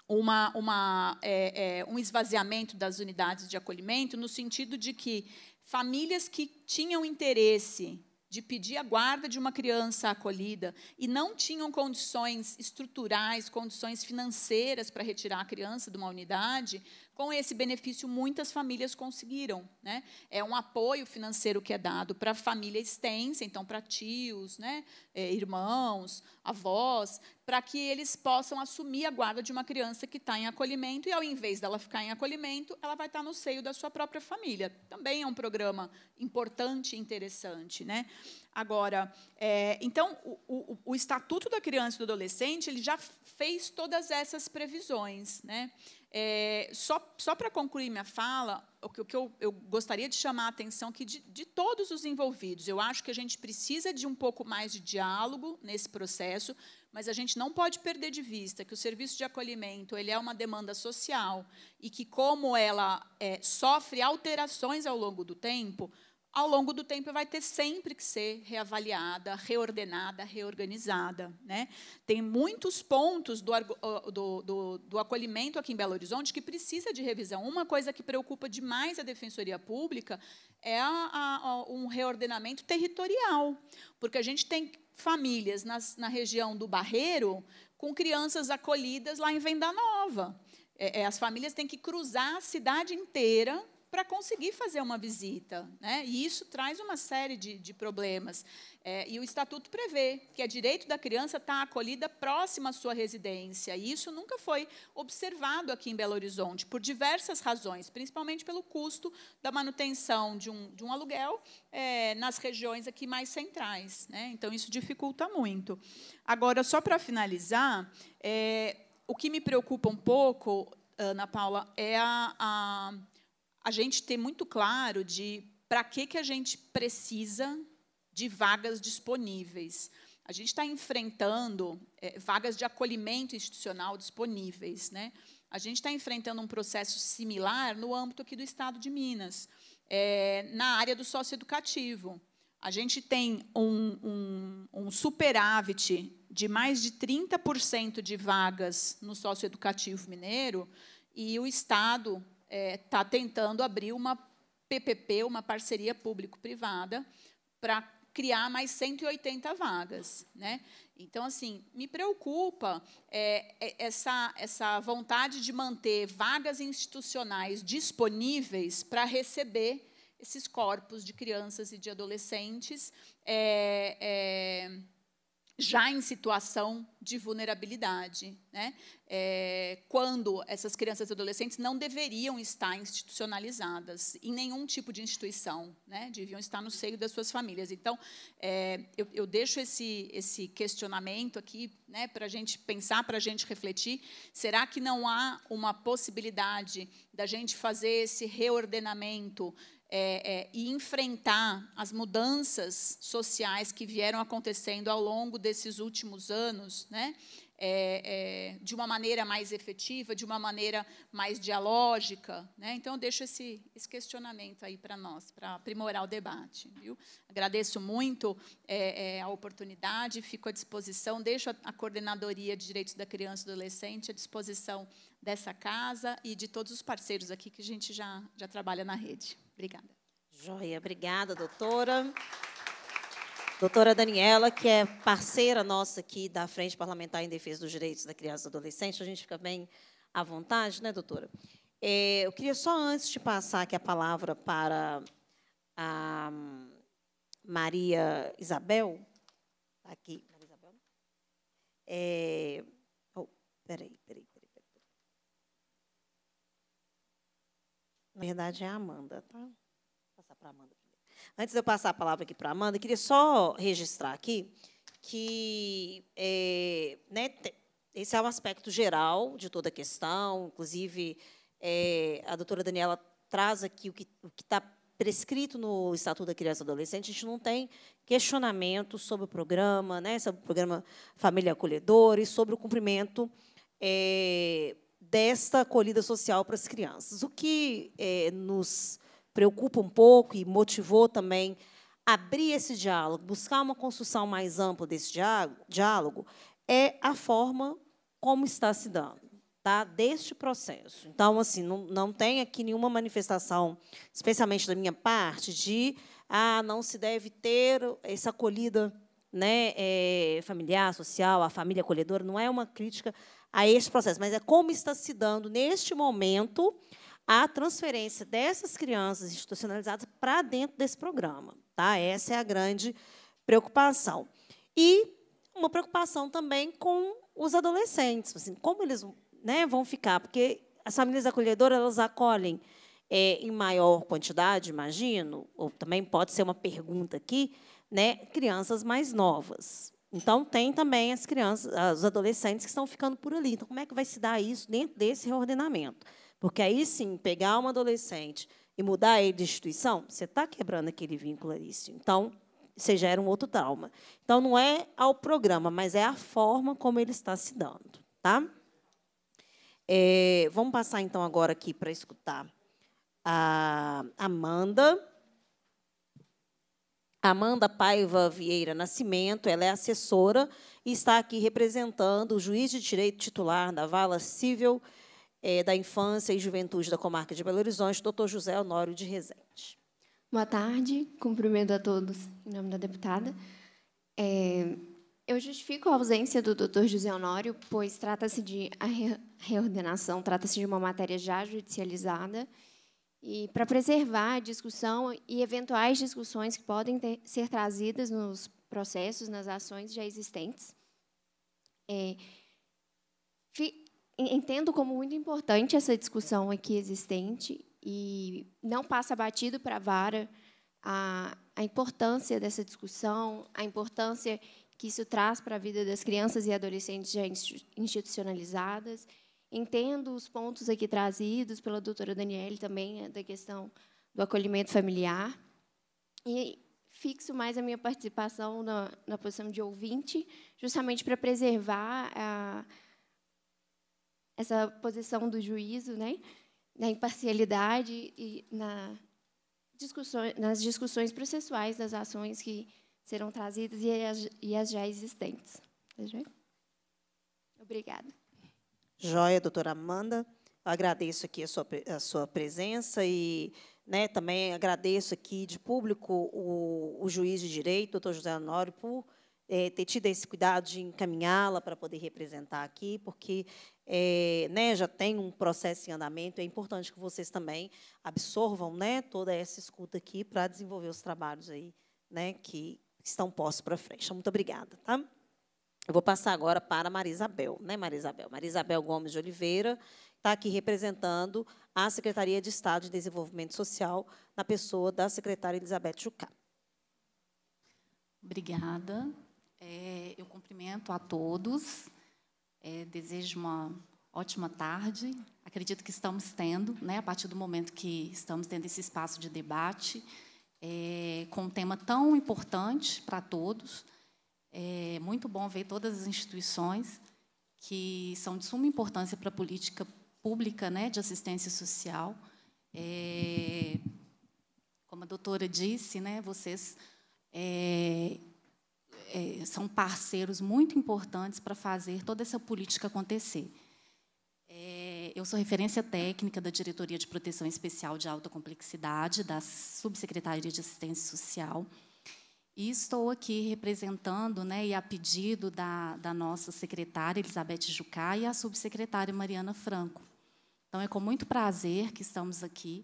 uma, uma, é, é, um esvaziamento das unidades de acolhimento, no sentido de que famílias que tinham interesse de pedir a guarda de uma criança acolhida e não tinham condições estruturais, condições financeiras para retirar a criança de uma unidade, com esse benefício, muitas famílias conseguiram. Né? É um apoio financeiro que é dado para a família extensa, então, para tios, né? É, irmãos, avós, para que eles possam assumir a guarda de uma criança que está em acolhimento e, ao invés dela ficar em acolhimento, ela vai estar tá no seio da sua própria família. Também é um programa importante e interessante. Né? Agora, é, então, o, o, o, Estatuto da Criança e do Adolescente ele já fez todas essas previsões. Né? É, só só para concluir minha fala, o que, o que eu, eu, gostaria de chamar a atenção que de, de, todos os envolvidos, eu acho que a gente precisa de um pouco mais de diálogo nesse processo, mas a gente não pode perder de vista que o serviço de acolhimento ele é uma demanda social e que como ela é, sofre alterações ao longo do tempo, ao longo do tempo vai ter sempre que ser reavaliada, reordenada, reorganizada. Né? Tem muitos pontos do, do, do, do, acolhimento aqui em Belo Horizonte que precisa de revisão. Uma coisa que preocupa demais a Defensoria Pública é a, a, um reordenamento territorial, porque a gente tem famílias nas, na região do Barreiro com crianças acolhidas lá em Venda Nova. É, é, as famílias têm que cruzar a cidade inteira para conseguir fazer uma visita. Né? E isso traz uma série de, de problemas. É, e o Estatuto prevê que é direito da criança estar tá acolhida próxima à sua residência. E isso nunca foi observado aqui em Belo Horizonte, por diversas razões, principalmente pelo custo da manutenção de um, de um aluguel é, nas regiões aqui mais centrais. Né? Então, isso dificulta muito. Agora, só para finalizar, é, o que me preocupa um pouco, Ana Paula, é a, a a gente ter muito claro de para que, que a gente precisa de vagas disponíveis. A gente está enfrentando é, vagas de acolhimento institucional disponíveis. Né? A gente está enfrentando um processo similar no âmbito aqui do Estado de Minas, é, na área do socioeducativo. A gente tem um, um, um superávit de mais de 30% de vagas no socioeducativo mineiro, e o Estado está é, tá tentando abrir uma PPP, uma parceria público-privada, para criar mais 180 vagas. Né? Então, assim, me preocupa é, é, essa, essa vontade de manter vagas institucionais disponíveis para receber esses corpos de crianças e de adolescentes. É, é já em situação de vulnerabilidade, né? É, quando essas crianças e adolescentes não deveriam estar institucionalizadas em nenhum tipo de instituição, né? deviam estar no seio das suas famílias. Então, é, eu, eu, deixo esse, esse questionamento aqui né, para a gente pensar, para a gente refletir. Será que não há uma possibilidade da gente fazer esse reordenamento é, é, e enfrentar as mudanças sociais que vieram acontecendo ao longo desses últimos anos, né? É, é, de uma maneira mais efetiva, de uma maneira mais dialógica. Né? Então, eu deixo esse, esse questionamento aí para nós, para aprimorar o debate. Viu? Agradeço muito é, é, a oportunidade, fico à disposição, deixo a, a Coordenadoria de Direitos da Criança e do Adolescente à disposição dessa casa e de todos os parceiros aqui que a gente já, já trabalha na rede. Obrigada. Joia, obrigada, doutora. Doutora Daniela, que é parceira nossa aqui da Frente Parlamentar em Defesa dos Direitos da Criança e Adolescente, a gente fica bem à vontade, né, doutora? É, eu queria só, antes de passar aqui a palavra para a Maria Isabel, tá aqui, Maria Isabel? Né? É, oh, peraí, peraí. Na verdade, é a Amanda, tá? Vou passar para Amanda primeiro. Antes de eu passar a palavra aqui para a Amanda, queria só registrar aqui que é, né, esse é um aspecto geral de toda a questão, inclusive é, a doutora Daniela traz aqui o que está prescrito no Estatuto da Criança e Adolescente, a gente não tem questionamento sobre o programa, né, sobre o programa Família Acolhedora e sobre o cumprimento é, desta acolhida social para as crianças. O que é, nos preocupa um pouco e motivou também abrir esse diálogo, buscar uma construção mais ampla desse diálogo, é a forma como está se dando, tá? Deste processo. Então, assim, não, não tem aqui nenhuma manifestação, especialmente da minha parte, de ah, não se deve ter essa acolhida né, é, familiar, social, a família acolhedora, não é uma crítica a este processo, mas é como está se dando neste momento a transferência dessas crianças institucionalizadas para dentro desse programa. Tá? Essa é a grande preocupação. E uma preocupação também com os adolescentes, assim, como eles né, vão ficar, porque as famílias acolhedoras elas acolhem é, em maior quantidade, imagino, ou também pode ser uma pergunta aqui, né, crianças mais novas. Então, tem também as crianças, ah, os adolescentes que estão ficando por ali. Então, como é que vai se dar isso dentro desse reordenamento? Porque aí sim, pegar um adolescente e mudar ele de instituição, você está quebrando aquele vínculo ali. Então, você gera um outro trauma. Então, não é ao programa, mas é a forma como ele está se dando. Tá? É, vamos passar, então, agora aqui para escutar a Amanda Amanda Paiva Vieira Nascimento, ela é assessora e está aqui representando o juiz de direito titular da Vala Civil é, da Infância e Juventude da Comarca de Belo Horizonte, doutor José Honório de Rezende. Boa tarde, cumprimento a todos em nome da deputada. É, eu justifico a ausência do doutor José Honório, pois trata-se de a reordenação, trata-se de uma matéria já judicializada e para preservar a discussão e eventuais discussões que podem ter, ser trazidas nos processos, nas ações já existentes. É, fi, entendo como muito importante essa discussão aqui existente e não passa batido para a vara a, a importância dessa discussão, a importância que isso traz para a vida das crianças e adolescentes já institucionalizadas Entendo os pontos aqui trazidos pela doutora Daniele também, eh, da questão do acolhimento familiar. E fixo mais a minha participação na, na posição de ouvinte, justamente para preservar a, essa posição do juízo, né, na imparcialidade e na discussões, nas discussões processuais das ações que serão trazidas e as, e as já existentes. Tá Obrigada. Joia, doutora Amanda. Agradeço aqui a sua, a sua presença e né, também agradeço aqui de público o, o juiz de direito, doutor José Honório, por é, ter tido esse cuidado de encaminhá-la para poder representar aqui, porque é, né, já tem um processo em andamento, é importante que vocês também absorvam né, toda essa escuta aqui para desenvolver os trabalhos aí, né, que estão postos para frente. Muito obrigada. Tá? Eu vou passar agora para Marisabel, né, Marisabel? Marisabel Gomes de Oliveira está aqui representando a Secretaria de Estado de Desenvolvimento Social na pessoa da secretária Elizabeth Jucá. Obrigada. É, eu cumprimento a todos. É, desejo uma ótima tarde. Acredito que estamos tendo, né, a partir do momento que estamos tendo esse espaço de debate, é, com um tema tão importante para todos é muito bom ver todas as instituições que são de suma importância para a política pública né, de assistência social. É, como a doutora disse, né, vocês é, é, são parceiros muito importantes para fazer toda essa política acontecer. É, eu sou referência técnica da Diretoria de Proteção Especial de Alta Complexidade, da Subsecretaria de Assistência Social. E estou aqui representando, né, e a pedido da, da nossa secretária Elizabeth Jucá e a subsecretária Mariana Franco. Então, é com muito prazer que estamos aqui,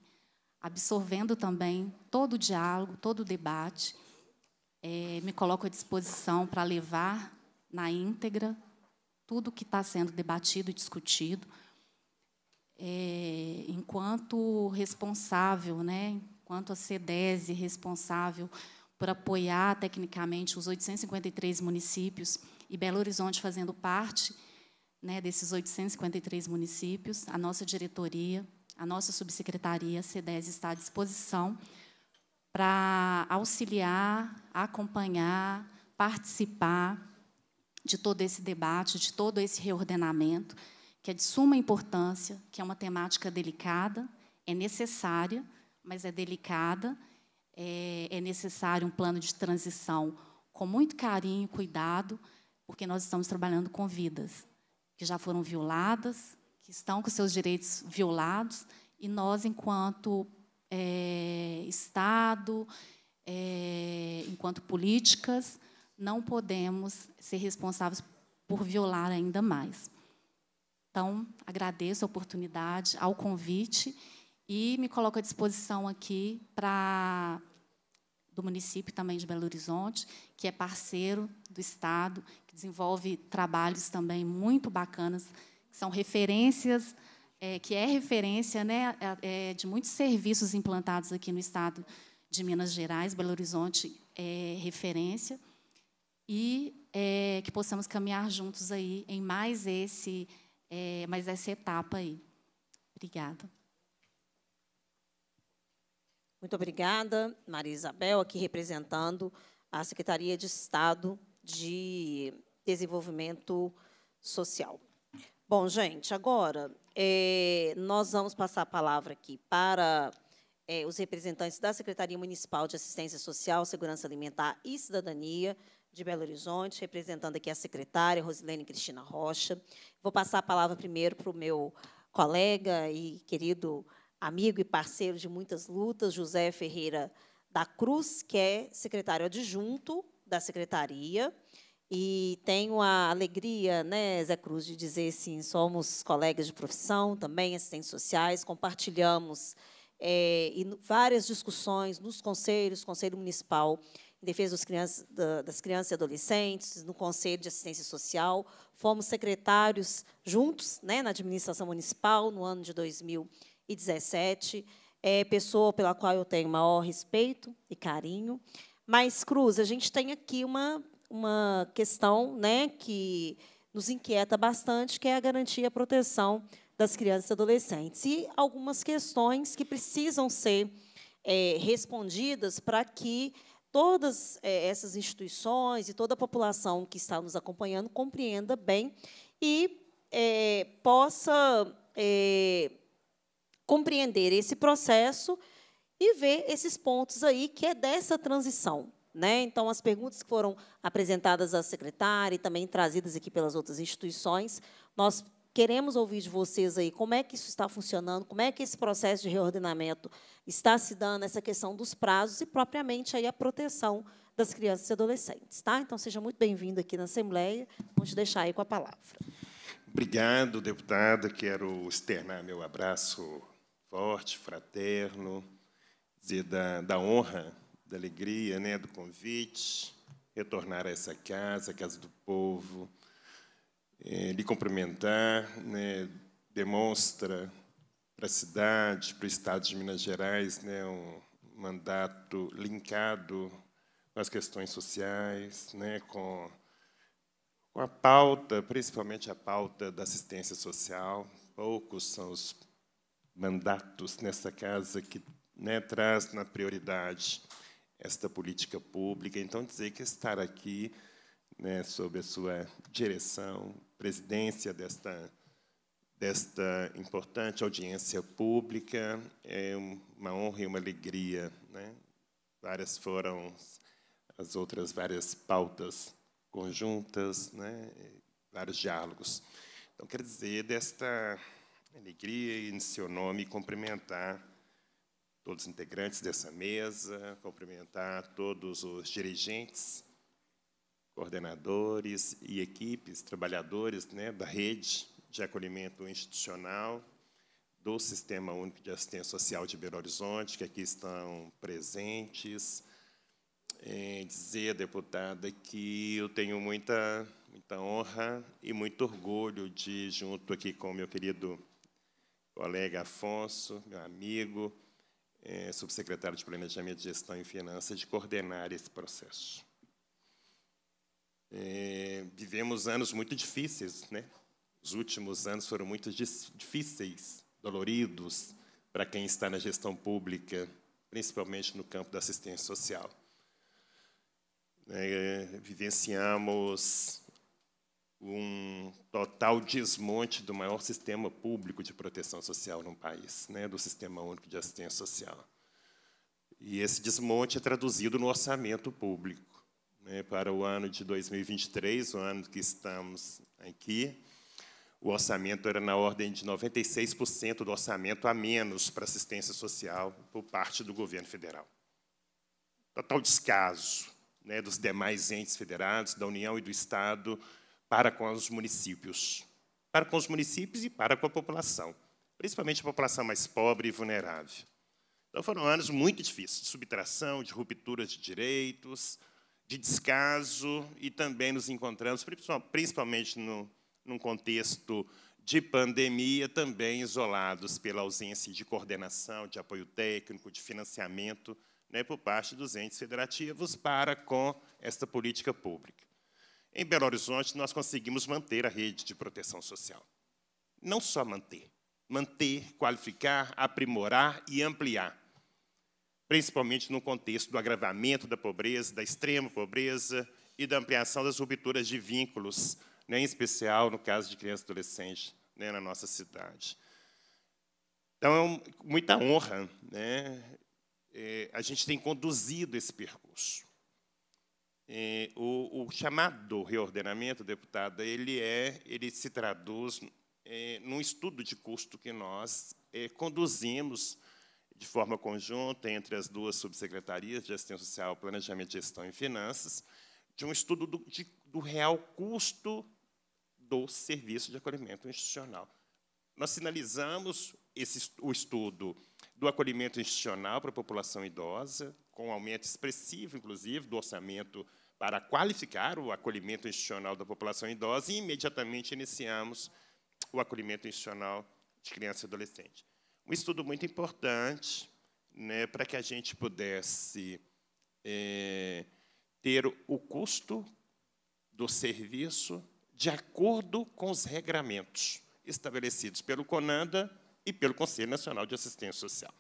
absorvendo também todo o diálogo, todo o debate. É, me coloco à disposição para levar na íntegra tudo o que está sendo debatido e discutido, é, enquanto responsável, né, enquanto a CEDESI responsável por apoiar tecnicamente os 853 municípios e Belo Horizonte fazendo parte né, desses 853 municípios. A nossa diretoria, a nossa subsecretaria, a CEDES, está à disposição para auxiliar, acompanhar, participar de todo esse debate, de todo esse reordenamento, que é de suma importância, que é uma temática delicada, é necessária, mas é delicada é, é necessário um plano de transição com muito carinho, e cuidado, porque nós estamos trabalhando com vidas que já foram violadas, que estão com seus direitos violados, e nós, enquanto é, Estado, é, enquanto políticas, não podemos ser responsáveis por violar ainda mais. Então, agradeço a oportunidade, ao convite. E me coloco à disposição aqui para do município também de Belo Horizonte, que é parceiro do Estado, que desenvolve trabalhos também muito bacanas, que são referências, é, que é referência né, é, de muitos serviços implantados aqui no Estado de Minas Gerais, Belo Horizonte é referência, e é, que possamos caminhar juntos aí em mais, esse, é, mais essa etapa aí. Obrigada. Muito obrigada, Maria Isabel, aqui representando a Secretaria de Estado de Desenvolvimento Social. Bom, gente, agora é, nós vamos passar a palavra aqui para é, os representantes da Secretaria Municipal de Assistência Social, Segurança Alimentar e Cidadania de Belo Horizonte, representando aqui a secretária Rosilene Cristina Rocha. Vou passar a palavra primeiro para o meu colega e querido amigo e parceiro de muitas lutas, José Ferreira da Cruz, que é secretário adjunto da secretaria. E tenho a alegria, né, Zé Cruz, de dizer sim, somos colegas de profissão, também assistentes sociais, compartilhamos é, várias discussões nos conselhos, Conselho Municipal em defesa crianças, das crianças e adolescentes, no Conselho de Assistência Social. Fomos secretários juntos né, na administração municipal no ano de 2000 e 17. É pessoa pela qual eu tenho maior respeito e carinho. Mas, Cruz, a gente tem aqui uma, uma questão né, que nos inquieta bastante, que é a garantia e a proteção das crianças e adolescentes. E algumas questões que precisam ser é, respondidas para que todas é, essas instituições e toda a população que está nos acompanhando compreenda bem e é, possa é, compreender esse processo e ver esses pontos aí que é dessa transição. Né? Então, as perguntas que foram apresentadas à secretária e também trazidas aqui pelas outras instituições, nós queremos ouvir de vocês aí como é que isso está funcionando, como é que esse processo de reordenamento está se dando, essa questão dos prazos e, propriamente, aí, a proteção das crianças e adolescentes. Tá? Então, seja muito bem-vindo aqui na Assembleia. Vou te deixar aí com a palavra. Obrigado, deputada. Quero externar meu abraço forte, fraterno, dizer, da, da honra, da alegria, né, do convite, retornar a essa casa, a casa do povo, é, lhe cumprimentar, né, demonstra para a cidade, para o Estado de Minas Gerais, né, um mandato linkado nas questões sociais, né, com, com a pauta, principalmente a pauta da assistência social. Poucos são os mandatos nessa casa que né, traz na prioridade esta política pública. Então, dizer que estar aqui, né, sob a sua direção, presidência desta, desta importante audiência pública, é uma honra e uma alegria. Né? Várias foram as outras várias pautas conjuntas, né? vários diálogos. Então, quero dizer, desta alegria em seu nome cumprimentar todos os integrantes dessa mesa, cumprimentar todos os dirigentes, coordenadores e equipes, trabalhadores né, da rede de acolhimento institucional do Sistema Único de Assistência Social de Belo Horizonte, que aqui estão presentes. É dizer, deputada, que eu tenho muita, muita honra e muito orgulho de, junto aqui com o meu querido colega Afonso, meu amigo, é, subsecretário de Planejamento, Gestão e Finanças, de coordenar esse processo. É, vivemos anos muito difíceis, né? Os últimos anos foram muito difíceis, doloridos para quem está na gestão pública, principalmente no campo da assistência social. É, vivenciamos um total desmonte do maior sistema público de proteção social no país, né, do Sistema Único de Assistência Social. E esse desmonte é traduzido no orçamento público. Né, para o ano de 2023, o ano que estamos aqui, o orçamento era na ordem de 96% do orçamento a menos para assistência social por parte do governo federal. Total descaso né, dos demais entes federados, da União e do Estado, para com os municípios, para com os municípios e para com a população, principalmente a população mais pobre e vulnerável. Então foram anos muito difíceis, de subtração, de rupturas de direitos, de descaso, e também nos encontramos, principalmente no, num contexto de pandemia, também isolados pela ausência de coordenação, de apoio técnico, de financiamento né, por parte dos entes federativos para com esta política pública. Em Belo Horizonte, nós conseguimos manter a rede de proteção social. Não só manter, manter, qualificar, aprimorar e ampliar. Principalmente no contexto do agravamento da pobreza, da extrema pobreza e da ampliação das rupturas de vínculos, né, em especial no caso de crianças e adolescentes né, na nossa cidade. Então, é um, muita honra. Né, é, a gente tem conduzido esse percurso. Eh, o, o, chamado reordenamento, deputada, ele é, ele se traduz é, num estudo de custo que nós é, conduzimos de forma conjunta entre as duas subsecretarias de assistência social, planejamento, gestão e finanças, de um estudo do, de, do real custo do serviço de acolhimento institucional. Nós sinalizamos esse, o estudo do acolhimento institucional para a população idosa, com um aumento expressivo, inclusive, do orçamento para qualificar o acolhimento institucional da população idosa e imediatamente iniciamos o acolhimento institucional de criança e adolescente. Um estudo muito importante né, para que a gente pudesse é, ter o custo do serviço de acordo com os regramentos estabelecidos pelo CONANDA e pelo Conselho Nacional de Assistência Social.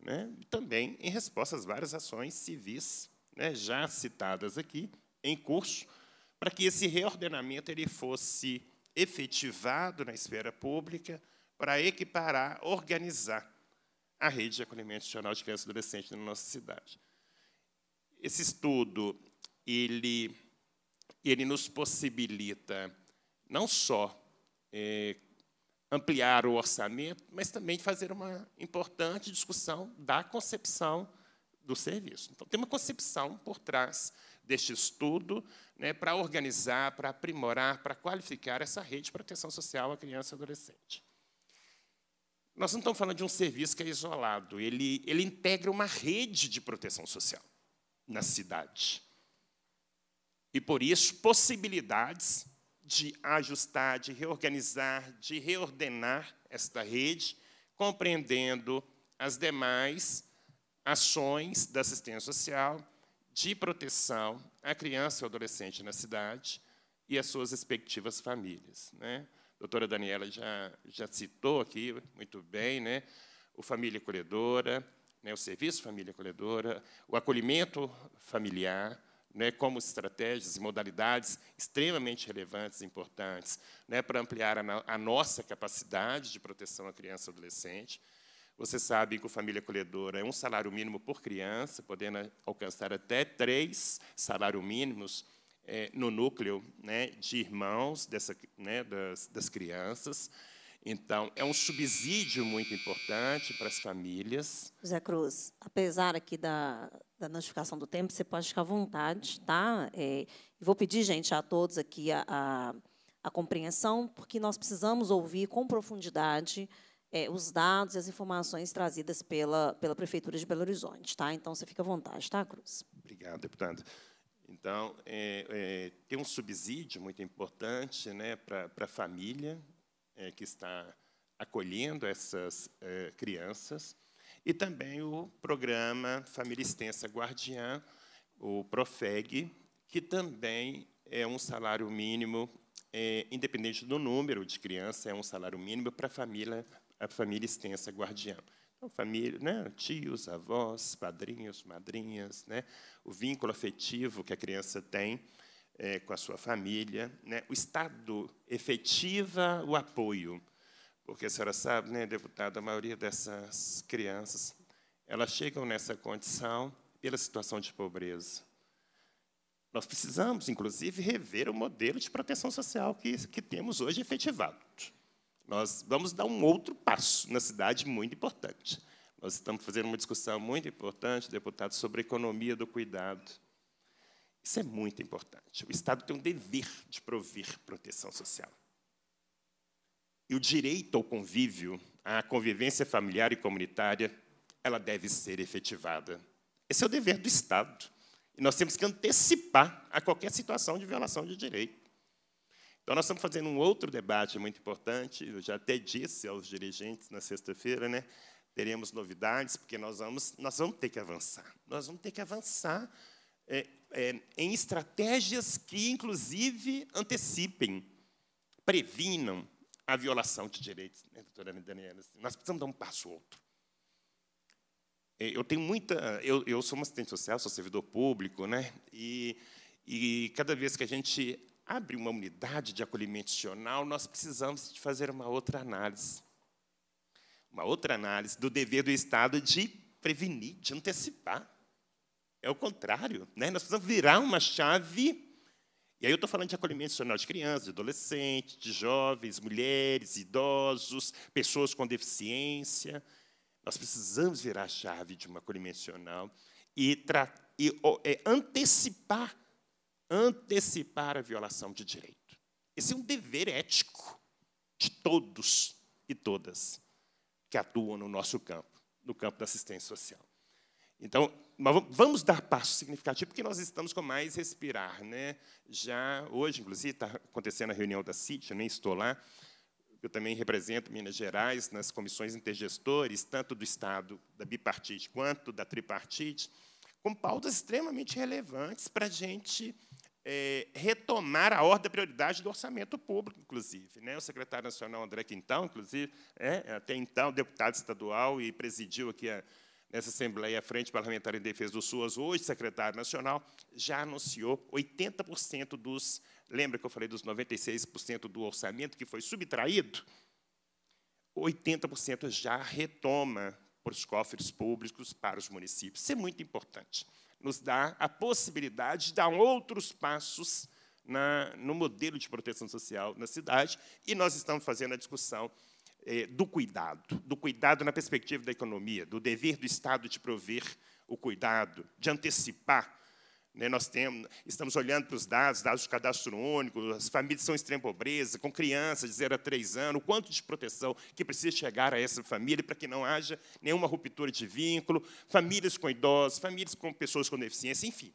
Né? Também em resposta às várias ações civis né, já citadas aqui, em curso, para que esse reordenamento ele fosse efetivado na esfera pública para equiparar, organizar a rede de acolhimento institucional de crianças e adolescentes na nossa cidade. Esse estudo ele, ele nos possibilita não só é, ampliar o orçamento, mas também fazer uma importante discussão da concepção do serviço. Então, tem uma concepção por trás deste estudo né, para organizar, para aprimorar, para qualificar essa rede de proteção social à criança e adolescente. Nós não estamos falando de um serviço que é isolado, ele, ele integra uma rede de proteção social na cidade. E, por isso, possibilidades de ajustar, de reorganizar, de reordenar esta rede, compreendendo as demais ações da assistência social de proteção à criança e ao adolescente na cidade e às suas respectivas famílias. Né? A doutora Daniela já, já citou aqui muito bem né? o Família Acolhedora, né? o Serviço Família Acolhedora, o acolhimento familiar, né, como estratégias e modalidades extremamente relevantes e importantes né, para ampliar a, a, nossa capacidade de proteção à criança e adolescente, você sabe que o Família Acolhedora é um salário mínimo por criança, podendo alcançar até três salários mínimos é, no núcleo né, de irmãos dessa, né, das, das crianças. Então, é um subsídio muito importante para as famílias. Zé Cruz, apesar aqui da, da notificação do tempo, você pode ficar à vontade, tá? É, vou pedir, gente, a todos aqui a, a, a compreensão, porque nós precisamos ouvir com profundidade é, os dados e as informações trazidas pela, pela Prefeitura de Belo Horizonte. Tá? Então, você fica à vontade, tá, Cruz? Obrigado, deputado. Então, é, é, tem um subsídio muito importante né, para a família é, que está acolhendo essas é, crianças, e também o programa Família Extensa Guardiã, o PROFEG, que também é um salário mínimo, é, independente do número de criança, é um salário mínimo para a família, a família extensa guardiã. Então, família, né, tios, avós, padrinhos, madrinhas, né, o vínculo afetivo que a criança tem é, com a sua família, né, o Estado efetiva o apoio. Porque a senhora sabe, né, deputada, a maioria dessas crianças elas chegam nessa condição pela situação de pobreza. Nós precisamos, inclusive, rever o modelo de proteção social que, que temos hoje efetivado. Nós vamos dar um outro passo na cidade muito importante. Nós estamos fazendo uma discussão muito importante, deputado, sobre economia do cuidado. Isso é muito importante. O Estado tem um dever de prover proteção social. E o direito ao convívio, à convivência familiar e comunitária, ela deve ser efetivada. Esse é o dever do Estado. E nós temos que antecipar a qualquer situação de violação de direito. Então, nós estamos fazendo um outro debate muito importante. Eu já até disse aos dirigentes na sexta-feira, né? Teremos novidades, porque nós vamos, nós vamos ter que avançar. Nós vamos ter que avançar é, é, em estratégias que, inclusive, antecipem, previnam a violação de direitos, né, doutora Daniela? Assim, nós precisamos dar um passo outro. É, eu tenho muita. Eu, eu sou uma assistente social, sou servidor público, né? E, e cada vez que a gente abre uma unidade de acolhimento institucional, nós precisamos de fazer uma outra análise. Uma outra análise do dever do Estado de prevenir, de antecipar. É o contrário. Né? Nós precisamos virar uma chave. E aí eu estou falando de acolhimento institucional de crianças, de adolescentes, de jovens, mulheres, idosos, pessoas com deficiência. Nós precisamos virar a chave de um acolhimento institucional e, e, e é, antecipar antecipar a violação de direito. Esse é um dever ético de todos e todas que atuam no nosso campo, no campo da assistência social. Então, vamos dar passo significativo, porque nós estamos com mais respirar. Né? Já hoje, inclusive, está acontecendo a reunião da CIT, eu nem estou lá, eu também represento Minas Gerais nas comissões intergestores, tanto do Estado, da bipartite, quanto da tripartite, com pautas extremamente relevantes para a gente é, retomar a ordem da prioridade do orçamento público, inclusive. Né? O secretário nacional André Quintão, inclusive, é, até então deputado estadual e presidiu aqui a, nessa Assembleia a Frente Parlamentar em Defesa do SUAS, hoje secretário nacional, já anunciou 80% dos... Lembra que eu falei dos 96% do orçamento que foi subtraído? 80% já retoma para os cofres públicos, para os municípios. Isso é muito importante nos dá a possibilidade de dar outros passos na, no modelo de proteção social na cidade, e nós estamos fazendo a discussão eh, do cuidado, do cuidado na perspectiva da economia, do dever do Estado de prover o cuidado, de antecipar né, nós temos, estamos olhando para os dados, dados do cadastro único, as famílias são em extrema pobreza, com crianças de 0 a 3 anos, o quanto de proteção que precisa chegar a essa família para que não haja nenhuma ruptura de vínculo, famílias com idosos, famílias com pessoas com deficiência, enfim.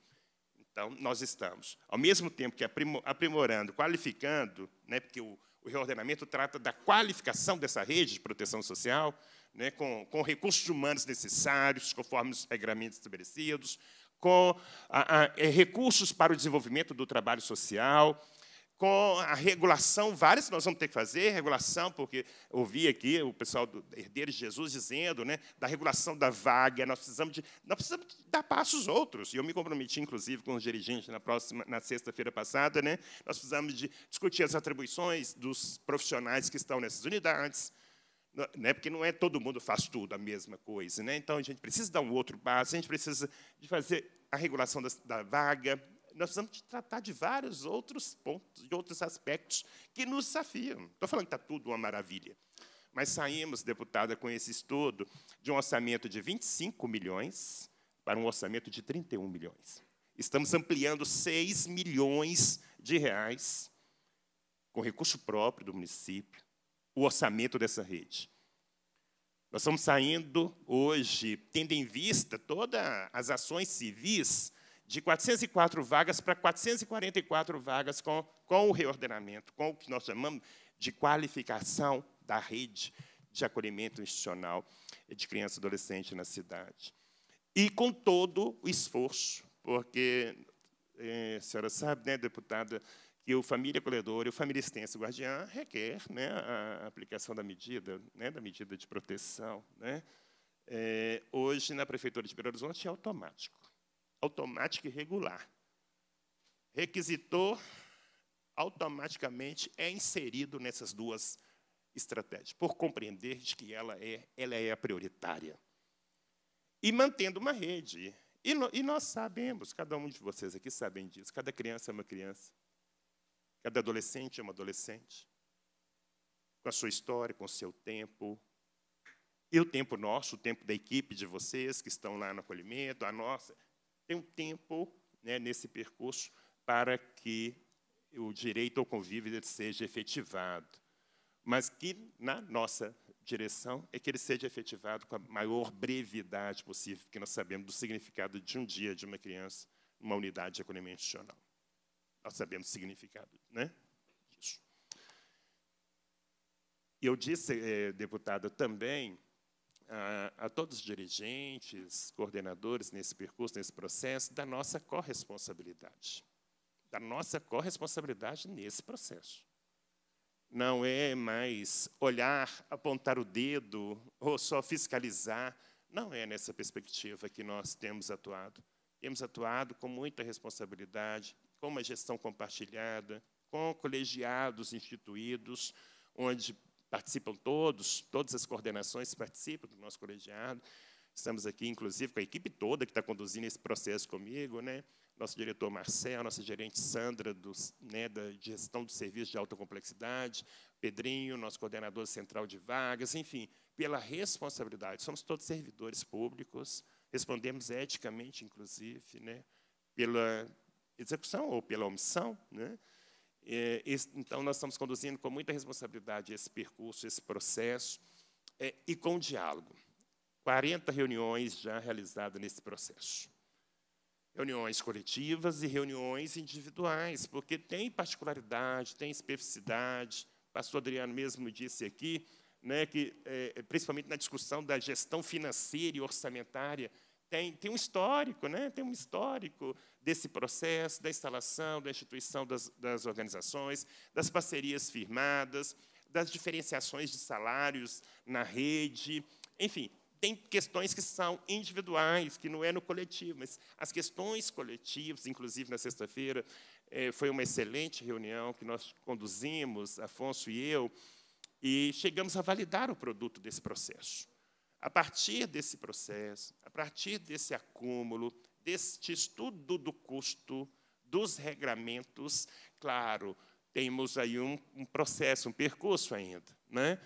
Então, nós estamos, ao mesmo tempo que aprimorando, qualificando, né, porque o, o reordenamento trata da qualificação dessa rede de proteção social, né, com, com recursos humanos necessários, conforme os regramentos estabelecidos, com a, a, é, recursos para o desenvolvimento do trabalho social, com a regulação, várias que nós vamos ter que fazer, regulação, porque ouvi aqui o pessoal do Herdeiros de Jesus dizendo, né, da regulação da vaga, nós precisamos de, nós precisamos dar passos outros. E eu me comprometi, inclusive, com os dirigentes na próxima, na sexta-feira passada, né, nós precisamos de discutir as atribuições dos profissionais que estão nessas unidades, né? porque não é todo mundo faz tudo a mesma coisa. Né? Então, a gente precisa dar um outro passo, a gente precisa de fazer a regulação da, da vaga, nós precisamos de tratar de vários outros pontos, de outros aspectos que nos desafiam. estou falando que está tudo uma maravilha. Mas saímos, deputada, com esse estudo, de um orçamento de 25 milhões para um orçamento de 31 milhões. Estamos ampliando 6 milhões de reais com recurso próprio do município, o orçamento dessa rede. Nós estamos saindo hoje, tendo em vista todas as ações civis, de 404 vagas para 444 vagas com, com o reordenamento, com o que nós chamamos de qualificação da rede de acolhimento institucional de criança e adolescente na cidade. E com todo o esforço, porque, é, a senhora sabe, né, deputada, que o família acolhedora e o família extensa guardiã requer né, a aplicação da medida, né, da medida de proteção. Né? É, hoje, na Prefeitura de Belo Horizonte, é automático. Automático e regular. Requisitor automaticamente é inserido nessas duas estratégias, por compreender que ela é, ela é a prioritária. E mantendo uma rede. E, no, e nós sabemos, cada um de vocês aqui sabem disso, cada criança é uma criança. Cada adolescente é uma adolescente, com a sua história, com o seu tempo. E o tempo nosso, o tempo da equipe de vocês que estão lá no acolhimento, a nossa, tem um tempo né, nesse percurso para que o direito ao convívio seja efetivado. Mas que, na nossa direção, é que ele seja efetivado com a maior brevidade possível, porque nós sabemos do significado de um dia de uma criança numa unidade de acolhimento institucional. Nós sabemos o significado né, Isso. Eu disse, deputada, eh, deputado, também a, a, todos os dirigentes, coordenadores nesse percurso, nesse processo, da nossa corresponsabilidade. Da nossa corresponsabilidade nesse processo. Não é mais olhar, apontar o dedo ou só fiscalizar. Não é nessa perspectiva que nós temos atuado. Temos atuado com muita responsabilidade com uma gestão compartilhada, com colegiados instituídos, onde participam todos, todas as coordenações participam do nosso colegiado. Estamos aqui, inclusive, com a equipe toda que está conduzindo esse processo comigo, né? nosso diretor Marcel, nossa gerente Sandra, do, né, da gestão do serviço de alta complexidade, Pedrinho, nosso coordenador central de vagas, enfim, pela responsabilidade. Somos todos servidores públicos, respondemos eticamente, inclusive, né, pela, execução ou pela omissão. Né? É, então, nós estamos conduzindo com muita responsabilidade esse percurso, esse processo, é, e com diálogo. 40 reuniões já realizadas nesse processo. Reuniões coletivas e reuniões individuais, porque tem particularidade, tem especificidade. O pastor Adriano mesmo disse aqui, né, que, é, principalmente na discussão da gestão financeira e orçamentária, tem, tem um histórico, né? tem um histórico desse processo, da instalação, da instituição das, das organizações, das parcerias firmadas, das diferenciações de salários na rede, enfim, tem questões que são individuais, que não é no coletivo, mas as questões coletivas, inclusive na sexta-feira, eh, foi uma excelente reunião que nós conduzimos, Afonso e eu, e chegamos a validar o produto desse processo a partir desse processo, a partir desse acúmulo, deste estudo do custo, dos regramentos, claro, temos aí um, um processo, um percurso ainda. Né?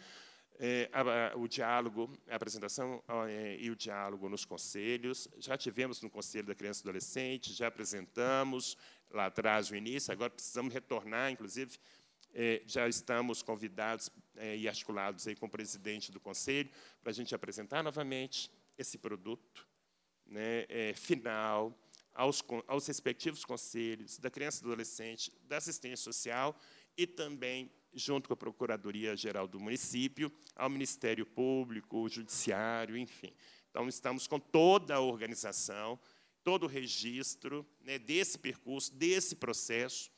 É, a, a, o diálogo, a apresentação é, e o diálogo nos conselhos. Já tivemos no Conselho da Criança e Adolescente, já apresentamos lá atrás o início, agora precisamos retornar, inclusive, é, já estamos convidados é, e articulados aí com o presidente do conselho para a gente apresentar novamente esse produto né, é, final aos, aos respectivos conselhos da criança e do adolescente, da assistência social e também junto com a Procuradoria-Geral do Município, ao Ministério Público, o Judiciário, enfim. Então, estamos com toda a organização, todo o registro né, desse percurso, desse processo,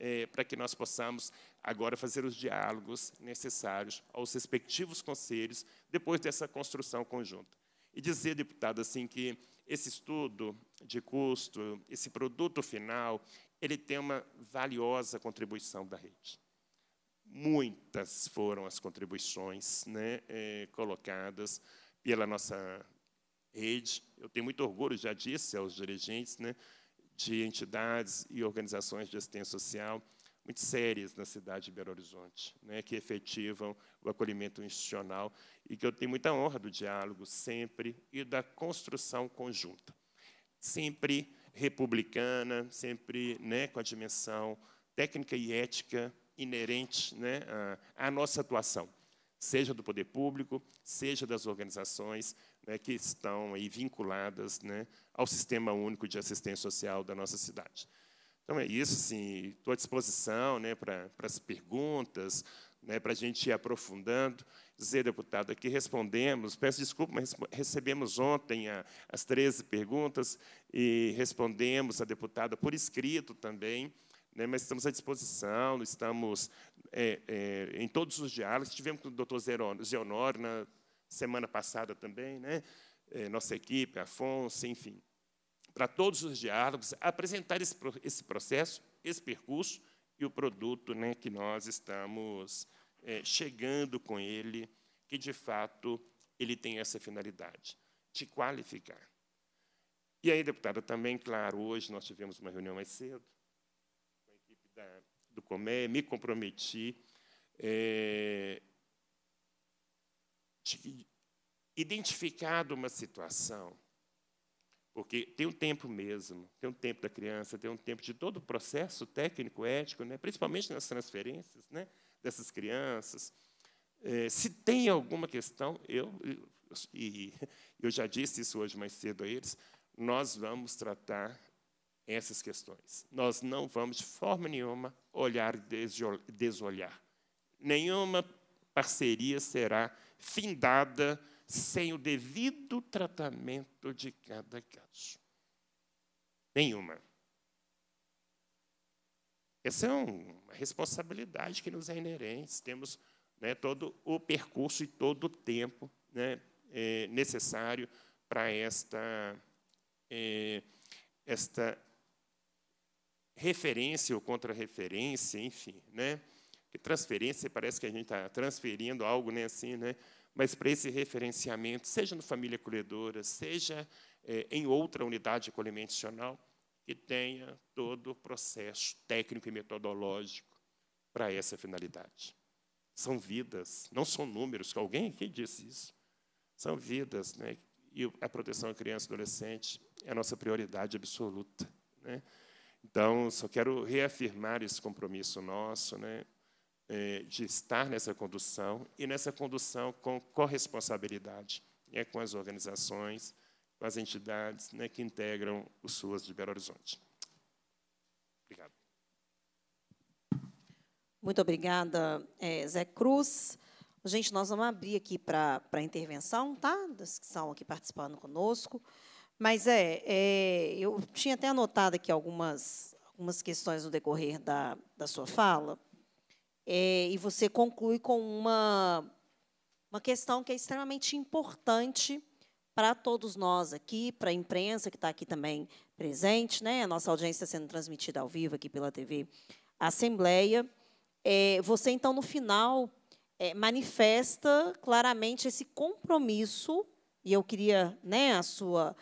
é, para que nós possamos agora fazer os diálogos necessários aos respectivos conselhos, depois dessa construção conjunta. E dizer, deputado, assim, que esse estudo de custo, esse produto final, ele tem uma valiosa contribuição da rede. Muitas foram as contribuições né, é, colocadas pela nossa rede. Eu tenho muito orgulho, já disse aos dirigentes, né, de entidades e organizações de assistência social muito sérias na cidade de Belo Horizonte, né, que efetivam o acolhimento institucional e que eu tenho muita honra do diálogo sempre e da construção conjunta, sempre republicana, sempre né, com a dimensão técnica e ética inerente né, à, à nossa atuação, seja do poder público, seja das organizações, né, que estão aí vinculadas né, ao Sistema Único de Assistência Social da nossa cidade. Então, é isso, sim. Estou à disposição né, para as perguntas, né, para a gente ir aprofundando. Dizer, deputado, aqui respondemos, peço desculpa, mas recebemos ontem a, as 13 perguntas e respondemos a deputada por escrito também, né, mas estamos à disposição, estamos é, é, em todos os diálogos. Tivemos com o doutor Zeonor na semana passada também, né? É, nossa equipe, Afonso, enfim, para todos os diálogos, apresentar esse, esse processo, esse percurso e o produto né, que nós estamos é, chegando com ele, que de fato ele tem essa finalidade, de qualificar. E aí, deputada, também, claro, hoje nós tivemos uma reunião mais cedo com a equipe da, do Comé, me comprometi é, identificado uma situação, porque tem um tempo mesmo, tem um tempo da criança, tem um tempo de todo o processo técnico, ético, né, principalmente nas transferências né, dessas crianças. É, se tem alguma questão, eu, e eu já disse isso hoje mais cedo a eles, nós vamos tratar essas questões. Nós não vamos, de forma nenhuma, olhar e desolhar. Nenhuma parceria será findada sem o devido tratamento de cada caso. Nenhuma. Essa é uma responsabilidade que nos é inerente. Temos né, todo o percurso e todo o tempo né, é, necessário para esta, é, esta referência ou contra-referência, enfim, né, que transferência parece que a gente está transferindo algo, né, assim, né? Mas para esse referenciamento, seja no família acolhedora, seja é, em outra unidade de acolhimento institucional, que tenha todo o processo técnico e metodológico para essa finalidade. São vidas, não são números. Alguém aqui disse isso. São vidas, né? E a proteção à criança e adolescente é a nossa prioridade absoluta, né? Então, só quero reafirmar esse compromisso nosso, né? É, de estar nessa condução e nessa condução com corresponsabilidade, né, com as organizações, com as entidades né, que integram o SUAS de Belo Horizonte. Obrigado. Muito obrigada, é, Zé Cruz. Gente, nós vamos abrir aqui para a intervenção, tá? Das que estão aqui participando conosco. Mas é, é, eu tinha até anotado aqui algumas, algumas questões no decorrer da, da sua fala é, e você conclui com uma, uma questão que é extremamente importante para todos nós aqui, para a imprensa que está aqui também presente, né? a nossa audiência sendo transmitida ao vivo aqui pela TV Assembleia. É, você, então, no final, é, manifesta claramente esse compromisso, e eu queria né, a sua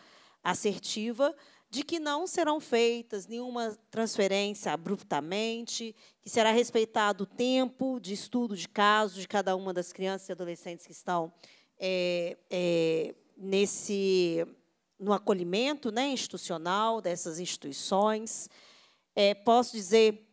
assertiva, de que não serão feitas nenhuma transferência abruptamente, que será respeitado o tempo de estudo de caso de cada uma das crianças e adolescentes que estão é, é, nesse no acolhimento né, institucional dessas instituições. É, posso dizer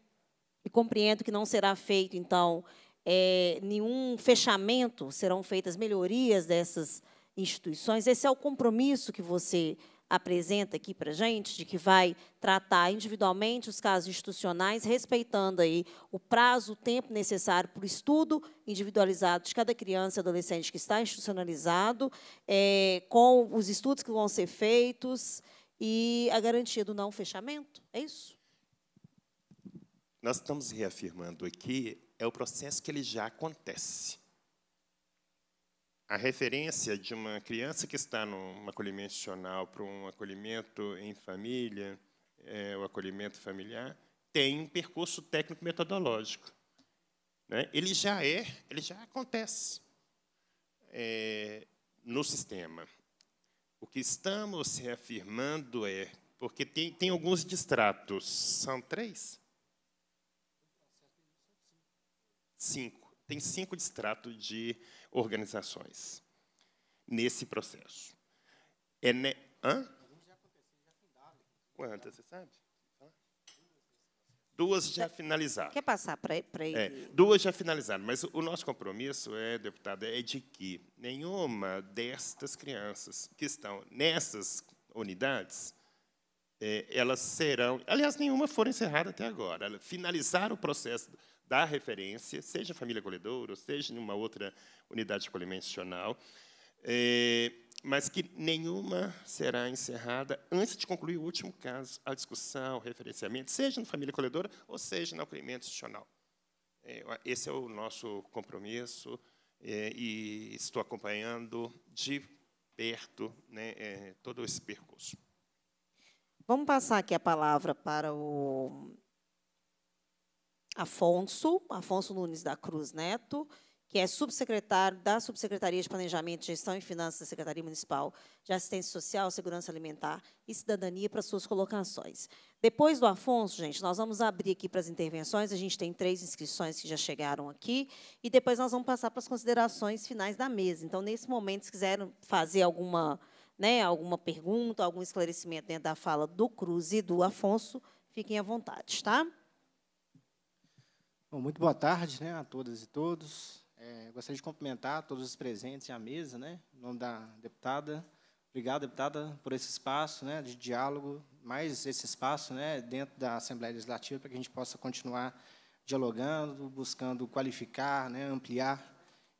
e compreendo que não será feito, então, é, nenhum fechamento, serão feitas melhorias dessas instituições. Esse é o compromisso que você apresenta aqui para gente, de que vai tratar individualmente os casos institucionais, respeitando aí o prazo, o tempo necessário para o estudo individualizado de cada criança e adolescente que está institucionalizado, é, com os estudos que vão ser feitos e a garantia do não fechamento. É isso? Nós estamos reafirmando aqui é o processo que ele já acontece a referência de uma criança que está num acolhimento institucional para um acolhimento em família, é, o acolhimento familiar, tem um percurso técnico-metodológico. Né? Ele já é, ele já acontece é, no sistema. O que estamos reafirmando é, porque tem, tem alguns distratos, são três? Cinco. Tem cinco distratos de organizações nesse processo. É ne... Hã? Quantas, você sabe? Duas já finalizaram. Quer passar para é, ele? É, duas já finalizaram, mas o nosso compromisso, é, deputada, é de que nenhuma destas crianças que estão nessas unidades, é, elas serão, aliás, nenhuma foram encerradas até agora. Finalizar o processo da referência, seja família acolhedora, ou seja em uma outra unidade de acolhimento institucional, é, mas que nenhuma será encerrada antes de concluir o último caso, a discussão, o referenciamento, seja na família acolhedora ou seja no acolhimento institucional. É, esse é o nosso compromisso é, e estou acompanhando de perto né, é, todo esse percurso. Vamos passar aqui a palavra para o Afonso, Afonso Nunes da Cruz Neto, que é subsecretário da Subsecretaria de Planejamento, Gestão e Finanças da Secretaria Municipal de Assistência Social, Segurança Alimentar e Cidadania para suas colocações. Depois do Afonso, gente, nós vamos abrir aqui para as intervenções, a gente tem três inscrições que já chegaram aqui, e depois nós vamos passar para as considerações finais da mesa. Então, nesse momento, se quiserem fazer alguma, né, alguma pergunta, algum esclarecimento dentro da fala do Cruz e do Afonso, fiquem à vontade, tá? Bom, muito boa tarde né, a todas e todos. É, gostaria de cumprimentar todos os presentes e a mesa, né, em nome da deputada. Obrigado, deputada, por esse espaço né, de diálogo, mais esse espaço né, dentro da Assembleia Legislativa, para que a gente possa continuar dialogando, buscando qualificar, né, ampliar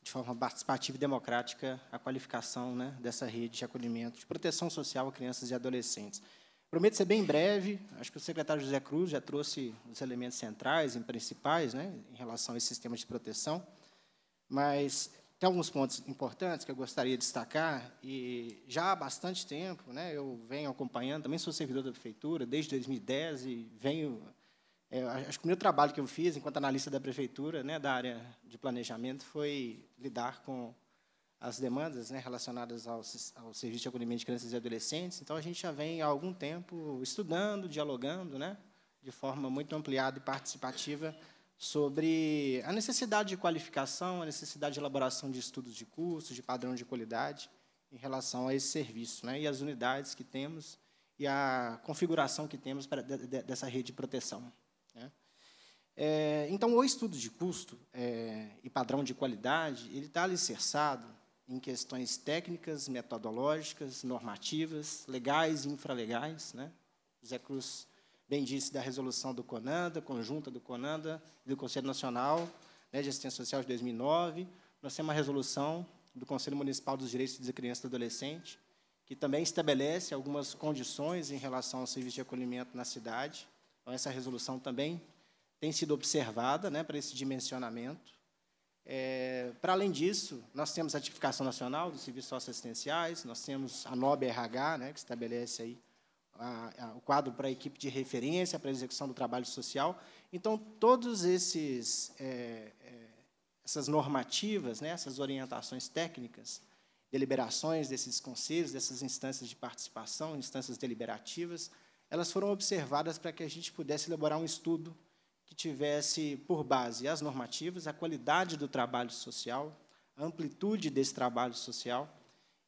de forma participativa e democrática a qualificação né, dessa rede de acolhimento, de proteção social a crianças e adolescentes. Prometo ser bem breve. Acho que o secretário José Cruz já trouxe os elementos centrais e principais né, em relação a esse sistema de proteção. Mas tem alguns pontos importantes que eu gostaria de destacar. E já há bastante tempo, né, eu venho acompanhando, também sou servidor da prefeitura desde 2010 e venho. É, acho que o meu trabalho que eu fiz enquanto analista da prefeitura, né, da área de planejamento, foi lidar com as demandas né, relacionadas ao, ao, serviço de acolhimento de crianças e adolescentes. Então, a gente já vem há algum tempo estudando, dialogando, né, de forma muito ampliada e participativa, sobre a necessidade de qualificação, a necessidade de elaboração de estudos de curso, de padrão de qualidade em relação a esse serviço, né, e as unidades que temos e a configuração que temos para, de, de, dessa rede de proteção. Né. É, então, o estudo de custo é, e padrão de qualidade, ele está alicerçado em questões técnicas, metodológicas, normativas, legais e infralegais. Né? José Cruz bem disse da resolução do CONANDA, conjunta do CONANDA e do Conselho Nacional né, de Assistência Social de 2009. Nós temos uma resolução do Conselho Municipal dos Direitos da Criança e do Adolescente, que também estabelece algumas condições em relação ao serviço de acolhimento na cidade. Então, essa resolução também tem sido observada né, para esse dimensionamento. É, para além disso, nós temos a tipificação nacional dos serviços assistenciais, nós temos a NOB RH, né, que estabelece aí a, a, o quadro para a equipe de referência para a execução do trabalho social. Então, todos esses é, é, essas normativas, né, essas orientações técnicas, deliberações desses conselhos, dessas instâncias de participação, instâncias deliberativas, elas foram observadas para que a gente pudesse elaborar um estudo que tivesse por base as normativas, a qualidade do trabalho social, a amplitude desse trabalho social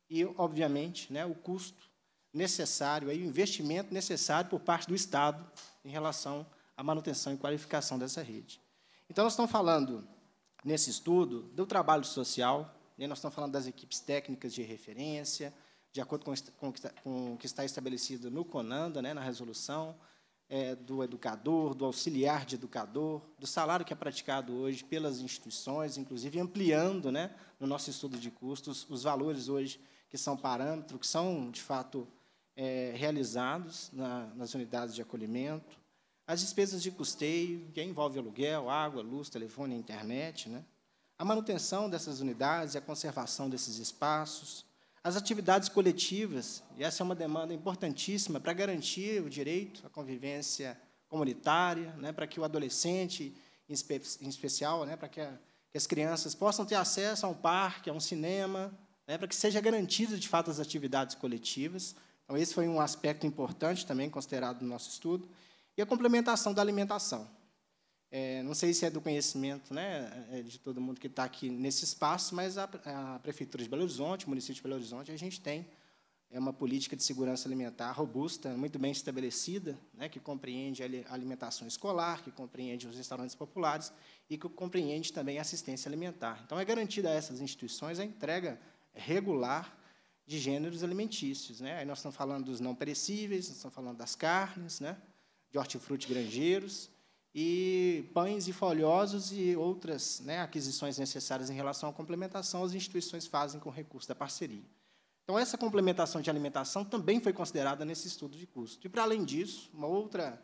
e, obviamente, né, o custo necessário, aí, o investimento necessário por parte do Estado em relação à manutenção e qualificação dessa rede. Então, nós estamos falando, nesse estudo, do trabalho social, né, nós estamos falando das equipes técnicas de referência, de acordo com, com, com o que está estabelecido no CONANDA, né, na resolução, é, do educador, do auxiliar de educador, do salário que é praticado hoje pelas instituições, inclusive ampliando, né, no nosso estudo de custos, os valores hoje que são parâmetro, que são, de fato, é, realizados na, nas unidades de acolhimento, as despesas de custeio, que envolve aluguel, água, luz, telefone, internet, né? a manutenção dessas unidades, a conservação desses espaços, as atividades coletivas, e essa é uma demanda importantíssima para garantir o direito à convivência comunitária, né, para que o adolescente, em, espe em especial, né, para que, que, as crianças possam ter acesso a um parque, a um cinema, né, para que seja garantido, de fato, as atividades coletivas. Então, esse foi um aspecto importante também considerado no nosso estudo. E a complementação da alimentação. É, não sei se é do conhecimento né, é, de todo mundo que está aqui nesse espaço, mas a, a, Prefeitura de Belo Horizonte, o município de Belo Horizonte, a gente tem é uma política de segurança alimentar robusta, muito bem estabelecida, né, que compreende a alimentação escolar, que compreende os restaurantes populares e que compreende também a assistência alimentar. Então, é garantida a essas instituições a entrega regular de gêneros alimentícios. Né? Aí nós estamos falando dos não perecíveis, nós estamos falando das carnes, né? de hortifruti grangeiros, e pães e folhosos e outras né, aquisições necessárias em relação à complementação, as instituições fazem com recurso da parceria. Então, essa complementação de alimentação também foi considerada nesse estudo de custo. E, para além disso, uma outra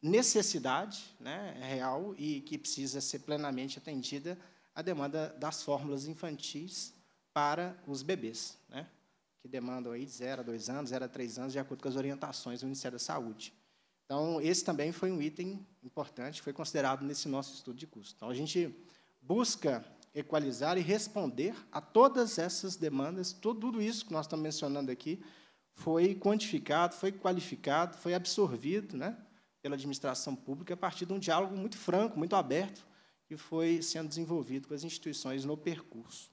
necessidade né, real e que precisa ser plenamente atendida, a demanda das fórmulas infantis para os bebês, né, que demandam aí de 0 a 2 anos, 0 a 3 anos, de acordo com as orientações do Ministério da Saúde. Então, esse também foi um item importante, foi considerado nesse nosso estudo de custo. Então, a gente busca equalizar e responder a todas essas demandas, tudo, isso que nós estamos mencionando aqui foi quantificado, foi qualificado, foi absorvido né, pela administração pública a partir de um diálogo muito franco, muito aberto, que foi sendo desenvolvido com as instituições no percurso.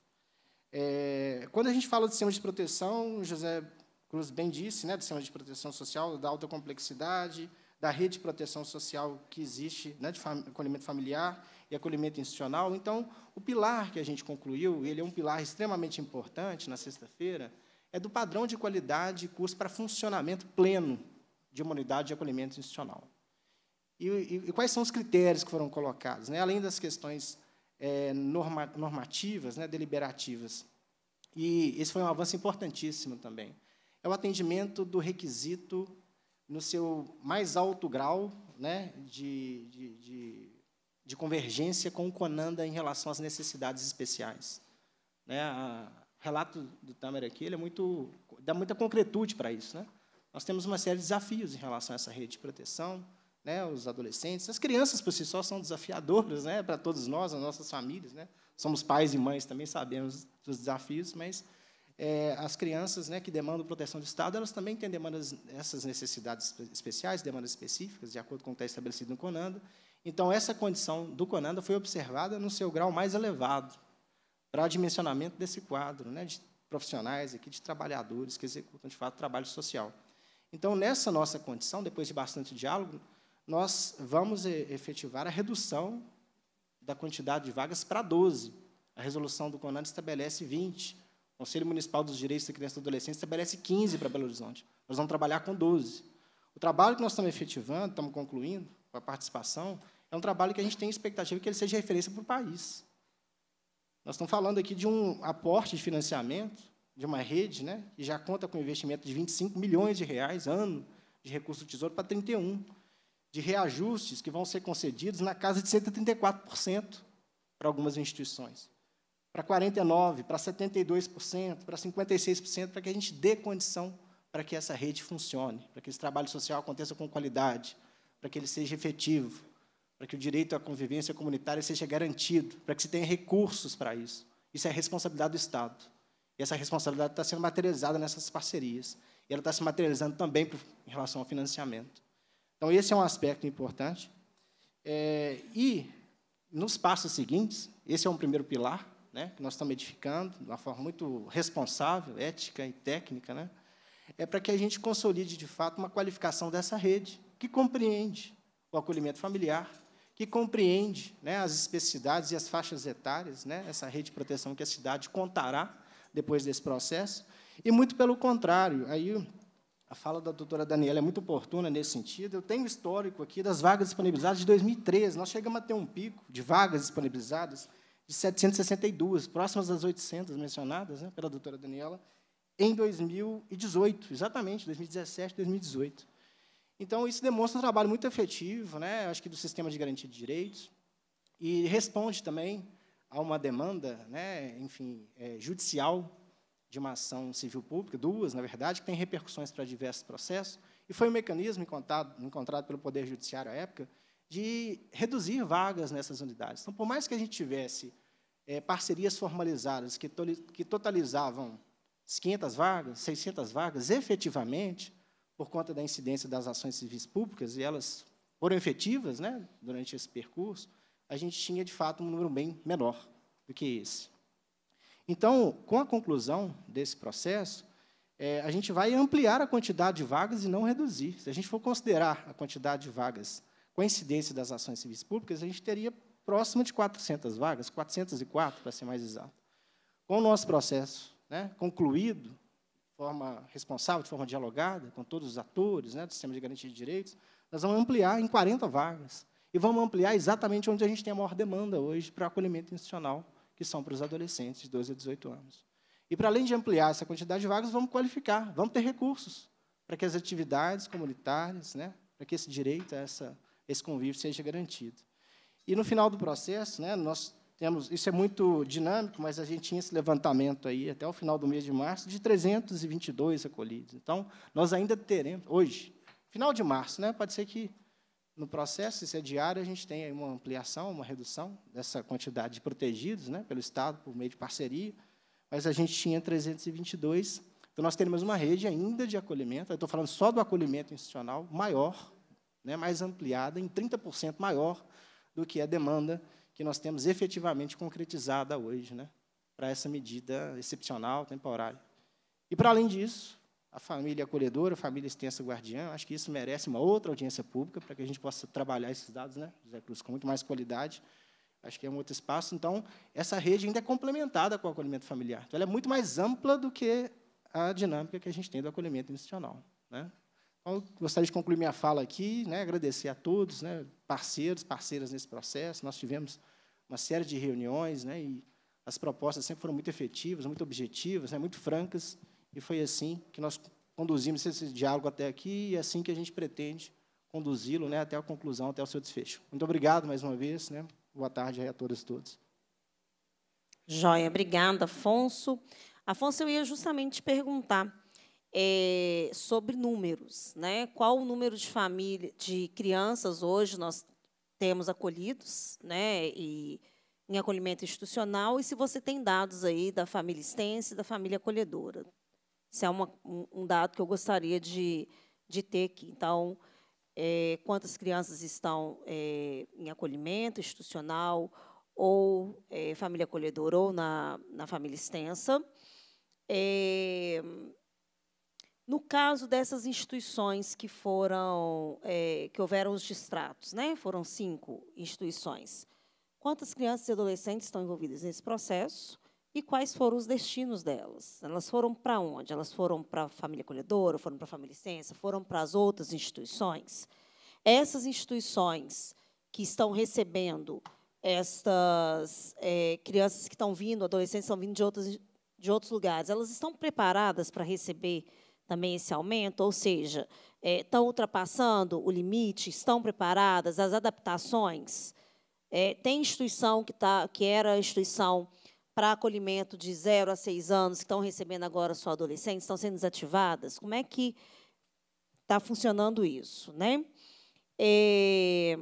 É, quando a gente fala de sistema de proteção, José Cruz bem disse, né, do sistema de proteção social, da alta complexidade, da rede de proteção social que existe, né, de fam acolhimento familiar e acolhimento institucional. Então, o pilar que a gente concluiu, ele é um pilar extremamente importante na sexta-feira, é do padrão de qualidade e curso para funcionamento pleno de uma unidade de acolhimento institucional. E, e, e quais são os critérios que foram colocados? Né? Além das questões é, norma normativas, né, deliberativas. E esse foi um avanço importantíssimo também. É o atendimento do requisito no seu mais alto grau né, de, de, de, de convergência com o Conanda em relação às necessidades especiais. Né, relato do Tamer aqui ele é muito, dá muita concretude para isso. Né? Nós temos uma série de desafios em relação a essa rede de proteção, né, os adolescentes, as crianças por si só são desafiadoras né, para todos nós, as nossas famílias. Né? Somos pais e mães também, sabemos dos desafios, mas é, as crianças né, que demandam proteção do Estado, elas também têm demandas, essas necessidades especiais, demandas específicas, de acordo com o que está estabelecido no CONANDA. Então, essa condição do CONANDA foi observada no seu grau mais elevado para dimensionamento desse quadro, né, de profissionais aqui, de trabalhadores que executam, de fato, trabalho social. Então, nessa nossa condição, depois de bastante diálogo, nós vamos efetivar a redução da quantidade de vagas para 12. A resolução do CONANDA estabelece 20 o Conselho Municipal dos Direitos da Criança e do Adolescente estabelece 15 para Belo Horizonte. Nós vamos trabalhar com 12. O trabalho que nós estamos efetivando, estamos concluindo, com a participação, é um trabalho que a gente tem expectativa que ele seja referência para o país. Nós estamos falando aqui de um aporte de financiamento, de uma rede, né, que já conta com investimento de 25 milhões de reais ano de recurso do Tesouro para 31, de reajustes que vão ser concedidos na casa de 134% para algumas instituições para 49%, para 72%, para 56%, para que a gente dê condição para que essa rede funcione, para que esse trabalho social aconteça com qualidade, para que ele seja efetivo, para que o direito à convivência comunitária seja garantido, para que se tenha recursos para isso. Isso é responsabilidade do Estado. E essa responsabilidade está sendo materializada nessas parcerias. E ela está se materializando também em relação ao financiamento. Então, esse é um aspecto importante. É, e, nos passos seguintes, esse é um primeiro pilar, né, que nós estamos edificando, de uma forma muito responsável, ética e técnica, né, é para que a gente consolide, de fato, uma qualificação dessa rede, que compreende o acolhimento familiar, que compreende né, as especificidades e as faixas etárias, né, essa rede de proteção que a cidade contará depois desse processo, e muito pelo contrário, aí a fala da doutora Daniela é muito oportuna nesse sentido. Eu tenho histórico aqui das vagas disponibilizadas de 2013. Nós chegamos a ter um pico de vagas disponibilizadas de 762, próximas das 800 mencionadas né, pela doutora Daniela, em 2018, exatamente, 2017, 2018. Então, isso demonstra um trabalho muito efetivo, né, acho que do sistema de garantia de direitos, e responde também a uma demanda, né, enfim, é, judicial de uma ação civil pública, duas, na verdade, que tem repercussões para diversos processos, e foi um mecanismo encontrado, encontrado pelo Poder Judiciário à época, de reduzir vagas nessas unidades. Então, por mais que a gente tivesse é, parcerias formalizadas que, que totalizavam 500 vagas, 600 vagas, efetivamente, por conta da incidência das ações civis públicas, e elas foram efetivas né, durante esse percurso, a gente tinha, de fato, um número bem menor do que esse. Então, com a conclusão desse processo, é, a gente vai ampliar a quantidade de vagas e não reduzir. Se a gente for considerar a quantidade de vagas com a incidência das ações civis públicas, a gente teria próximo de 400 vagas, 404, para ser mais exato. Com o nosso processo né, concluído, de forma responsável, de forma dialogada, com todos os atores né, do sistema de garantia de direitos, nós vamos ampliar em 40 vagas. E vamos ampliar exatamente onde a gente tem a maior demanda hoje para o acolhimento institucional, que são para os adolescentes de 12 a 18 anos. E, para além de ampliar essa quantidade de vagas, vamos qualificar, vamos ter recursos para que as atividades comunitárias, né, para que esse direito a essa esse convívio seja garantido. E no final do processo, né, nós temos, isso é muito dinâmico, mas a gente tinha esse levantamento aí até o final do mês de março de 322 acolhidos. Então, nós ainda teremos hoje, final de março, né? Pode ser que no processo, se é diário, a gente tenha uma ampliação, uma redução dessa quantidade de protegidos, né, pelo Estado por meio de parceria, mas a gente tinha 322. Então, nós teremos uma rede ainda de acolhimento, eu estou falando só do acolhimento institucional maior né, mais ampliada, em 30% maior do que a demanda que nós temos efetivamente concretizada hoje, né, para essa medida excepcional, temporária. E, para além disso, a família acolhedora, a família extensa guardiã, acho que isso merece uma outra audiência pública, para que a gente possa trabalhar esses dados, né, José Cruz, com muito mais qualidade. Acho que é um outro espaço. Então, essa rede ainda é complementada com o acolhimento familiar. Então, ela é muito mais ampla do que a dinâmica que a gente tem do acolhimento institucional. Né? Então, gostaria de concluir minha fala aqui, né, agradecer a todos, né, parceiros, parceiras nesse processo. Nós tivemos uma série de reuniões, né, e as propostas sempre foram muito efetivas, muito objetivas, né, muito francas, e foi assim que nós conduzimos esse diálogo até aqui e é assim que a gente pretende conduzi-lo né, até a conclusão, até o seu desfecho. Muito obrigado mais uma vez. Né, boa tarde a todas e todos. Joia, obrigada, Afonso. Afonso, eu ia justamente te perguntar é, sobre números, né? Qual o número de família, de crianças hoje nós temos acolhidos, né? E em acolhimento institucional e se você tem dados aí da família extensa e da família acolhedora. Isso é uma, um dado que eu gostaria de, de ter aqui. Então, é, quantas crianças estão é, em acolhimento institucional ou é, família acolhedora ou na, na família extensa. No caso dessas instituições que foram, é, que houveram os distratos, né? foram cinco instituições. Quantas crianças e adolescentes estão envolvidas nesse processo e quais foram os destinos delas? Elas foram para onde? Elas foram para a família acolhedora, foram para a família licença, foram para as outras instituições? Essas instituições que estão recebendo estas é, crianças que estão vindo, adolescentes que estão vindo de outros, de outros lugares, elas estão preparadas para receber também esse aumento? Ou seja, é, estão ultrapassando o limite? Estão preparadas as adaptações? É, tem instituição que, tá, que era instituição para acolhimento de 0 a 6 anos, que estão recebendo agora só adolescentes, estão sendo desativadas? Como é que está funcionando isso? Né? É,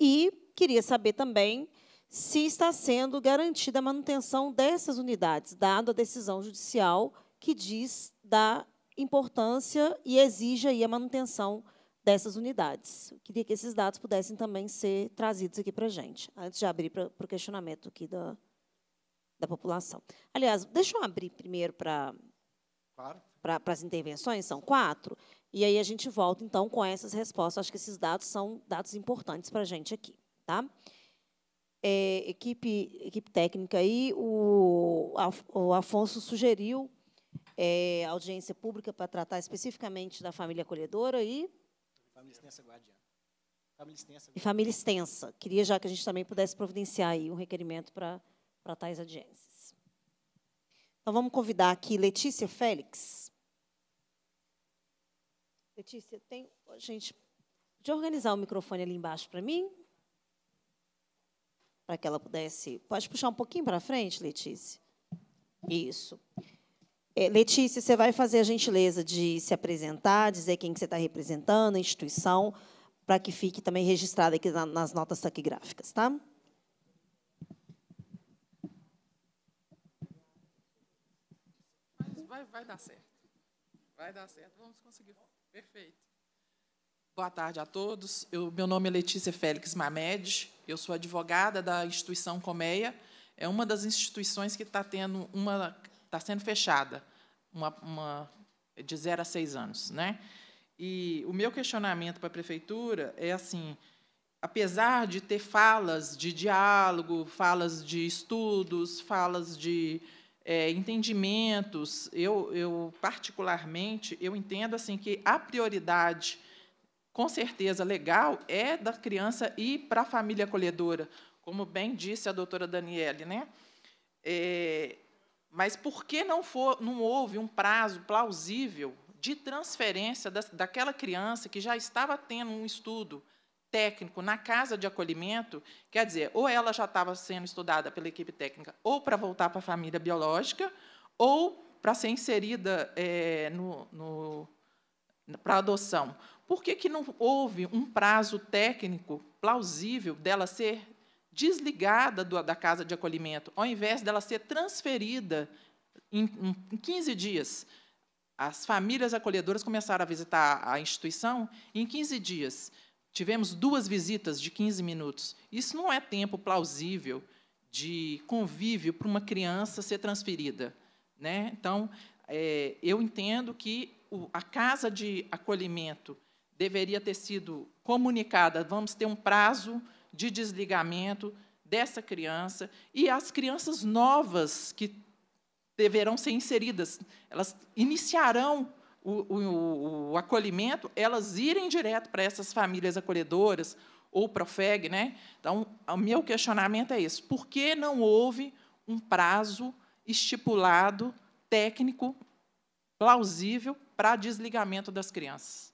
e queria saber também se está sendo garantida a manutenção dessas unidades, dado a decisão judicial que diz da importância e exige aí a manutenção dessas unidades. Eu queria que esses dados pudessem também ser trazidos aqui para a gente, antes de abrir para o questionamento aqui da, da população. Aliás, deixa eu abrir primeiro para Para, para as intervenções, são quatro, e aí a gente volta, então, com essas respostas. Acho que esses dados são dados importantes para a gente aqui. Tá? É, equipe, equipe técnica aí, o, o Afonso sugeriu é, audiência pública para tratar especificamente da família acolhedora e. Família extensa guardiã. Família extensa. Guardiã. E família extensa. Queria já que a gente também pudesse providenciar aí um requerimento para, para tais audiências. Então, vamos convidar aqui Letícia Félix. Letícia, tem. Gente, de organizar o microfone ali embaixo para mim? Para que ela pudesse. Pode puxar um pouquinho para frente, Letícia? Isso. Isso. É, Letícia, você vai fazer a gentileza de se apresentar, dizer quem que você está representando, a instituição, para que fique também registrado aqui nas notas taquigráficas, tá? Vai, vai dar certo. Vai dar certo. Vamos conseguir. Perfeito. Boa tarde a todos. Eu, meu nome é Letícia Félix Mamed. Eu sou advogada da instituição Comeia. É uma das instituições que está tendo uma está sendo fechada, uma, uma, de 0 a 6 anos. Né? E o meu questionamento para a prefeitura é assim, apesar de ter falas de diálogo, falas de estudos, falas de é, entendimentos, eu, eu, particularmente eu entendo assim que a prioridade com certeza legal é da criança ir para a família acolhedora, como bem disse a doutora Daniele, né? É, mas por que não, for, não houve um prazo plausível de transferência da, daquela criança que já estava tendo um estudo técnico na casa de acolhimento? Quer dizer, ou ela já estava sendo estudada pela equipe técnica, ou para voltar para a família biológica, ou para ser inserida é, no, no para adoção. Por que, que não houve um prazo técnico plausível dela ser desligada do, da casa de acolhimento, ao invés dela ser transferida em, em 15 dias. As famílias acolhedoras começaram a visitar a instituição em 15 dias. Tivemos duas visitas de 15 minutos. Isso não é tempo plausível de convívio para uma criança ser transferida. Né? Então, é, eu entendo que o, a casa de acolhimento deveria ter sido comunicada. Vamos ter um prazo de desligamento dessa criança e as crianças novas que deverão ser inseridas. Elas iniciarão o, o, o acolhimento, elas irem direto para essas famílias acolhedoras ou Profeg, né? Então, o meu questionamento é esse: por que não houve um prazo estipulado técnico plausível para desligamento das crianças?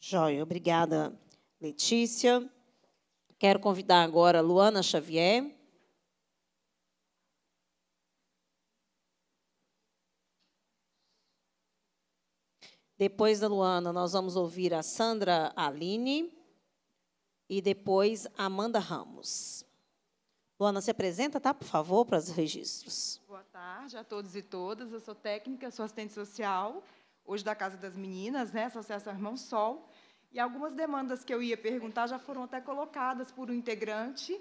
Joia, obrigada, Letícia. Quero convidar agora Luana Xavier. Depois da Luana, nós vamos ouvir a Sandra Aline e depois a Amanda Ramos. Luana, se apresenta, tá, por favor, para os registros. Boa tarde a todos e todas. Eu sou técnica, sou assistente social, hoje da Casa das Meninas, né, Associação Irmão Sol. E algumas demandas que eu ia perguntar já foram até colocadas por um integrante,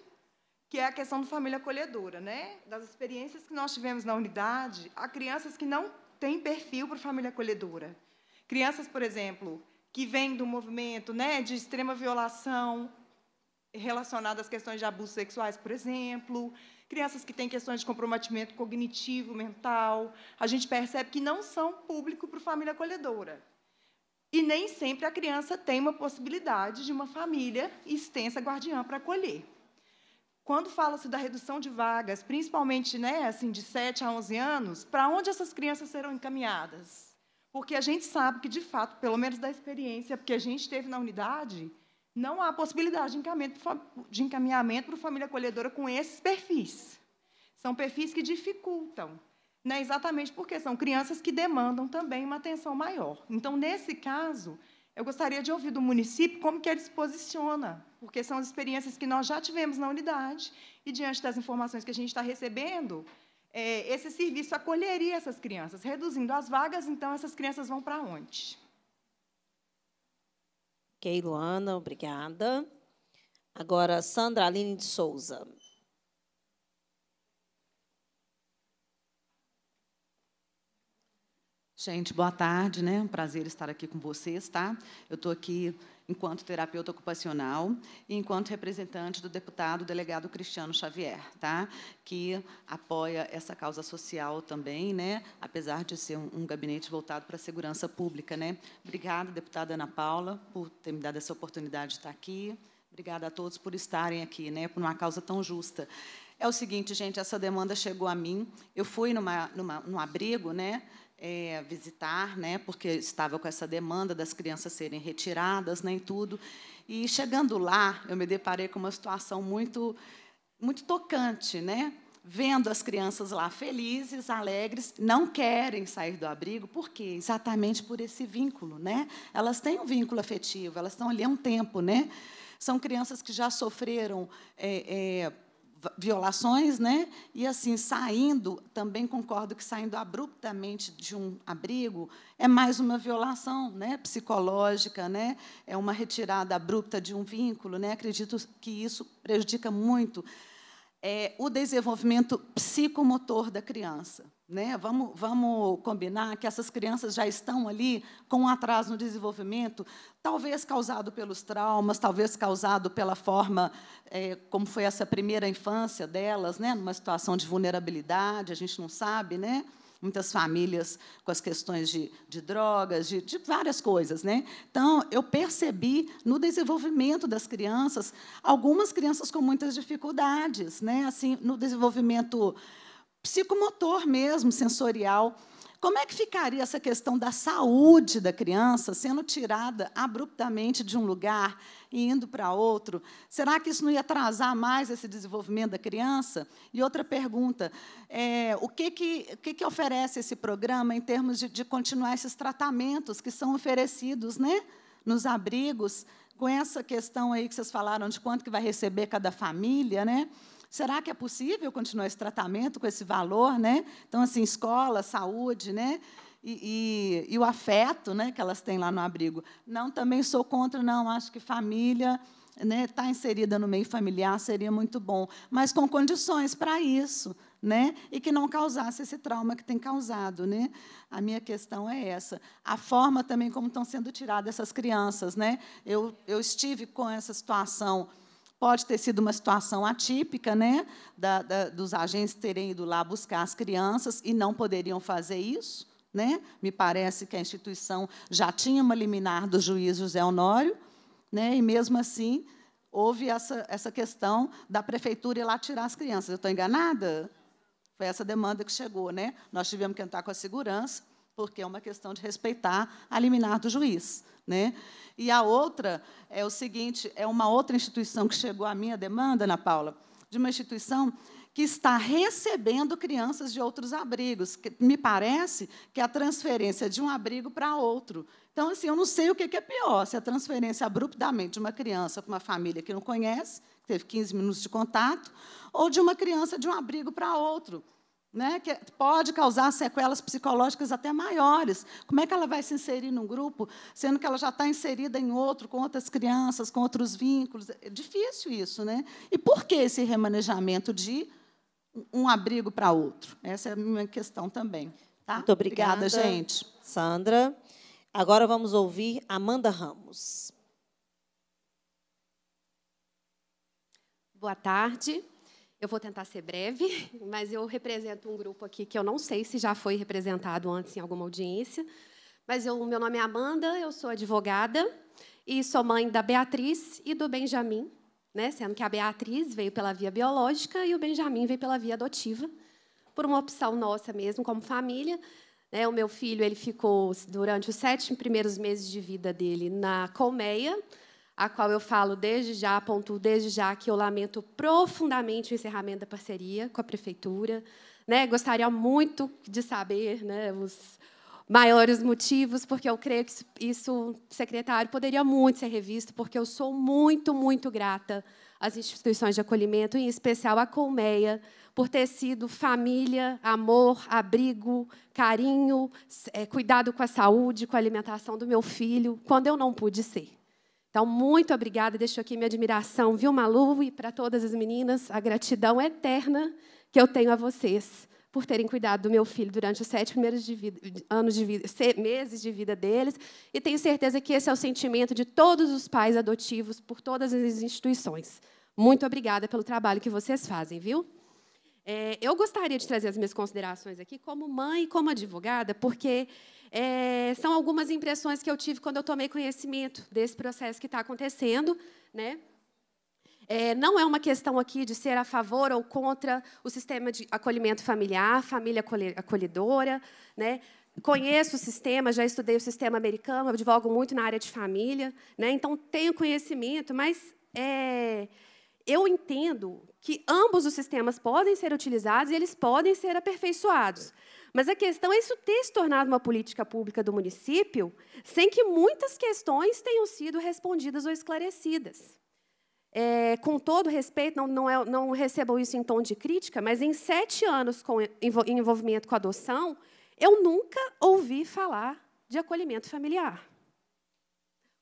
que é a questão da família acolhedora, né? Das experiências que nós tivemos na unidade, há crianças que não têm perfil para família acolhedora. Crianças, por exemplo, que vêm do movimento né, de extrema violação relacionada às questões de abusos sexuais, por exemplo, crianças que têm questões de comprometimento cognitivo, mental, a gente percebe que não são público para família acolhedora. E nem sempre a criança tem uma possibilidade de uma família extensa guardiã para acolher. Quando fala-se da redução de vagas, principalmente né, assim, de 7 a 11 anos, para onde essas crianças serão encaminhadas? Porque a gente sabe que, de fato, pelo menos da experiência que a gente teve na unidade, não há possibilidade de encaminhamento, de encaminhamento para família acolhedora com esses perfis. São perfis que dificultam né, exatamente porque são crianças que demandam também uma atenção maior. Então, nesse caso, eu gostaria de ouvir do município como que ele se posiciona, porque são as experiências que nós já tivemos na unidade e, diante das informações que a gente está recebendo, é, esse serviço acolheria essas crianças. Reduzindo as vagas, então, essas crianças vão para onde? Ok, Luana, obrigada. Agora, Sandra Aline de Souza. Gente, boa tarde, né? Um prazer estar aqui com vocês, tá? Eu estou aqui enquanto terapeuta ocupacional e enquanto representante do deputado delegado Cristiano Xavier, tá? Que apoia essa causa social também, né? Apesar de ser um, um gabinete voltado para a segurança pública, né? Obrigada, deputada Ana Paula, por ter me dado essa oportunidade de estar aqui. Obrigada a todos por estarem aqui, né? Por uma causa tão justa. É o seguinte, gente, essa demanda chegou a mim. Eu fui numa, numa, num abrigo, né? é, visitar, né, porque estava com essa demanda das crianças serem retiradas né, tudo. E chegando lá, eu me deparei com uma situação muito, muito tocante, né? Vendo as crianças lá felizes, alegres, não querem sair do abrigo, por quê? Exatamente por esse vínculo, né? Elas têm um vínculo afetivo, elas estão ali há um tempo, né? São crianças que já sofreram é, é, violações, né? E assim, saindo, também concordo que saindo abruptamente de um abrigo é mais uma violação, né, psicológica, né? É uma retirada abrupta de um vínculo, né? Acredito que isso prejudica muito é, o desenvolvimento psicomotor da criança. Né? Vamos, vamos combinar que essas crianças já estão ali com um atraso no desenvolvimento, talvez causado pelos traumas, talvez causado pela forma é, como foi essa primeira infância delas, né? numa situação de vulnerabilidade, a gente não sabe, né? muitas famílias com as questões de, de drogas, de, de, várias coisas. Né? Então, eu percebi no desenvolvimento das crianças, algumas crianças com muitas dificuldades, né? assim, no desenvolvimento psicomotor mesmo, sensorial. Como é que ficaria essa questão da saúde da criança sendo tirada abruptamente de um lugar e indo para outro? Será que isso não ia atrasar mais esse desenvolvimento da criança? E outra pergunta: é, o, que, que, o que, que oferece esse programa em termos de, de continuar esses tratamentos que são oferecidos né, nos abrigos, com essa questão aí que vocês falaram de quanto que vai receber cada família, né? Será que é possível continuar esse tratamento com esse valor, né? Então, assim, escola, saúde, né? E, e, e o afeto né, que elas têm lá no abrigo. Não, também sou contra, não. Acho que família né, tá inserida no meio familiar seria muito bom, mas com condições para isso, né? E que não causasse esse trauma que tem causado, né? A minha questão é essa. A forma também como estão sendo tiradas essas crianças, né? Eu, eu estive com essa situação Pode ter sido uma situação atípica, né? Da, da, dos agentes terem ido lá buscar as crianças e não poderiam fazer isso. Né? Me parece que a instituição já tinha uma liminar do juiz José Honório, né? e mesmo assim houve essa, essa questão da prefeitura ir lá tirar as crianças. Eu estou enganada? Foi essa demanda que chegou. Né? Nós tivemos que entrar com a segurança, porque é uma questão de respeitar a liminar do juiz. Né? E a outra é o seguinte: é uma outra instituição que chegou à minha demanda, Ana Paula, de uma instituição que está recebendo crianças de outros abrigos. me parece que é a transferência de um abrigo para outro. Então, assim, eu não sei o que é pior, se a transferência abruptamente de uma criança para uma família que não conhece, que teve 15 minutos de contato, ou de uma criança de um abrigo para outro né, que pode causar sequelas psicológicas até maiores. Como é que ela vai se inserir num grupo, sendo que ela já está inserida em outro, com outras crianças, com outros vínculos? É difícil isso, né? E por que esse remanejamento de um abrigo para outro? Essa é a minha questão também. Tá? Muito obrigada, obrigada, gente. Sandra. Agora vamos ouvir Amanda Ramos. Boa tarde. Eu vou tentar ser breve, mas eu represento um grupo aqui que eu não sei se já foi representado antes em alguma audiência. Mas eu, meu nome é Amanda, eu sou advogada e sou mãe da Beatriz e do Benjamin, né? Sendo que a Beatriz veio pela via biológica e o Benjamin veio pela via adotiva, por uma opção nossa mesmo, como família. Né? O meu filho ele ficou durante os sete primeiros meses de vida dele na colmeia a qual eu falo desde já, aponto desde já que eu lamento profundamente o encerramento da parceria com a prefeitura. Né? Gostaria muito de saber né, os maiores motivos, porque eu creio que isso, secretário, poderia muito ser revisto, porque eu sou muito, muito grata às instituições de acolhimento, em especial à Colmeia, por ter sido família, amor, abrigo, carinho, é, cuidado com a saúde, com a alimentação do meu filho, quando eu não pude ser. Então, muito obrigada, deixo aqui minha admiração, viu, Malu, e para todas as meninas, a gratidão eterna que eu tenho a vocês por terem cuidado do meu filho durante os sete primeiros de vida, anos de vida, meses de vida deles, e tenho certeza que esse é o sentimento de todos os pais adotivos por todas as instituições. Muito obrigada pelo trabalho que vocês fazem, viu? É, eu gostaria de trazer as minhas considerações aqui como mãe e como advogada, porque é, são algumas impressões que eu tive quando eu tomei conhecimento desse processo que está acontecendo, né? É, não é uma questão aqui de ser a favor ou contra o sistema de acolhimento familiar, família acolhedora, né? Conheço o sistema, já estudei o sistema americano, advogo muito na área de família, né? Então tenho conhecimento, mas é, eu entendo que ambos os sistemas podem ser utilizados e eles podem ser aperfeiçoados. Mas a questão é isso ter se tornado uma política pública do município, sem que muitas questões tenham sido respondidas ou esclarecidas. É, com todo respeito, não, não, é, não recebam isso em tom de crítica, mas em sete anos com envolvimento com adoção, eu nunca ouvi falar de acolhimento familiar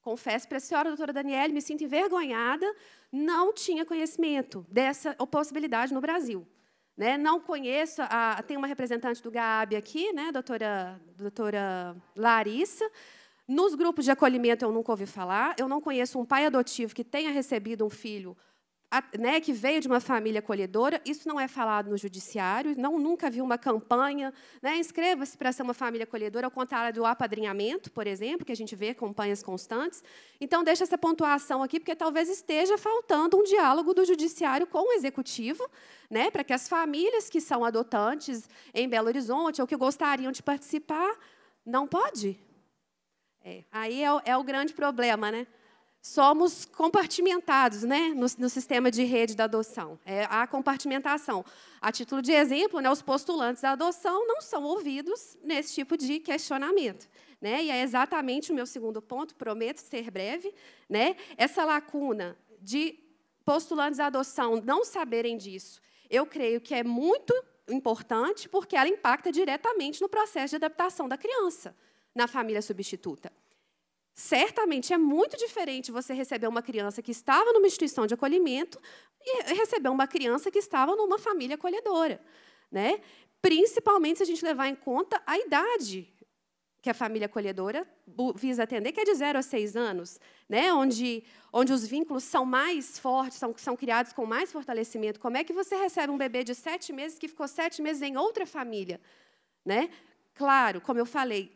confesso para a senhora, doutora Daniele, me sinto envergonhada, não tinha conhecimento dessa possibilidade no Brasil. Né? Não conheço, a, tem uma representante do GAB aqui, né, doutora, doutora Larissa. Nos grupos de acolhimento eu nunca ouvi falar, eu não conheço um pai adotivo que tenha recebido um filho né, que veio de uma família acolhedora, isso não é falado no judiciário, não nunca vi uma campanha, né, inscreva-se para ser uma família acolhedora, ao contrário do apadrinhamento, por exemplo, que a gente vê campanhas constantes. Então, deixa essa pontuação aqui, porque talvez esteja faltando um diálogo do judiciário com o executivo, né, para que as famílias que são adotantes em Belo Horizonte ou que gostariam de participar, não pode. É, aí é o, é o grande problema, né? somos compartimentados né, no, no, sistema de rede da adoção. É, há compartimentação. A título de exemplo, né, os postulantes da adoção não são ouvidos nesse tipo de questionamento. Né, e é exatamente o meu segundo ponto, prometo ser breve. Né, essa lacuna de postulantes da adoção não saberem disso, eu creio que é muito importante, porque ela impacta diretamente no processo de adaptação da criança na família substituta. Certamente é muito diferente você receber uma criança que estava numa instituição de acolhimento e receber uma criança que estava numa família acolhedora, né? Principalmente se a gente levar em conta a idade que a família acolhedora visa atender, que é de 0 a 6 anos, né? onde, onde os vínculos são mais fortes, são, são criados com mais fortalecimento. Como é que você recebe um bebê de sete meses que ficou sete meses em outra família? Né? Claro, como eu falei,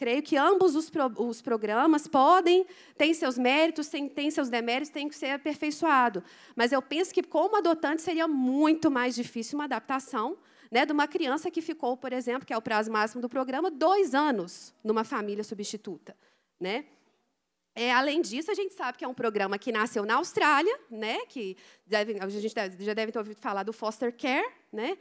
Creio que ambos os, pro, os programas podem, têm seus méritos, têm, têm seus deméritos, têm que ser aperfeiçoado. Mas eu penso que, como adotante, seria muito mais difícil uma adaptação né, de uma criança que ficou, por exemplo, que é o prazo máximo do programa, dois anos numa família substituta. Né? É, além disso, a gente sabe que é um programa que nasceu na Austrália, né, que deve, a gente deve, já deve ter ouvido falar do foster care, né,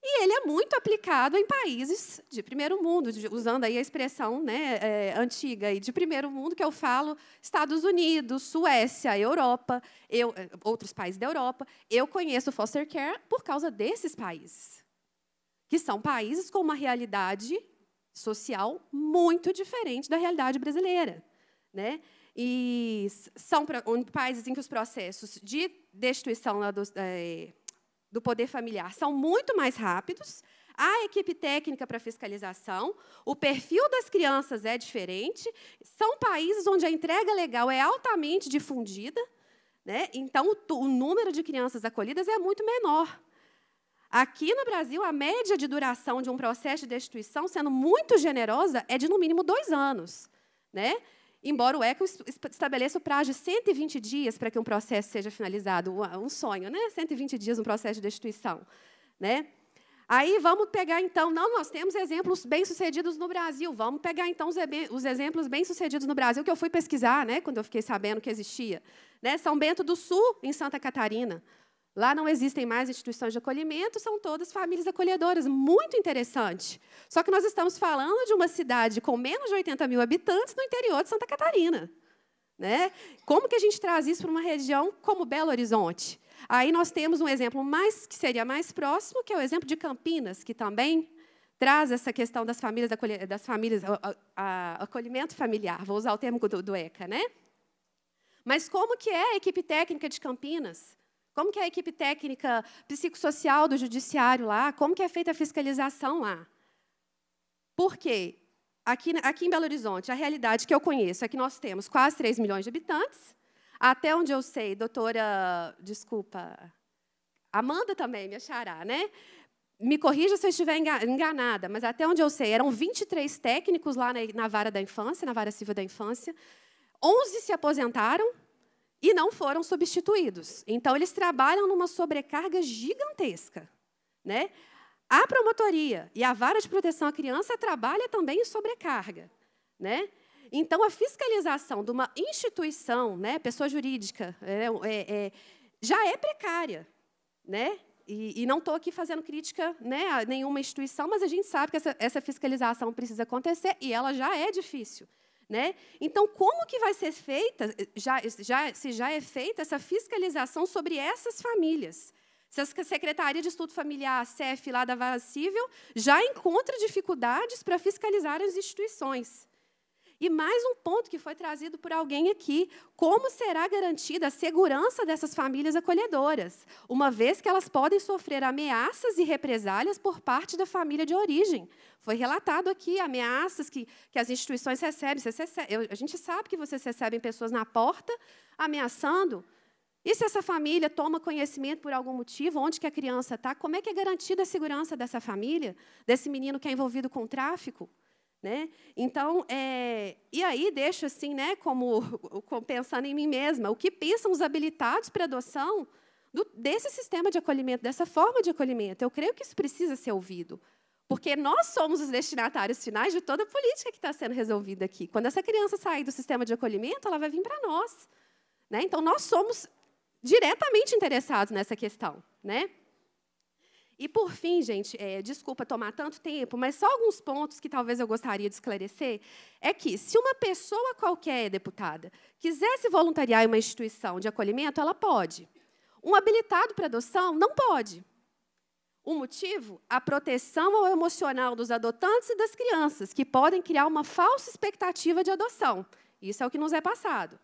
e ele é muito aplicado em países de primeiro mundo, de, usando aí a expressão né, é, antiga e de primeiro mundo que eu falo, Estados Unidos, Suécia, Europa, eu, é, outros países da Europa. Eu conheço foster care por causa desses países, que são países com uma realidade social muito diferente da realidade brasileira, né? E são países em que os processos de destituição da, é, do poder familiar são muito mais rápidos, há equipe técnica para fiscalização, o perfil das crianças é diferente, são países onde a entrega legal é altamente difundida, né? então o, o número de crianças acolhidas é muito menor. Aqui no Brasil, a média de duração de um processo de destituição, sendo muito generosa, é de no mínimo dois anos. Né? Embora o ECO estabeleça o prazo de 120 dias para que um processo seja finalizado, um sonho, né? 120 dias um processo de destituição, né? Aí vamos pegar então, não, nós temos exemplos bem-sucedidos no Brasil. Vamos pegar então os, os exemplos bem-sucedidos no Brasil que eu fui pesquisar, né, quando eu fiquei sabendo que existia, né? São Bento do Sul, em Santa Catarina. Lá não existem mais instituições de acolhimento, são todas famílias acolhedoras. Muito interessante. Só que nós estamos falando de uma cidade com menos de 80 mil habitantes no interior de Santa Catarina. Né? Como que a gente traz isso para uma região como Belo Horizonte? Aí nós temos um exemplo mais que seria mais próximo, que é o exemplo de Campinas, que também traz essa questão das famílias, das famílias a, a, a, acolhimento familiar. Vou usar o termo do, do ECA, né? Mas como que é a equipe técnica de Campinas? Como que é a equipe técnica psicossocial do judiciário lá? Como que é feita a fiscalização lá? Por quê? Aqui, aqui em Belo Horizonte, a realidade que eu conheço é que nós temos quase 3 milhões de habitantes. Até onde eu sei, doutora, desculpa, Amanda também me achará, né? Me corrija se eu estiver enganada, mas até onde eu sei, eram 23 técnicos lá na, na vara da infância, na vara civil da infância. 11 se aposentaram, e não foram substituídos. Então, eles trabalham numa sobrecarga gigantesca. Né? A promotoria e a vara de proteção à criança trabalha também em sobrecarga. Né? Então, a fiscalização de uma instituição, né, pessoa jurídica, é, é, é já é precária. Né? E, e não estou aqui fazendo crítica né, a nenhuma instituição, mas a gente sabe que essa, essa fiscalização precisa acontecer e ela já é difícil. Né? Então, como que vai ser feita, já, já, se já é feita essa fiscalização sobre essas famílias? Se a Secretaria de Estudo Familiar, a CEF, lá da Vara Civil, já encontra dificuldades para fiscalizar as instituições. E mais um ponto que foi trazido por alguém aqui: como será garantida a segurança dessas famílias acolhedoras, uma vez que elas podem sofrer ameaças e represálias por parte da família de origem? Foi relatado aqui ameaças que, que as instituições recebem. a gente sabe que vocês recebem pessoas na porta ameaçando. E se essa família toma conhecimento por algum motivo, onde que a criança está, como é que é garantida a segurança dessa família, desse menino que é envolvido com tráfico? Né? Então, é, e aí deixo assim, né, como, como, pensando em mim mesma, o que pensam os habilitados para adoção do, desse sistema de acolhimento, dessa forma de acolhimento? Eu creio que isso precisa ser ouvido, porque nós somos os destinatários finais de toda a política que está sendo resolvida aqui. Quando essa criança sair do sistema de acolhimento, ela vai vir para nós. Né? Então, nós somos diretamente interessados nessa questão. Né? E por fim, gente, é, desculpa tomar tanto tempo, mas só alguns pontos que talvez eu gostaria de esclarecer é que se uma pessoa qualquer é deputada quiser se voluntariar em uma instituição de acolhimento, ela pode. Um habilitado para adoção não pode. O motivo? A proteção ao emocional dos adotantes e das crianças, que podem criar uma falsa expectativa de adoção. Isso é o que nos é passado.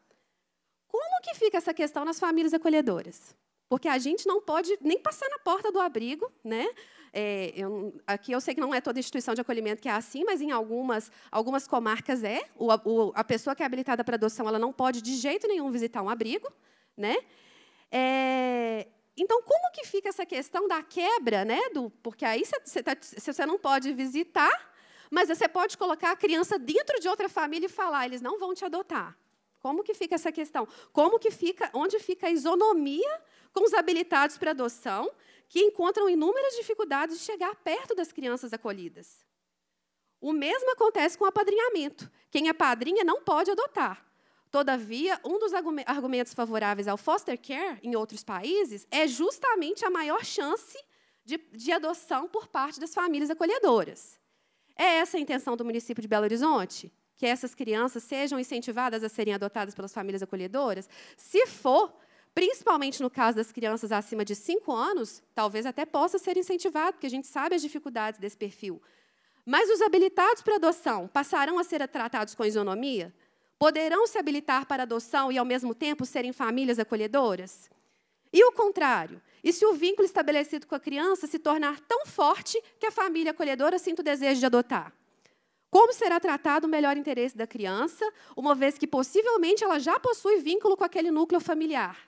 Como que fica essa questão nas famílias acolhedoras? Porque a gente não pode nem passar na porta do abrigo, né? É, eu, aqui eu sei que não é toda instituição de acolhimento que é assim, mas em algumas, algumas comarcas é. O, o, a pessoa que é habilitada para adoção ela não pode de jeito nenhum visitar um abrigo. Né? É, então, como que fica essa questão da quebra? Né, do, porque aí você tá, não pode visitar, mas você pode colocar a criança dentro de outra família e falar, eles não vão te adotar. Como que fica essa questão? Como que fica, onde fica a isonomia com os habilitados para adoção, que encontram inúmeras dificuldades de chegar perto das crianças acolhidas? O mesmo acontece com o apadrinhamento. Quem é padrinha não pode adotar. Todavia, um dos argumentos favoráveis ao foster care em outros países é justamente a maior chance de, de adoção por parte das famílias acolhedoras. É essa a intenção do município de Belo Horizonte? que essas crianças sejam incentivadas a serem adotadas pelas famílias acolhedoras? Se for, principalmente no caso das crianças acima de 5 anos, talvez até possa ser incentivado, porque a gente sabe as dificuldades desse perfil. Mas os habilitados para adoção passarão a ser tratados com isonomia? Poderão se habilitar para adoção e, ao mesmo tempo, serem famílias acolhedoras? E o contrário? E se o vínculo estabelecido com a criança se tornar tão forte que a família acolhedora sinta o desejo de adotar? Como será tratado o melhor interesse da criança, uma vez que possivelmente ela já possui vínculo com aquele núcleo familiar?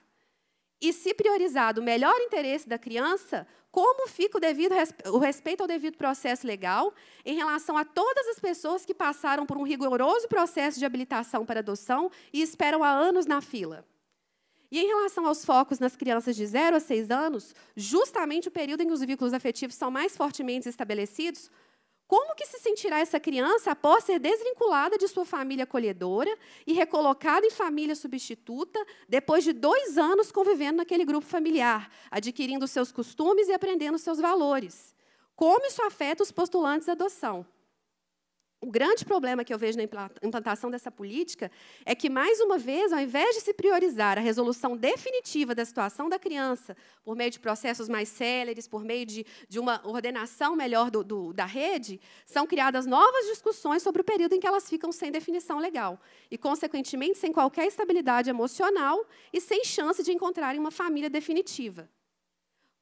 E se priorizado o melhor interesse da criança, como fica o, devido, o respeito ao devido processo legal em relação a todas as pessoas que passaram por um rigoroso processo de habilitação para adoção e esperam há anos na fila? E em relação aos focos nas crianças de 0 a 6 anos, justamente o período em que os vínculos afetivos são mais fortemente estabelecidos, como que se sentirá essa criança após ser desvinculada de sua família acolhedora e recolocada em família substituta, depois de dois anos convivendo naquele grupo familiar, adquirindo seus costumes e aprendendo seus valores? Como isso afeta os postulantes de adoção? O grande problema que eu vejo na implantação dessa política é que, mais uma vez, ao invés de se priorizar a resolução definitiva da situação da criança, por meio de processos mais céleres, por meio de, de uma ordenação melhor do, do, da rede, são criadas novas discussões sobre o período em que elas ficam sem definição legal e, consequentemente, sem qualquer estabilidade emocional e sem chance de encontrarem uma família definitiva.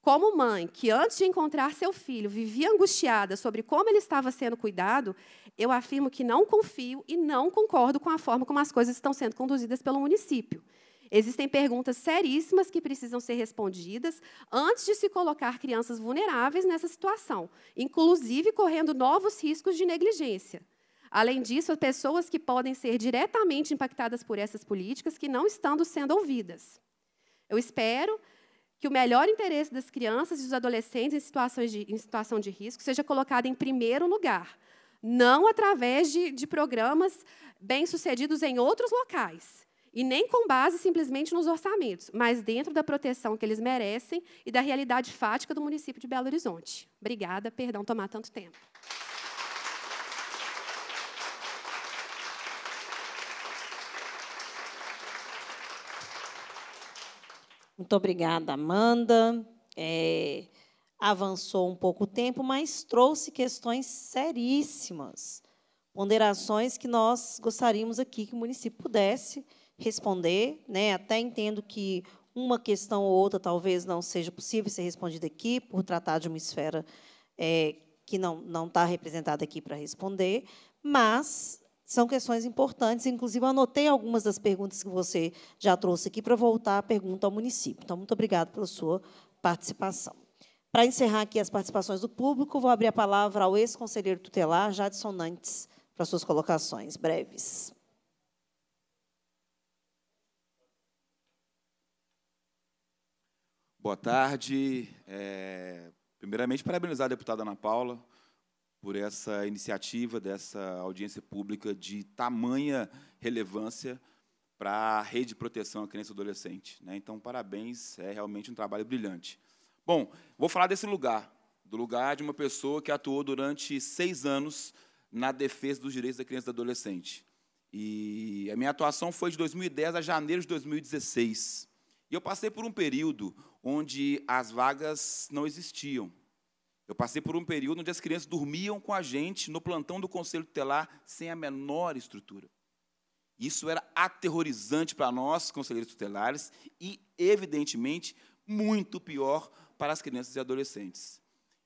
Como mãe, que antes de encontrar seu filho vivia angustiada sobre como ele estava sendo cuidado, eu afirmo que não confio e não concordo com a forma como as coisas estão sendo conduzidas pelo município. Existem perguntas seríssimas que precisam ser respondidas antes de se colocar crianças vulneráveis nessa situação, inclusive correndo novos riscos de negligência. Além disso, pessoas que podem ser diretamente impactadas por essas políticas que não estão sendo ouvidas. Eu espero que o melhor interesse das crianças e dos adolescentes em, situações de, em situação de risco seja colocado em primeiro lugar, não através de, de programas bem-sucedidos em outros locais, e nem com base simplesmente nos orçamentos, mas dentro da proteção que eles merecem e da realidade fática do município de Belo Horizonte. Obrigada, perdão tomar tanto tempo. Muito obrigada, Amanda. É, avançou um pouco o tempo, mas trouxe questões seríssimas, ponderações que nós gostaríamos aqui que o município pudesse responder. Né? Até entendo que uma questão ou outra talvez não seja possível ser respondida aqui, por tratar de uma esfera é, que não, não está representada aqui para responder, mas são questões importantes. Inclusive, anotei algumas das perguntas que você já trouxe aqui para voltar a pergunta ao município. Então, muito obrigado pela sua participação. Para encerrar aqui as participações do público, vou abrir a palavra ao ex-conselheiro tutelar, Jadson Nantes, para suas colocações breves. Boa tarde. É, primeiramente, parabenizar a deputada Ana Paula por essa iniciativa dessa audiência pública de tamanha relevância para a rede de proteção à criança e adolescente. Né? Então, parabéns, é realmente um trabalho brilhante. Bom, vou falar desse lugar, do lugar de uma pessoa que atuou durante seis anos na defesa dos direitos da criança e do adolescente. E a minha atuação foi de 2010 a janeiro de 2016. E eu passei por um período onde as vagas não existiam. Eu passei por um período onde as crianças dormiam com a gente no plantão do Conselho Tutelar sem a menor estrutura. Isso era aterrorizante para nós, conselheiros tutelares, e, evidentemente, muito pior para as crianças e adolescentes.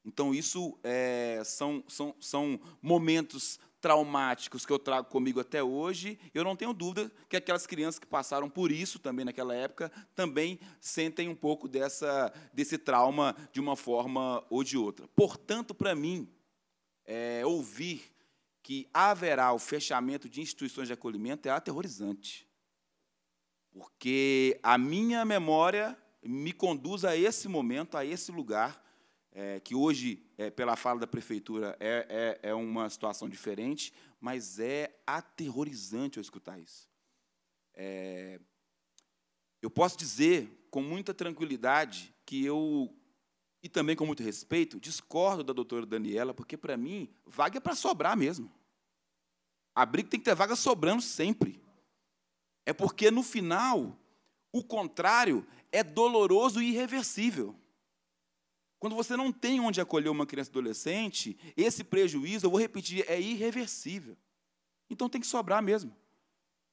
Então, isso é, são, são, são momentos traumáticos que eu trago comigo até hoje, eu não tenho dúvida que aquelas crianças que passaram por isso também naquela época também sentem um pouco dessa, desse trauma de uma forma ou de outra. Portanto, para mim, é, ouvir que haverá o fechamento de instituições de acolhimento é aterrorizante, porque a minha memória me conduz a esse momento, a esse lugar é, que hoje, é, pela fala da prefeitura, é, é, é uma situação diferente, mas é aterrorizante eu escutar isso. É, eu posso dizer com muita tranquilidade que eu, e também com muito respeito, discordo da doutora Daniela, porque, para mim, vaga é para sobrar mesmo. A briga tem que ter vaga sobrando sempre. É porque, no final, o contrário é doloroso e irreversível. Quando você não tem onde acolher uma criança adolescente, esse prejuízo, eu vou repetir, é irreversível. Então tem que sobrar mesmo.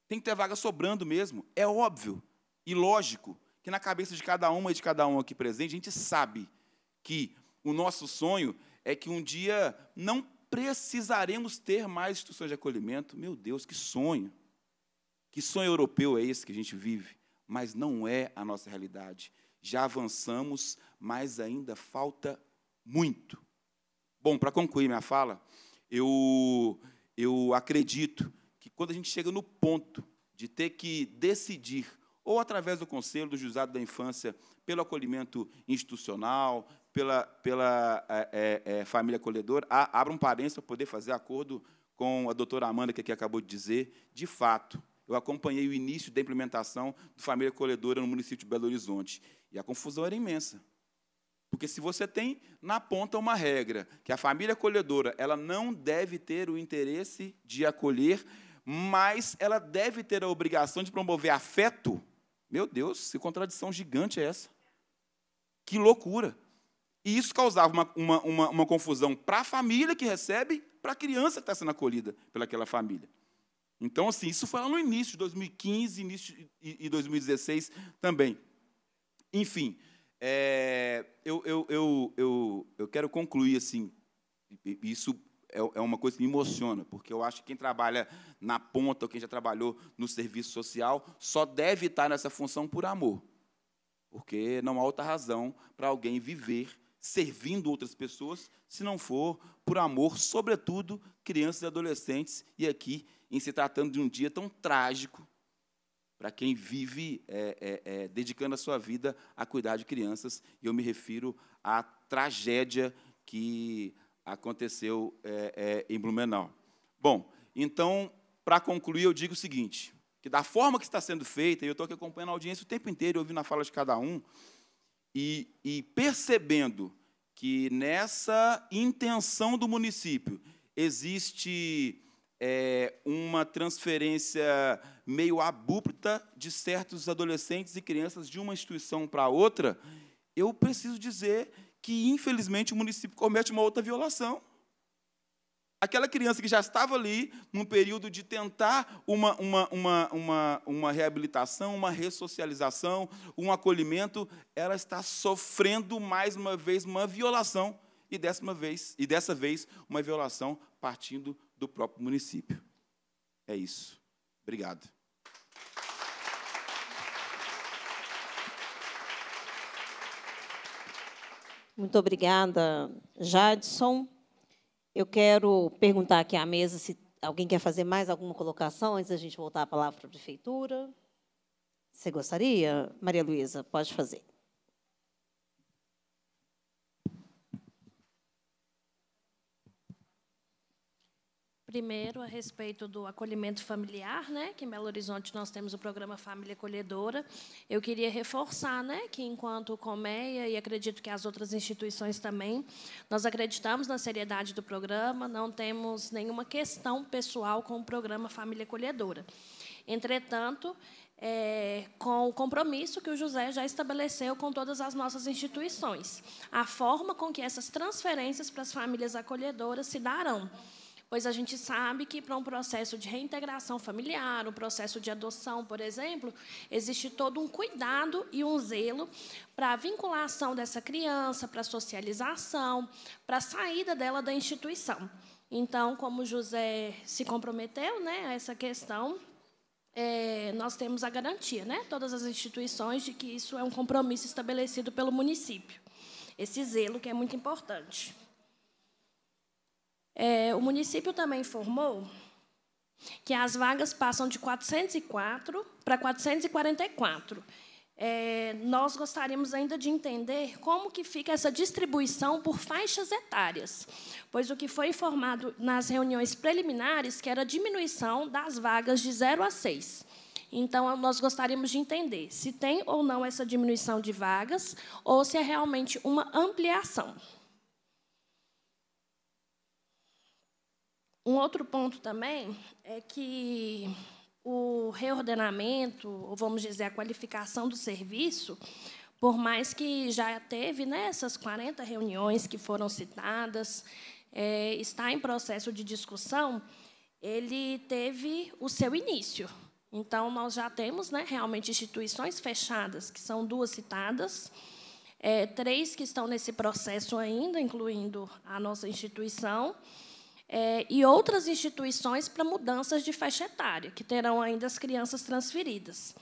Tem que ter vaga sobrando mesmo. É óbvio e lógico que na cabeça de cada uma e de cada um aqui presente, a gente sabe que o nosso sonho é que um dia não precisaremos ter mais instituições de acolhimento. Meu Deus, que sonho! Que sonho europeu é esse que a gente vive, mas não é a nossa realidade já avançamos, mas ainda falta muito. Bom, para concluir minha fala, eu, eu acredito que quando a gente chega no ponto de ter que decidir, ou através do Conselho do Juizado da Infância, pelo acolhimento institucional, pela, pela é, é, é família acolhedora, abra um parênteses para poder fazer acordo com a doutora Amanda, que aqui acabou de dizer, de fato, eu acompanhei o início da implementação do Família Colhedora no município de Belo Horizonte. E a confusão era imensa. Porque se você tem na ponta uma regra, que a família colhedora ela não deve ter o interesse de acolher, mas ela deve ter a obrigação de promover afeto, meu Deus, que contradição gigante é essa? Que loucura! E isso causava uma, uma, uma, uma confusão para a família que recebe, para a criança que está sendo acolhida pelaquela família. Então, assim, isso foi lá no início de 2015 início e 2016 também. Enfim, é, eu, eu, eu, eu, eu quero concluir assim. Isso é, é, uma coisa que me emociona, porque eu acho que quem trabalha na ponta, ou quem já trabalhou no serviço social, só deve estar nessa função por amor. Porque não há outra razão para alguém viver servindo outras pessoas se não for por amor, sobretudo crianças e adolescentes, e aqui em se tratando de um dia tão trágico para quem vive é, é, é, dedicando a sua vida a cuidar de crianças, e eu me refiro à tragédia que aconteceu é, é, em Blumenau. Bom, então, para concluir, eu digo o seguinte, que da forma que está sendo feita, e eu estou aqui acompanhando a audiência o tempo inteiro, ouvindo a fala de cada um, e, e percebendo que nessa intenção do município existe é, uma transferência meio abrupta de certos adolescentes e crianças de uma instituição para outra, eu preciso dizer que, infelizmente, o município comete uma outra violação. Aquela criança que já estava ali, num período de tentar uma, uma, uma, uma, uma reabilitação, uma ressocialização, um acolhimento, ela está sofrendo mais uma vez uma violação e, décima vez, e dessa vez uma violação partindo do próprio município. É isso. Obrigado. Muito obrigada, Jadson. Eu quero perguntar aqui à mesa se alguém quer fazer mais alguma colocação antes da gente voltar a palavra para a prefeitura. Você gostaria? Maria Luísa, pode fazer. Primeiro, a respeito do acolhimento familiar, né, que em Belo Horizonte nós temos o programa Família Acolhedora. Eu queria reforçar né, que, enquanto Colmeia, e acredito que as outras instituições também, nós acreditamos na seriedade do programa, não temos nenhuma questão pessoal com o programa Família Acolhedora. Entretanto, é, com o compromisso que o José já estabeleceu com todas as nossas instituições. A forma com que essas transferências para as famílias acolhedoras se darão pois a gente sabe que para um processo de reintegração familiar, um processo de adoção, por exemplo, existe todo um cuidado e um zelo para a vinculação dessa criança, para a socialização, para a saída dela da instituição. Então, como José se comprometeu né, a essa questão, é, nós temos a garantia, né, todas as instituições, de que isso é um compromisso estabelecido pelo município. Esse zelo que é muito importante. É, o município também informou que as vagas passam de 404 para 444. É, nós gostaríamos ainda de entender como que fica essa distribuição por faixas etárias, pois o que foi informado nas reuniões preliminares que era a diminuição das vagas de 0 a 6. Então, nós gostaríamos de entender se tem ou não essa diminuição de vagas ou se é realmente uma ampliação. Um outro ponto também é que o reordenamento, ou vamos dizer, a qualificação do serviço, por mais que já teve né, essas 40 reuniões que foram citadas, é, está em processo de discussão, ele teve o seu início. Então, nós já temos né, realmente instituições fechadas, que são duas citadas, é, três que estão nesse processo ainda, incluindo a nossa instituição, é, e outras instituições para mudanças de faixa etária, que terão ainda as crianças transferidas.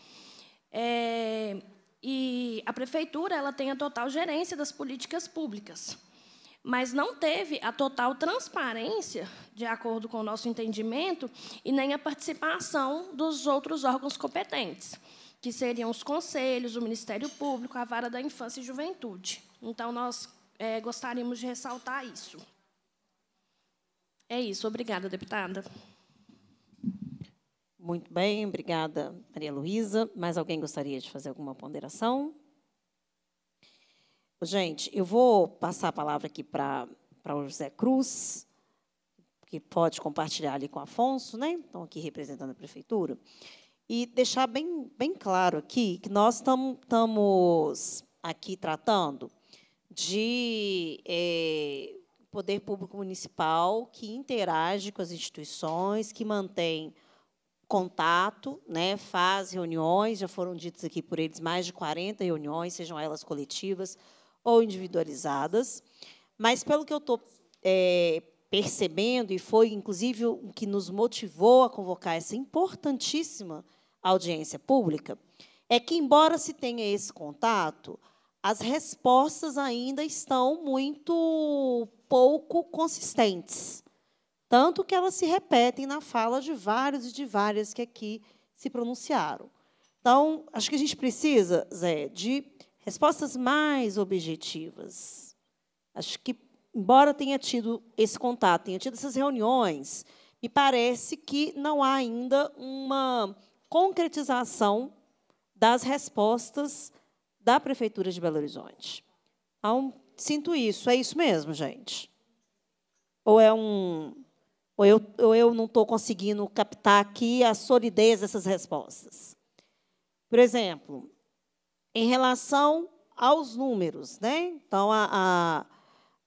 É, e a prefeitura ela tem a total gerência das políticas públicas, mas não teve a total transparência, de acordo com o nosso entendimento, e nem a participação dos outros órgãos competentes, que seriam os conselhos, o Ministério Público, a Vara da Infância e Juventude. Então, nós é, gostaríamos de ressaltar isso. É isso. Obrigada, deputada. Muito bem, obrigada, Maria Luísa. Mais alguém gostaria de fazer alguma ponderação? Gente, eu vou passar a palavra aqui para o José Cruz, que pode compartilhar ali com o Afonso, né? Estão aqui representando a prefeitura. E deixar bem, bem claro aqui que nós estamos aqui tratando de é, poder público municipal que interage com as instituições, que mantém contato, né, faz reuniões, já foram ditas aqui por eles mais de 40 reuniões, sejam elas coletivas ou individualizadas. Mas, pelo que eu estou é, percebendo, e foi, inclusive, o que nos motivou a convocar essa importantíssima audiência pública, é que, embora se tenha esse contato, as respostas ainda estão muito pouco consistentes. Tanto que elas se repetem na fala de vários e de várias que aqui se pronunciaram. Então, acho que a gente precisa, Zé, de respostas mais objetivas. Acho que, embora tenha tido esse contato, tenha tido essas reuniões, me parece que não há ainda uma concretização das respostas da Prefeitura de Belo Horizonte. Um, sinto isso, é isso mesmo, gente. Ou é um. Ou eu, ou eu não estou conseguindo captar aqui a solidez dessas respostas. Por exemplo, em relação aos números, né? Então, a, a,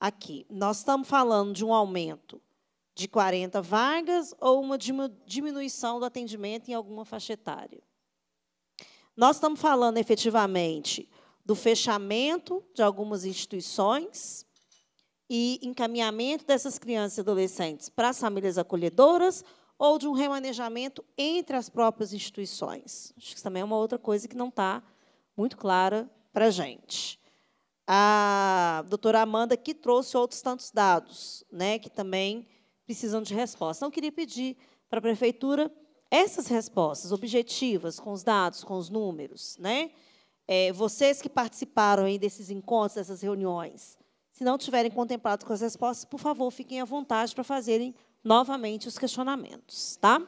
aqui, nós estamos falando de um aumento de 40 vagas ou uma diminuição do atendimento em alguma faixa etária. Nós estamos falando efetivamente do fechamento de algumas instituições e encaminhamento dessas crianças e adolescentes para as famílias acolhedoras ou de um remanejamento entre as próprias instituições. Acho que isso também é uma outra coisa que não está muito clara para a gente. A doutora Amanda que trouxe outros tantos dados, né, que também precisam de resposta. Então, eu queria pedir para a prefeitura essas respostas objetivas, com os dados, com os números, né? É, vocês que participaram aí desses encontros, dessas reuniões, se não tiverem contemplado com as respostas, por favor, fiquem à vontade para fazerem novamente os questionamentos, tá?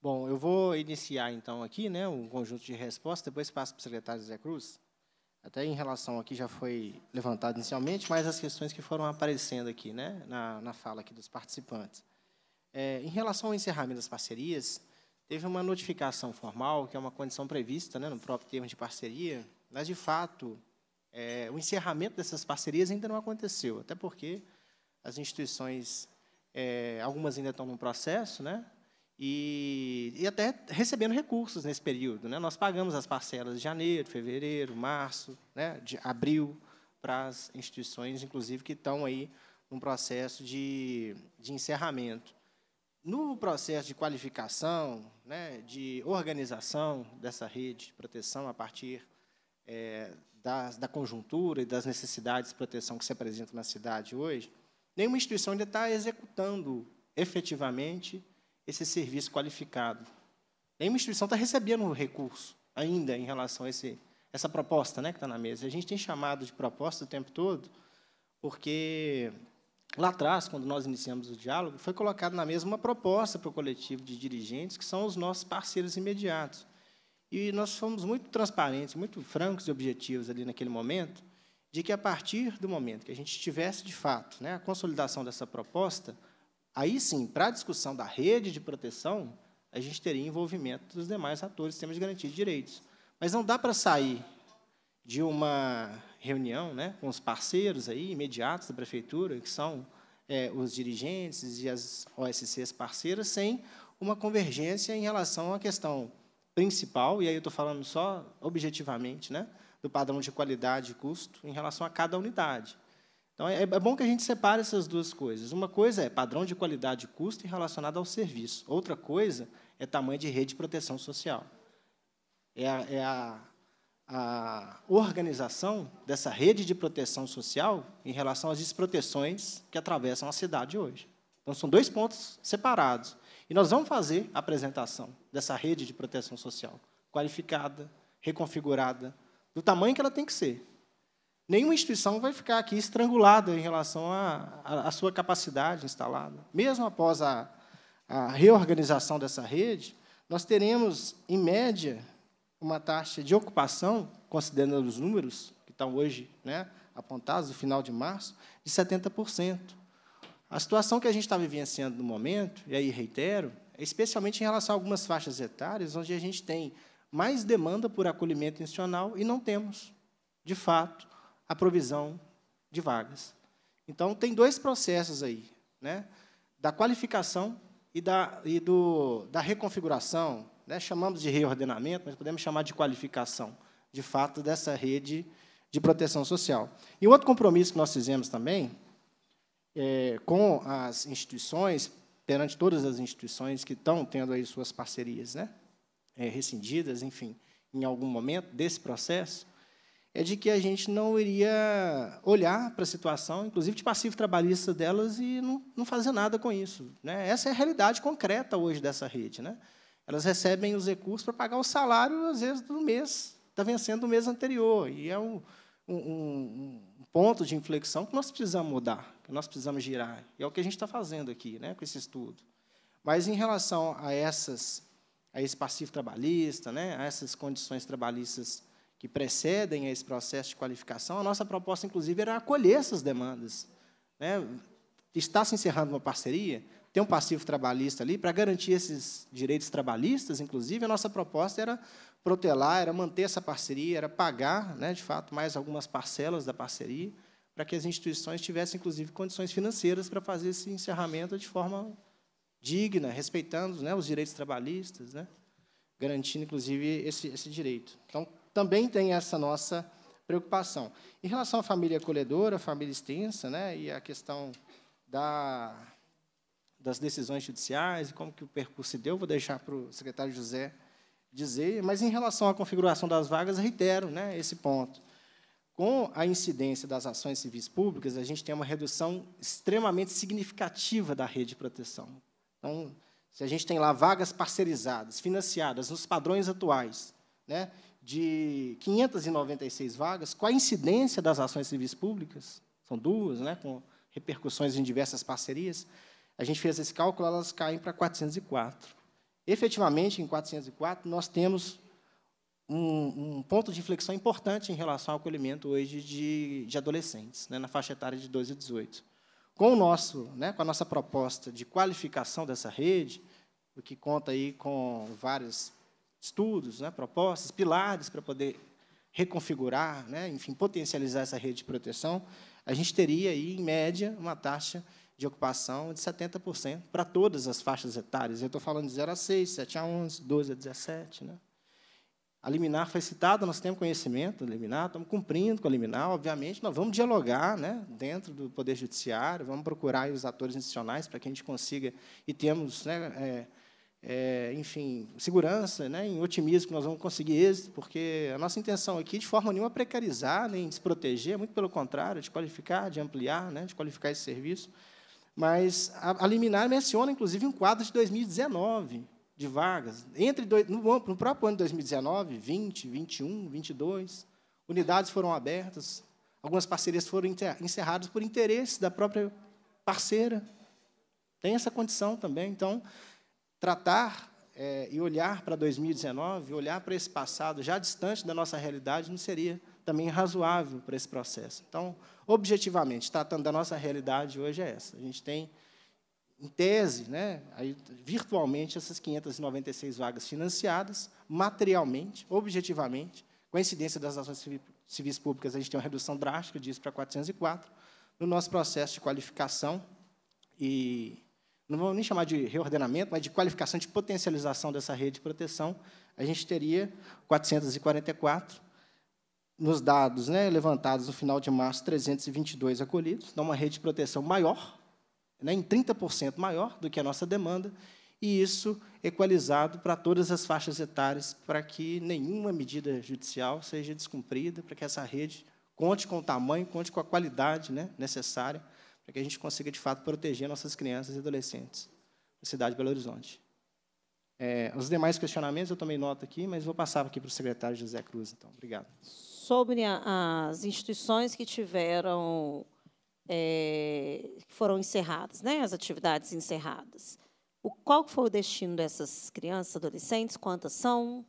Bom, eu vou iniciar então aqui, né, um conjunto de respostas, depois passo para o secretário José Cruz até em relação aqui já foi levantado inicialmente, mas as questões que foram aparecendo aqui, né, na, na fala aqui dos participantes. É, em relação ao encerramento das parcerias, teve uma notificação formal, que é uma condição prevista né, no próprio termo de parceria, mas, de fato, é, o encerramento dessas parcerias ainda não aconteceu, até porque as instituições, é, algumas ainda estão no processo, né, e, e até recebendo recursos nesse período. Né? Nós pagamos as parcelas de janeiro, fevereiro, março, né? de abril, para as instituições, inclusive, que estão aí num processo de, de encerramento. No processo de qualificação, né, de organização dessa rede de proteção a partir é, da, da conjuntura e das necessidades de proteção que se apresentam na cidade hoje, nenhuma instituição ainda está executando efetivamente esse serviço qualificado. Nenhuma instituição está recebendo recurso ainda em relação a esse, essa proposta né, que está na mesa. A gente tem chamado de proposta o tempo todo, porque lá atrás, quando nós iniciamos o diálogo, foi colocado na mesa uma proposta para o coletivo de dirigentes, que são os nossos parceiros imediatos. E nós fomos muito transparentes, muito francos e objetivos ali naquele momento, de que a partir do momento que a gente tivesse de fato né, a consolidação dessa proposta, Aí sim, para a discussão da rede de proteção, a gente teria envolvimento dos demais atores temas de garantia de direitos. Mas não dá para sair de uma reunião né, com os parceiros aí, imediatos da prefeitura, que são é, os dirigentes e as OSCs parceiras, sem uma convergência em relação à questão principal, e aí eu estou falando só objetivamente, né, do padrão de qualidade e custo em relação a cada unidade. Então, é, é bom que a gente separe essas duas coisas. Uma coisa é padrão de qualidade e custo relacionado ao serviço. Outra coisa é tamanho de rede de proteção social. É a, é a, a organização dessa rede de proteção social em relação às desproteções que atravessam a cidade hoje. Então, são dois pontos separados. E nós vamos fazer a apresentação dessa rede de proteção social, qualificada, reconfigurada, do tamanho que ela tem que ser. Nenhuma instituição vai ficar aqui estrangulada em relação à sua capacidade instalada. Mesmo após a, a reorganização dessa rede, nós teremos, em média, uma taxa de ocupação, considerando os números que estão hoje né, apontados, no final de março, de 70%. A situação que a gente está vivenciando no momento, e aí reitero, é especialmente em relação a algumas faixas etárias, onde a gente tem mais demanda por acolhimento institucional e não temos, de fato, a provisão de vagas. Então, tem dois processos aí, né? da qualificação e da, e do, da reconfiguração, né? chamamos de reordenamento, mas podemos chamar de qualificação, de fato, dessa rede de proteção social. E outro compromisso que nós fizemos também, é, com as instituições, perante todas as instituições que estão tendo aí suas parcerias né? É, rescindidas, enfim, em algum momento desse processo, é de que a gente não iria olhar para a situação, inclusive de passivo trabalhista delas, e não, não fazer nada com isso. Né? Essa é a realidade concreta hoje dessa rede. Né? Elas recebem os recursos para pagar o salário, às vezes, do mês, está vencendo do mês anterior, e é um, um, um, ponto de inflexão que nós precisamos mudar, que nós precisamos girar. E é o que a gente está fazendo aqui né, com esse estudo. Mas, em relação a essas a esse passivo trabalhista, né, a essas condições trabalhistas que precedem a esse processo de qualificação, a nossa proposta, inclusive, era acolher essas demandas. Né? Está se encerrando uma parceria, tem um passivo trabalhista ali, para garantir esses direitos trabalhistas, inclusive, a nossa proposta era protelar, era manter essa parceria, era pagar, né, de fato, mais algumas parcelas da parceria, para que as instituições tivessem, inclusive, condições financeiras para fazer esse encerramento de forma digna, respeitando né, os direitos trabalhistas, né, garantindo, inclusive, esse, esse direito. Então, também tem essa nossa preocupação. Em relação à família acolhedora, família extensa, né, e a questão da, das decisões judiciais, como que o percurso se deu, vou deixar para o secretário José dizer, mas em relação à configuração das vagas, reitero né, esse ponto. Com a incidência das ações civis públicas, a gente tem uma redução extremamente significativa da rede de proteção. Então, se a gente tem lá vagas parcerizadas, financiadas, nos padrões atuais, né, de 596 vagas, com a incidência das ações civis públicas, são duas, né, com repercussões em diversas parcerias, a gente fez esse cálculo, elas caem para 404. Efetivamente, em 404, nós temos um, um ponto de inflexão importante em relação ao acolhimento hoje de, de adolescentes, né, na faixa etária de 12 a 18. Com, o nosso, né, com a nossa proposta de qualificação dessa rede, o que conta aí com várias estudos, né, propostas, pilares para poder reconfigurar, né, enfim, potencializar essa rede de proteção, a gente teria aí, em média, uma taxa de ocupação de 70% para todas as faixas etárias. Eu estou falando de 0 a 6, 7 a 11, 12 a 17. Né? A liminar foi citada, nós temos conhecimento da liminar, estamos cumprindo com a liminar, obviamente, nós vamos dialogar né, dentro do Poder Judiciário, vamos procurar os atores institucionais para que a gente consiga, e temos né, é, é, enfim, segurança, né, em otimismo que nós vamos conseguir êxito, porque a nossa intenção aqui, de forma nenhuma, é precarizar, nem desproteger, muito pelo contrário, de qualificar, de ampliar, né, de qualificar esse serviço. Mas a, a liminar menciona, inclusive, um quadro de 2019 de vagas. entre no, no próprio ano de 2019, 20, 21, 22, unidades foram abertas, algumas parcerias foram encerradas por interesse da própria parceira. Tem essa condição também. Então, tratar é, e olhar para 2019, olhar para esse passado já distante da nossa realidade, não seria também razoável para esse processo. Então, objetivamente, tratando da nossa realidade hoje é essa. A gente tem, em tese, né, aí, virtualmente, essas 596 vagas financiadas, materialmente, objetivamente, coincidência das ações civis públicas, a gente tem uma redução drástica disso para 404, no nosso processo de qualificação e não vou nem chamar de reordenamento, mas de qualificação, de potencialização dessa rede de proteção, a gente teria 444 nos dados né, levantados no final de março, 322 acolhidos, dá então uma rede de proteção maior, né, em 30% maior do que a nossa demanda, e isso equalizado para todas as faixas etárias, para que nenhuma medida judicial seja descumprida, para que essa rede conte com o tamanho, conte com a qualidade né, necessária para que a gente consiga, de fato, proteger nossas crianças e adolescentes da cidade de Belo Horizonte. É, os demais questionamentos eu tomei nota aqui, mas vou passar aqui para o secretário José Cruz, então. Obrigado. Sobre a, as instituições que tiveram, é, que foram encerradas, né, as atividades encerradas, o, qual foi o destino dessas crianças, adolescentes, quantas são?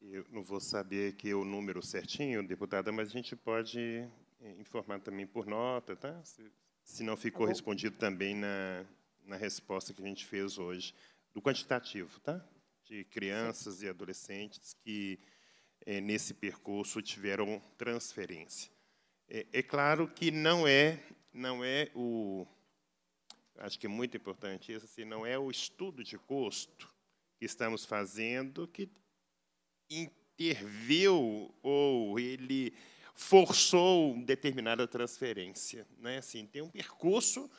Eu não vou saber aqui o número certinho, deputada, mas a gente pode é, informado também por nota, tá? Se, se não ficou tá respondido também na, na resposta que a gente fez hoje, do quantitativo, tá? De crianças Sim. e adolescentes que, é, nesse percurso, tiveram transferência. É, é claro que não é, não é o... Acho que é muito importante isso, assim, não é o estudo de custo que estamos fazendo que interviu ou ele forçou determinada transferência. Né? Assim, tem um percurso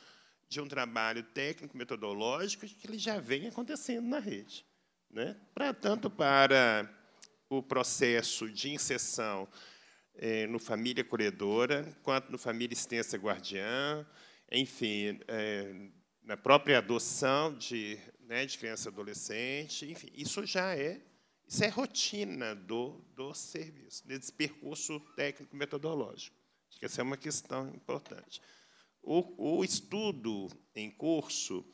de um trabalho técnico, metodológico, que ele já vem acontecendo na rede. Né? Pra, tanto para o processo de inserção é, no Família Corredora, quanto no Família Extensa Guardiã, enfim, é, na própria adoção de, né, de criança e adolescente, enfim, isso já é isso é rotina do, do serviço, desse percurso técnico-metodológico. Acho que essa é uma questão importante. O, o estudo em curso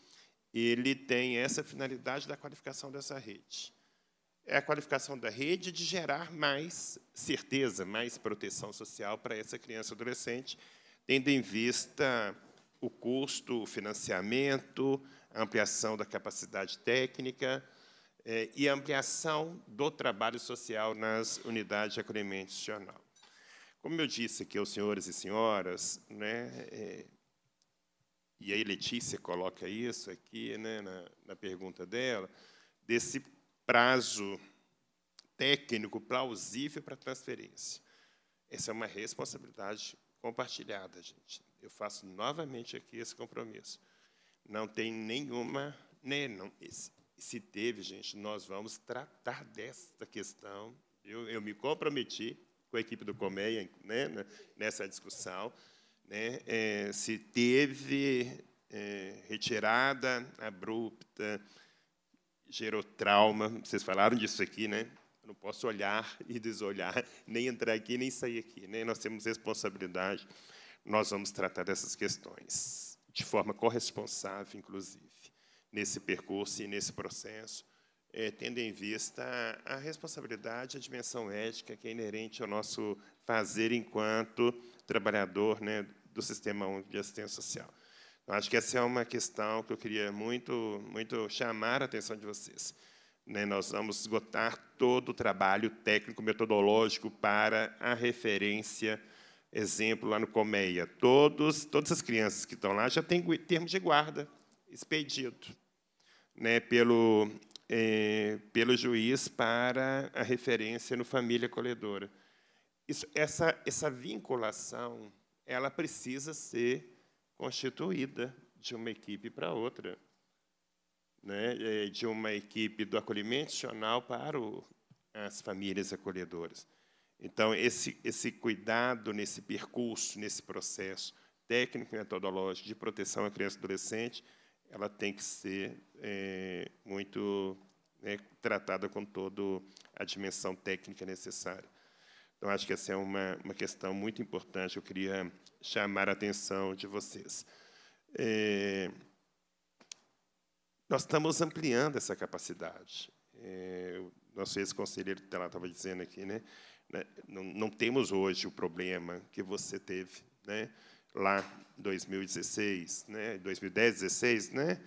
ele tem essa finalidade da qualificação dessa rede. É a qualificação da rede de gerar mais certeza, mais proteção social para essa criança adolescente, tendo em vista o custo, o financiamento, a ampliação da capacidade técnica, é, e ampliação do trabalho social nas unidades de acolhimento institucional. Como eu disse aqui aos senhores e senhoras, né, é, e aí Letícia coloca isso aqui né, na, na pergunta dela, desse prazo técnico plausível para transferência. Essa é uma responsabilidade compartilhada, gente. Eu faço novamente aqui esse compromisso. Não tem nenhuma, né, não, esse, se teve, gente, nós vamos tratar desta questão. Eu, eu me comprometi com a equipe do Comeia né, né, nessa discussão. Né, é, se teve é, retirada abrupta, gerou trauma. Vocês falaram disso aqui, né? Eu não posso olhar e desolhar, nem entrar aqui, nem sair aqui. Né? Nós temos responsabilidade. Nós vamos tratar dessas questões de forma corresponsável, inclusive nesse percurso e nesse processo, é, tendo em vista a responsabilidade, a dimensão ética que é inerente ao nosso fazer enquanto trabalhador né, do sistema de assistência social. Eu acho que essa é uma questão que eu queria muito, muito chamar a atenção de vocês. Né, nós vamos esgotar todo o trabalho técnico metodológico para a referência exemplo lá no Colmeia. Todos, todas as crianças que estão lá já têm termo de guarda expedido né, pelo, é, pelo juiz para a referência no família colhedora. Isso, essa, essa vinculação ela precisa ser constituída de uma equipe para outra, né, é, de uma equipe do acolhimento institucional para o, as famílias acolhedoras. Então, esse, esse cuidado nesse percurso, nesse processo técnico e metodológico de proteção à criança e adolescente, ela tem que ser é, muito né, tratada com toda a dimensão técnica necessária. Então, acho que essa é uma, uma questão muito importante, eu queria chamar a atenção de vocês. É, nós estamos ampliando essa capacidade. É, o nosso ex-conselheiro Tela estava dizendo aqui, né, né, não, não, temos hoje o problema que você teve, né? lá 2016, né? 2010, 16, né?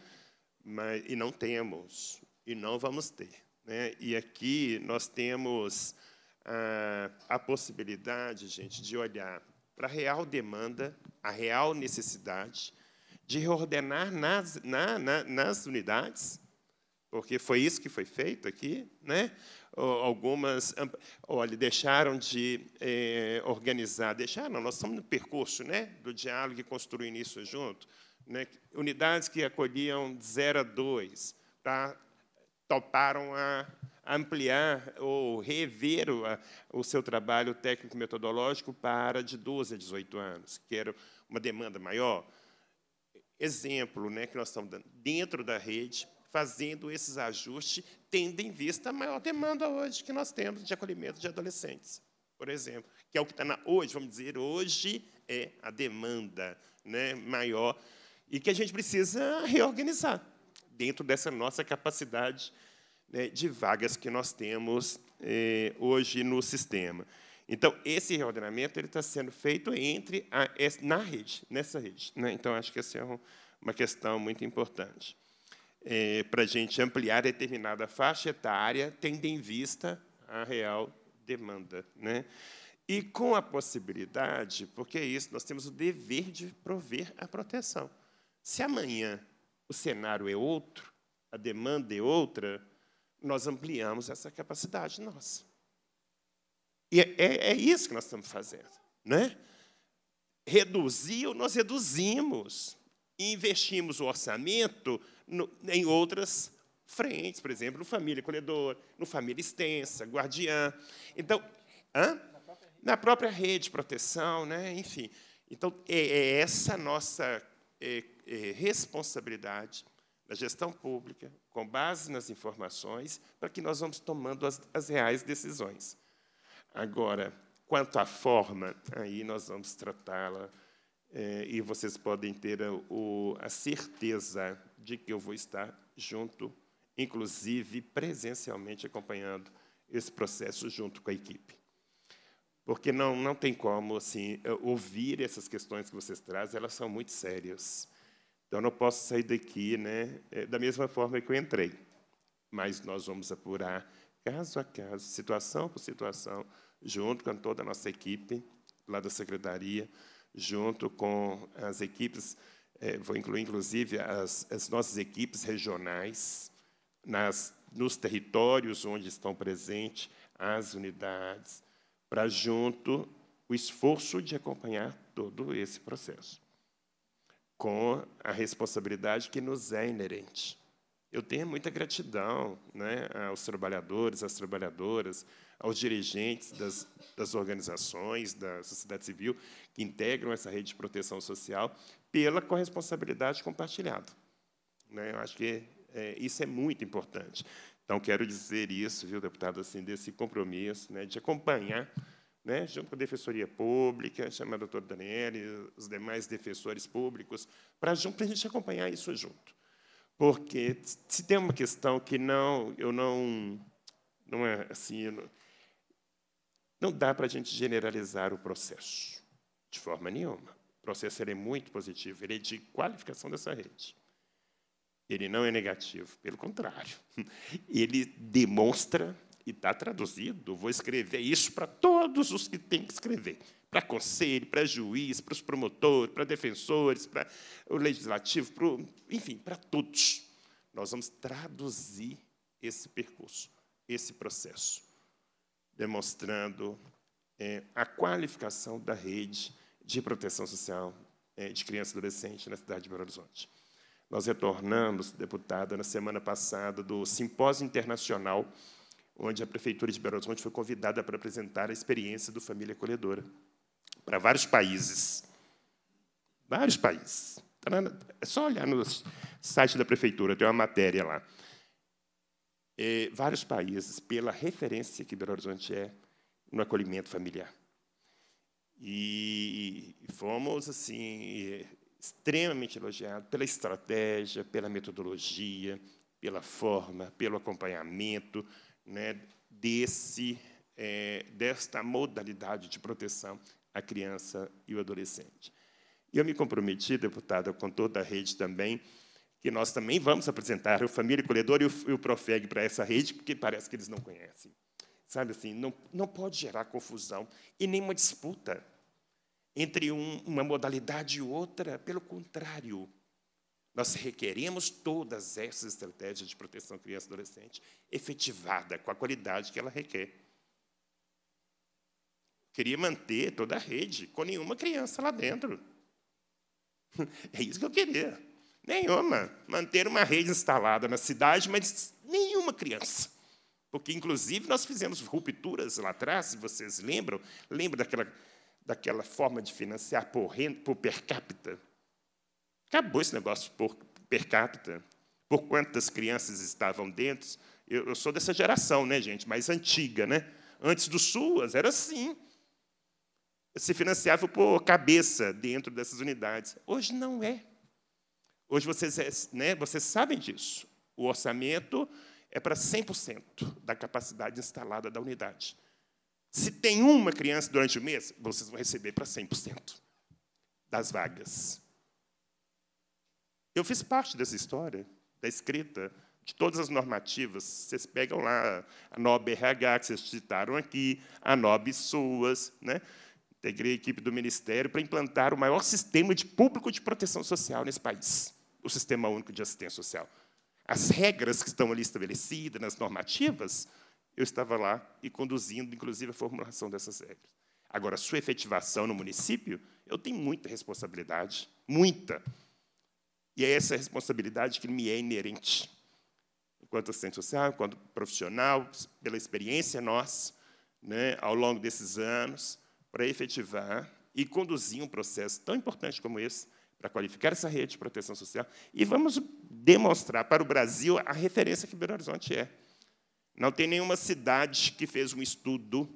Mas, e não temos, e não vamos ter. Né? E aqui nós temos a, ah, a possibilidade, gente, de olhar para a real demanda, a real necessidade, de reordenar nas, na, na, nas unidades, porque foi isso que foi feito aqui, né? algumas, olha, deixaram de eh, organizar, deixaram, nós estamos no percurso né, do diálogo e construindo isso junto, né, unidades que acolhiam de 0 a 2, tá, toparam a ampliar ou rever o, a, o seu trabalho técnico-metodológico para de 12 a 18 anos, que era uma demanda maior. Exemplo né, que nós estamos dando dentro da rede, fazendo esses ajustes, tendo em vista a maior demanda hoje que nós temos de acolhimento de adolescentes, por exemplo, que é o que está hoje, vamos dizer, hoje é a demanda né, maior e que a gente precisa reorganizar dentro dessa nossa capacidade né, de vagas que nós temos eh, hoje no sistema. Então, esse reordenamento ele está sendo feito entre a, na rede, nessa rede. Né? Então, acho que essa é uma questão muito importante é, para a gente ampliar determinada faixa etária, tendo em vista a real demanda. Né? E com a possibilidade, porque é isso, nós temos o dever de prover a proteção. Se amanhã o cenário é outro, a demanda é outra, nós ampliamos essa capacidade nossa. E é, é, é isso que nós estamos fazendo. Né? Reduziu, nós reduzimos investimos o orçamento no, em outras frentes, por exemplo, no Família Colhedor, no Família Extensa, Guardiã. Então, hã? Na, própria na própria rede de proteção, né? enfim. Então, é, é essa nossa é, é, responsabilidade da gestão pública, com base nas informações, para que nós vamos tomando as, as reais decisões. Agora, quanto à forma, aí nós vamos tratá-la é, e vocês podem ter a, o, a certeza de que eu vou estar junto, inclusive presencialmente acompanhando esse processo junto com a equipe. Porque não, não tem como assim, ouvir essas questões que vocês trazem, elas são muito sérias. Então, não posso sair daqui né, é, da mesma forma que eu entrei. Mas nós vamos apurar caso a caso, situação por situação, junto com toda a nossa equipe lá da secretaria, junto com as equipes, eh, vou incluir inclusive as, as nossas equipes regionais, nas, nos territórios onde estão presentes as unidades, para junto o esforço de acompanhar todo esse processo, com a responsabilidade que nos é inerente. Eu tenho muita gratidão né, aos trabalhadores, às trabalhadoras, aos dirigentes das, das organizações, da sociedade civil, que integram essa rede de proteção social, pela corresponsabilidade compartilhada. Né? Eu acho que é, isso é muito importante. Então, quero dizer isso, viu, deputado, assim, desse compromisso né, de acompanhar, né, junto com a Defensoria Pública, chamar a doutora Daniele, os demais defensores públicos, para junto a gente acompanhar isso junto. Porque se tem uma questão que não, eu não, não é assim, eu não, não dá para a gente generalizar o processo, de forma nenhuma. O processo é muito positivo, ele é de qualificação dessa rede. Ele não é negativo, pelo contrário. Ele demonstra e está traduzido. Vou escrever isso para todos os que têm que escrever: para conselho, para juiz, para os promotores, para defensores, para o legislativo, enfim, para todos. Nós vamos traduzir esse percurso, esse processo demonstrando é, a qualificação da rede de proteção social é, de criança e adolescente na cidade de Belo Horizonte. Nós retornamos, deputada, na semana passada do Simpósio Internacional, onde a Prefeitura de Belo Horizonte foi convidada para apresentar a experiência do Família Acolhedora para vários países. Vários países. Tá é só olhar no site da Prefeitura, tem uma matéria lá. É, vários países pela referência que Belo Horizonte é no acolhimento familiar. E fomos assim é, extremamente elogiados pela estratégia, pela metodologia, pela forma, pelo acompanhamento né, desse é, desta modalidade de proteção à criança e ao adolescente. Eu me comprometi, deputada, com toda a rede também, que nós também vamos apresentar o Família Colhedora e o, e o Profeg para essa rede, porque parece que eles não conhecem. Sabe assim, não, não pode gerar confusão e nenhuma disputa entre um, uma modalidade e outra. Pelo contrário, nós requeremos todas essas estratégias de proteção criança e adolescente efetivada com a qualidade que ela requer. Queria manter toda a rede com nenhuma criança lá dentro. É isso que eu queria. Nenhuma. Manter uma rede instalada na cidade, mas nenhuma criança. Porque, inclusive, nós fizemos rupturas lá atrás, se vocês lembram, lembra daquela, daquela forma de financiar por, renda, por per capita? Acabou esse negócio por per capita. Por quantas crianças estavam dentro? Eu, eu sou dessa geração, né, gente? Mais antiga, né? Antes do SUAS, era assim se financiava por cabeça dentro dessas unidades. Hoje não é. Hoje vocês, né, vocês sabem disso. O orçamento é para 100% da capacidade instalada da unidade. Se tem uma criança durante o mês, vocês vão receber para 100% das vagas. Eu fiz parte dessa história, da escrita, de todas as normativas. Vocês pegam lá a NOB RH, que vocês citaram aqui, a NOB SUAS. Né? Integrei a equipe do Ministério para implantar o maior sistema de público de proteção social nesse país o Sistema Único de Assistência Social. As regras que estão ali estabelecidas, nas normativas, eu estava lá e conduzindo, inclusive, a formulação dessas regras. Agora, sua efetivação no município, eu tenho muita responsabilidade, muita. E é essa responsabilidade que me é inerente, enquanto assistente social, enquanto profissional, pela experiência nossa, né, ao longo desses anos, para efetivar e conduzir um processo tão importante como esse para qualificar essa rede de proteção social e vamos demonstrar para o Brasil a referência que Belo Horizonte é. Não tem nenhuma cidade que fez um estudo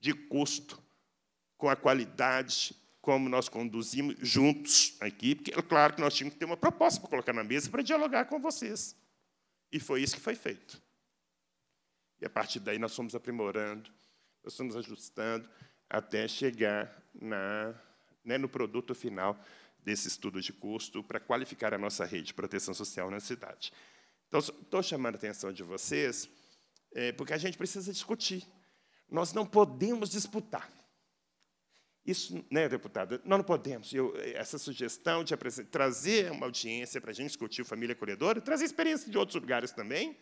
de custo com a qualidade como nós conduzimos juntos aqui, porque é claro que nós tínhamos que ter uma proposta para colocar na mesa para dialogar com vocês. E foi isso que foi feito. E a partir daí nós fomos aprimorando, nós fomos ajustando até chegar na, né, no produto final desse estudo de custo para qualificar a nossa rede de proteção social na cidade. Então, estou chamando a atenção de vocês, é, porque a gente precisa discutir. Nós não podemos disputar. Isso, né, deputada? Nós não podemos. Eu, essa sugestão de trazer uma audiência para a gente discutir o Família corredora, trazer experiência de outros lugares também,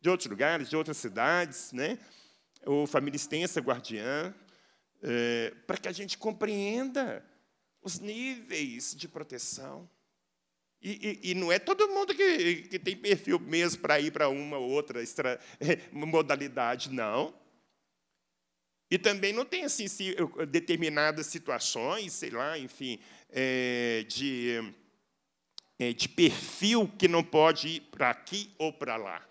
de outros lugares, de outras cidades, né? o Família Extensa Guardiã, é, para que a gente compreenda os níveis de proteção. E, e, e, não é todo mundo que, que tem perfil mesmo para ir para uma ou outra extra, é, modalidade, não. E também não tem assim se, determinadas situações, sei lá, enfim, é, de, é, de perfil que não pode ir para aqui ou para lá.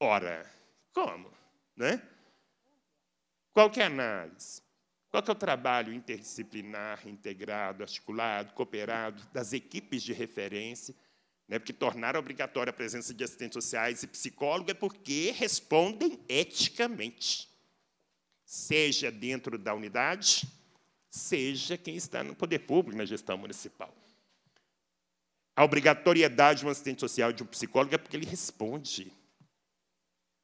Ora, como? Né? Qual que é a análise? Qual é o trabalho interdisciplinar, integrado, articulado, cooperado das equipes de referência? Né, porque tornar obrigatória a presença de assistentes sociais e psicólogos é porque respondem eticamente, seja dentro da unidade, seja quem está no poder público, na gestão municipal. A obrigatoriedade de um assistente social de um psicólogo é porque ele responde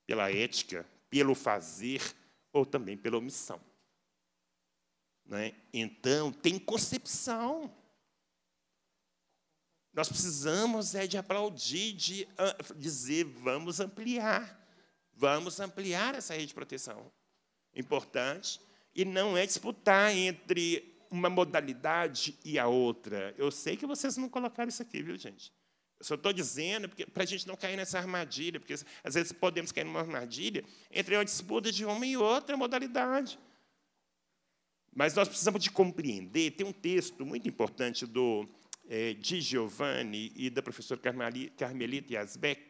pela ética, pelo fazer ou também pela omissão. Né? Então, tem concepção. Nós precisamos é de aplaudir, de ah, dizer, vamos ampliar. Vamos ampliar essa rede de proteção. Importante. E não é disputar entre uma modalidade e a outra. Eu sei que vocês não colocaram isso aqui, viu, gente? Eu só estou dizendo para a gente não cair nessa armadilha, porque às vezes podemos cair numa armadilha entre uma disputa de uma e outra modalidade. Mas nós precisamos de compreender. Tem um texto muito importante do é, de Giovanni e da professora Carmelita Yazbek,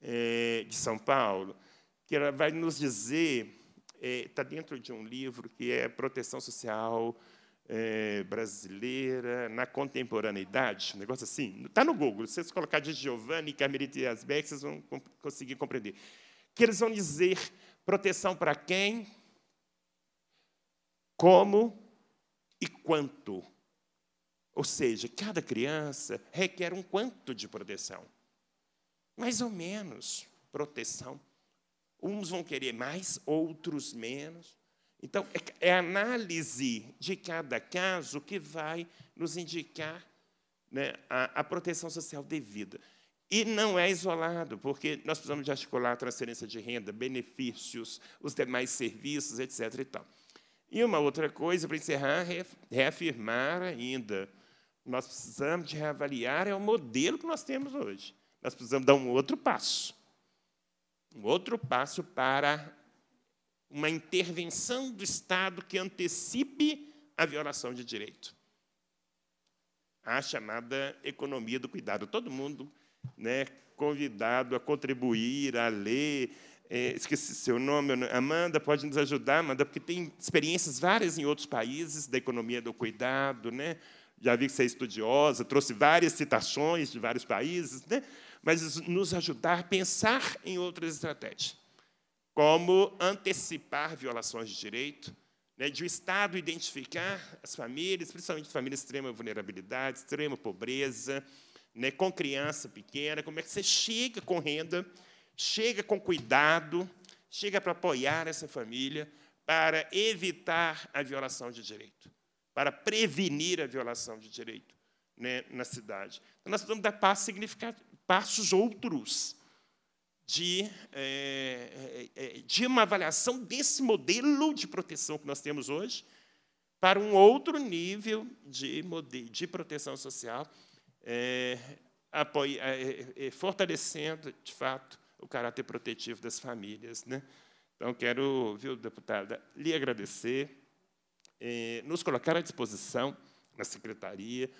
é, eh, de São Paulo, que ela vai nos dizer, está eh, é, dentro de um livro que é Proteção Social Brasileira na Contemporaneidade, um negócio assim. Está no Google. Se vocês colocar de Giovanni e Carmelita Yazbek, vocês vão comp conseguir compreender. Que eles vão dizer proteção para quem? como e quanto. Ou seja, cada criança requer um quanto de proteção. Mais ou menos proteção. Uns vão querer mais, outros menos. Então, é a é análise de cada caso que vai nos indicar né, a, a proteção social devida. E não é isolado, porque nós precisamos de articular a transferência de renda, benefícios, os demais serviços, etc. E tal. E uma outra coisa, para encerrar, reafirmar ainda, nós precisamos de reavaliar é o modelo que nós temos hoje. Nós precisamos dar um outro passo. Um outro passo para uma intervenção do Estado que antecipe a violação de direito. A chamada economia do cuidado. Todo mundo né, convidado a contribuir, a ler, é, esqueci seu nome, Amanda pode nos ajudar, Amanda, porque tem experiências várias em outros países da economia do cuidado, né? Já vi que você é estudiosa, trouxe várias citações de vários países, né? Mas nos ajudar a pensar em outras estratégias, como antecipar violações de direito, né? de o Estado identificar as famílias, principalmente famílias de extrema vulnerabilidade, extrema pobreza, né? com criança pequena, como é que você chega com renda Chega com cuidado, chega para apoiar essa família, para evitar a violação de direito, para prevenir a violação de direito né, na cidade. Então, nós precisamos dar passos, passos outros de, é, de uma avaliação desse modelo de proteção que nós temos hoje para um outro nível de, de proteção social, é, fortalecendo, de fato, o caráter protetivo das famílias. Né? Então, quero, viu, deputada, lhe agradecer, eh, nos colocar à disposição na secretaria,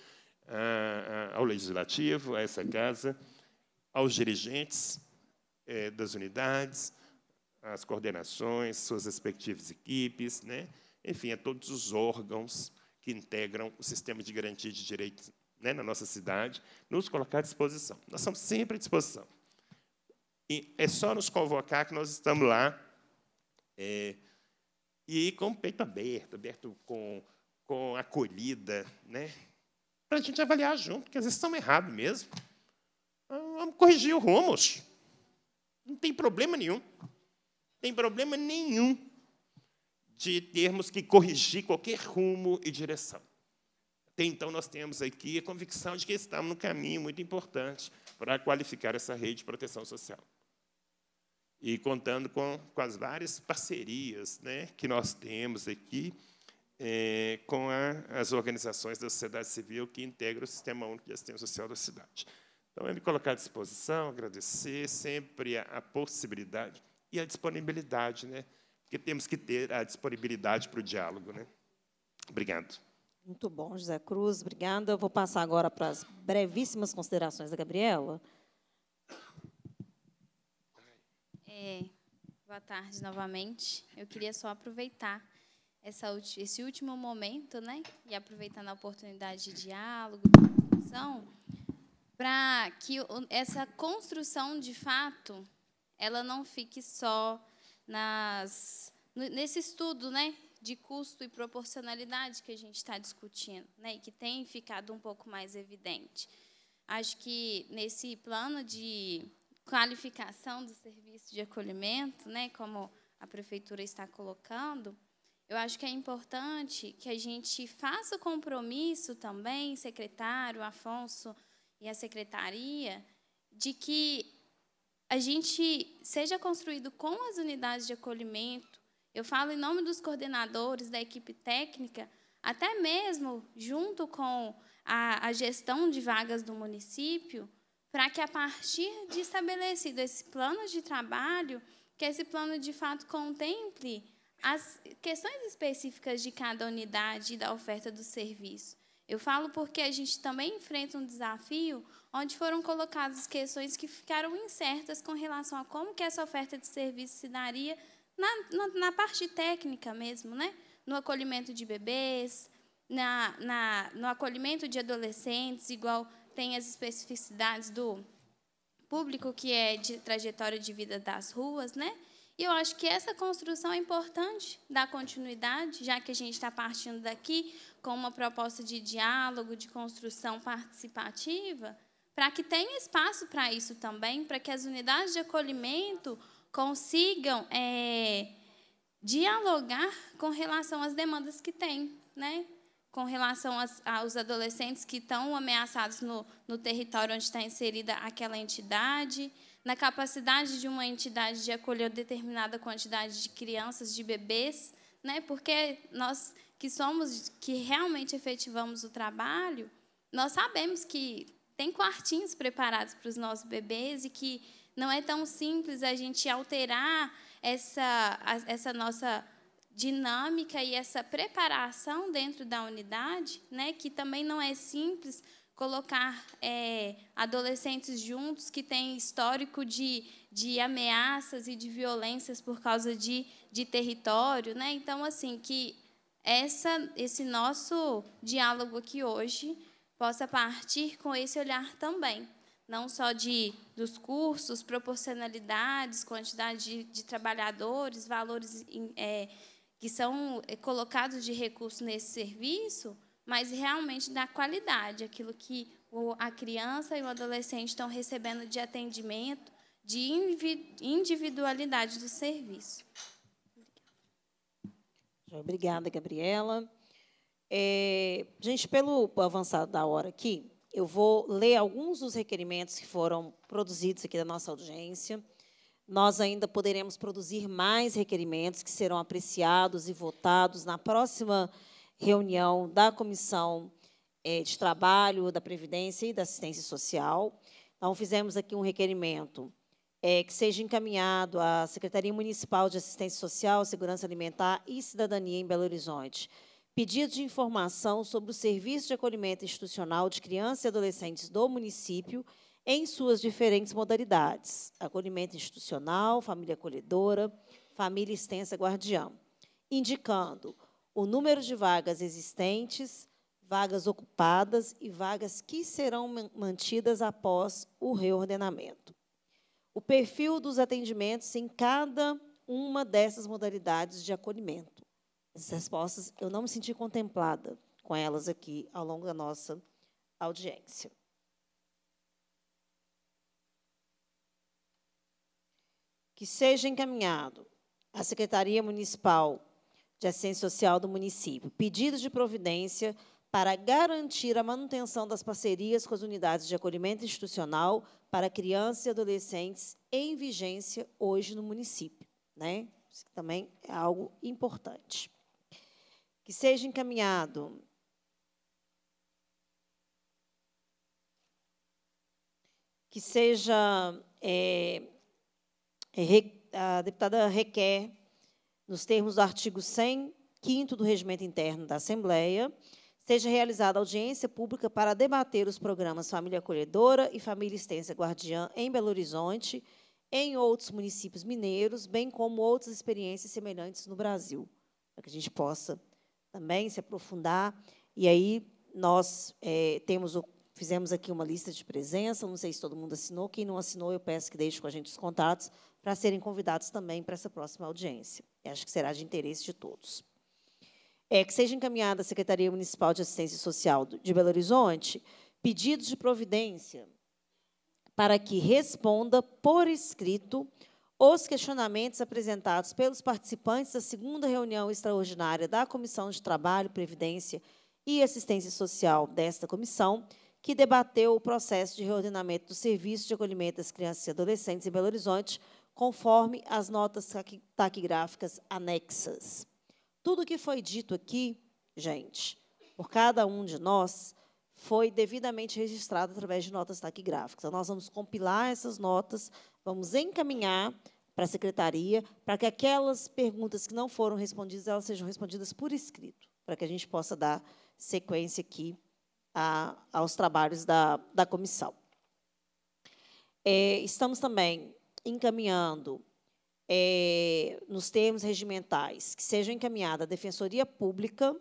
ao legislativo, a essa casa, aos dirigentes eh, das unidades, às coordenações, suas respectivas equipes, né? enfim, a todos os órgãos que integram o sistema de garantia de direitos né, na nossa cidade, nos colocar à disposição. Nós estamos sempre à disposição. E é só nos convocar que nós estamos lá. É, e com o peito aberto, aberto com, com acolhida, né? para a gente avaliar junto, porque às vezes estamos errados mesmo. Ah, vamos corrigir o rumo. Não tem problema nenhum. Não tem problema nenhum de termos que corrigir qualquer rumo e direção. Até então, nós temos aqui a convicção de que estamos no caminho muito importante para qualificar essa rede de proteção social e contando com, com as várias parcerias né, que nós temos aqui é, com a, as organizações da sociedade civil que integram o Sistema Único de Assistência Social da cidade. Então, é me colocar à disposição, agradecer sempre a, a possibilidade e a disponibilidade, né, porque temos que ter a disponibilidade para o diálogo. Né? Obrigado. Muito bom, José Cruz. Obrigada. Eu vou passar agora para as brevíssimas considerações da Gabriela. É, boa tarde novamente. Eu queria só aproveitar essa, esse último momento, né? E aproveitando a oportunidade de diálogo, de discussão, para que essa construção de fato ela não fique só nas nesse estudo, né, de custo e proporcionalidade que a gente está discutindo, né, e que tem ficado um pouco mais evidente. Acho que nesse plano de qualificação do serviço de acolhimento, né, como a prefeitura está colocando, eu acho que é importante que a gente faça o compromisso também, secretário Afonso e a secretaria, de que a gente seja construído com as unidades de acolhimento. Eu falo em nome dos coordenadores da equipe técnica, até mesmo junto com a, a gestão de vagas do município, para que a partir de estabelecido esse plano de trabalho, que esse plano de fato contemple as questões específicas de cada unidade e da oferta do serviço. Eu falo porque a gente também enfrenta um desafio onde foram colocadas questões que ficaram incertas com relação a como que essa oferta de serviço se daria na, na, na parte técnica mesmo, né? no acolhimento de bebês, na, na, no acolhimento de adolescentes, igual tem as especificidades do público, que é de trajetória de vida das ruas, né? E eu acho que essa construção é importante da continuidade, já que a gente está partindo daqui com uma proposta de diálogo, de construção participativa, para que tenha espaço para isso também, para que as unidades de acolhimento consigam é, dialogar com relação às demandas que têm, né? com relação aos, aos adolescentes que estão ameaçados no, no território onde está inserida aquela entidade, na capacidade de uma entidade de acolher determinada quantidade de crianças, de bebês, né? Porque nós que somos que realmente efetivamos o trabalho, nós sabemos que tem quartinhos preparados para os nossos bebês e que não é tão simples a gente alterar essa, essa nossa dinâmica e essa preparação dentro da unidade, né, que também não é simples colocar é, adolescentes juntos que têm histórico de, de ameaças e de violências por causa de, de território, né? Então, assim, que essa, esse nosso diálogo aqui hoje possa partir com esse olhar também, não só de dos cursos, proporcionalidades, quantidade de, de trabalhadores, valores é, que são eh, colocados de recurso nesse serviço, mas realmente da qualidade, aquilo que a criança e o adolescente estão recebendo de atendimento, de individualidade do serviço. Obrigada, Gabriela. É, gente, pelo avançado da hora aqui, eu vou ler alguns dos requerimentos que foram produzidos aqui da nossa audiência nós ainda poderemos produzir mais requerimentos que serão apreciados e votados na próxima reunião da Comissão eh, de Trabalho, da Previdência e da Assistência Social. Então, fizemos aqui um requerimento eh, que seja encaminhado à Secretaria Municipal de Assistência Social, Segurança Alimentar e Cidadania em Belo Horizonte, pedido de informação sobre o Serviço de Acolhimento Institucional de Crianças e Adolescentes do município em suas diferentes modalidades: acolhimento institucional, família acolhedora, família extensa guardiã, indicando o número de vagas existentes, vagas ocupadas e vagas que serão mantidas após o reordenamento. O perfil dos atendimentos em cada uma dessas modalidades de acolhimento. As respostas eu não me senti contemplada com elas aqui ao longo da nossa audiência. que seja encaminhado à Secretaria Municipal de Assistência Social do município pedido de providência para garantir a manutenção das parcerias com as unidades de acolhimento institucional para crianças e adolescentes em vigência hoje no município. Né? Isso também é algo importante. Que seja encaminhado que seja é, é, a deputada requer, nos termos do artigo 105 do Regimento Interno da Assembleia, seja realizada audiência pública para debater os programas Família Acolhedora e Família Extensa Guardiã em Belo Horizonte, em outros municípios mineiros, bem como outras experiências semelhantes no Brasil, para que a gente possa também se aprofundar. E aí nós é, temos o Fizemos aqui uma lista de presença, não sei se todo mundo assinou. Quem não assinou, eu peço que deixe com a gente os contatos para serem convidados também para essa próxima audiência. acho que será de interesse de todos. É, que seja encaminhada à Secretaria Municipal de Assistência Social de Belo Horizonte pedidos de providência para que responda por escrito os questionamentos apresentados pelos participantes da segunda reunião extraordinária da Comissão de Trabalho, Previdência e Assistência Social desta comissão, que debateu o processo de reordenamento do Serviço de Acolhimento das Crianças e Adolescentes em Belo Horizonte, conforme as notas taquigráficas anexas. Tudo o que foi dito aqui, gente, por cada um de nós, foi devidamente registrado através de notas taquigráficas. Então, nós vamos compilar essas notas, vamos encaminhar para a secretaria, para que aquelas perguntas que não foram respondidas, elas sejam respondidas por escrito, para que a gente possa dar sequência aqui a, aos trabalhos da, da comissão. É, estamos também encaminhando é, nos termos regimentais que sejam encaminhada à Defensoria Pública,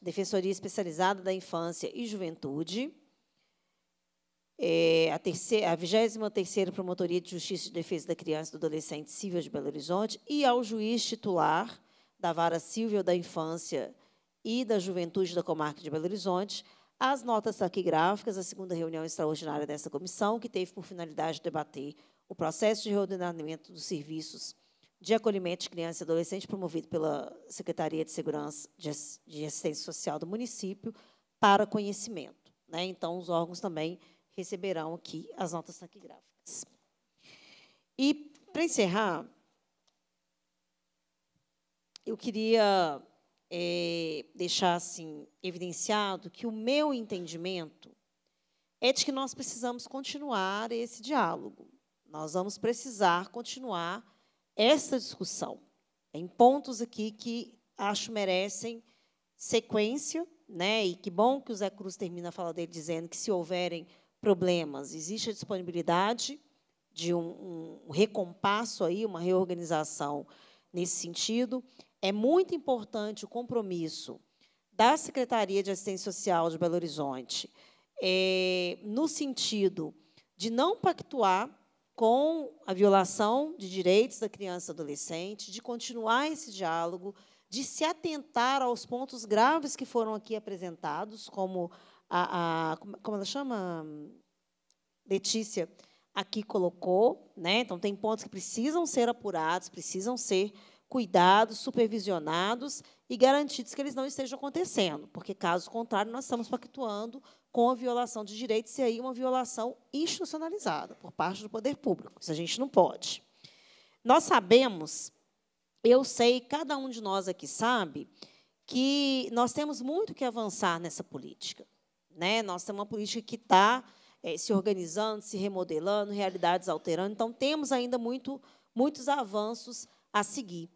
Defensoria Especializada da Infância e Juventude, é, a, terceira, a 23 Promotoria de Justiça e Defesa da Criança e do Adolescente Civil de Belo Horizonte e ao juiz titular da Vara Civil da Infância e da Juventude da Comarca de Belo Horizonte as notas taquigráficas da segunda reunião extraordinária dessa comissão, que teve por finalidade debater o processo de reordenamento dos serviços de acolhimento de crianças e adolescentes promovido pela Secretaria de Segurança de Assistência Social do município para conhecimento. Né? Então, os órgãos também receberão aqui as notas taquigráficas. E, para encerrar, eu queria é, deixar assim, evidenciado que o meu entendimento é de que nós precisamos continuar esse diálogo. Nós vamos precisar continuar essa discussão em pontos aqui que acho merecem sequência, né? E que bom que o Zé Cruz termina a fala dele dizendo que se houverem problemas, existe a disponibilidade de um, um recompasso aí, uma reorganização nesse sentido. É muito importante o compromisso da Secretaria de Assistência Social de Belo Horizonte, é, no sentido de não pactuar com a violação de direitos da criança e adolescente, de continuar esse diálogo, de se atentar aos pontos graves que foram aqui apresentados, como a, a como ela chama, Letícia aqui colocou, né? Então tem pontos que precisam ser apurados, precisam ser cuidados, supervisionados e garantidos que eles não estejam acontecendo, porque caso contrário nós estamos pactuando com a violação de direitos, e aí uma violação institucionalizada por parte do poder público. Isso a gente não pode. Nós sabemos, eu sei, cada um de nós aqui sabe, que nós temos muito que avançar nessa política. Né? Nós temos uma política que está é, eh, se organizando, se remodelando, realidades alterando. Então, temos ainda muito, muitos avanços a seguir.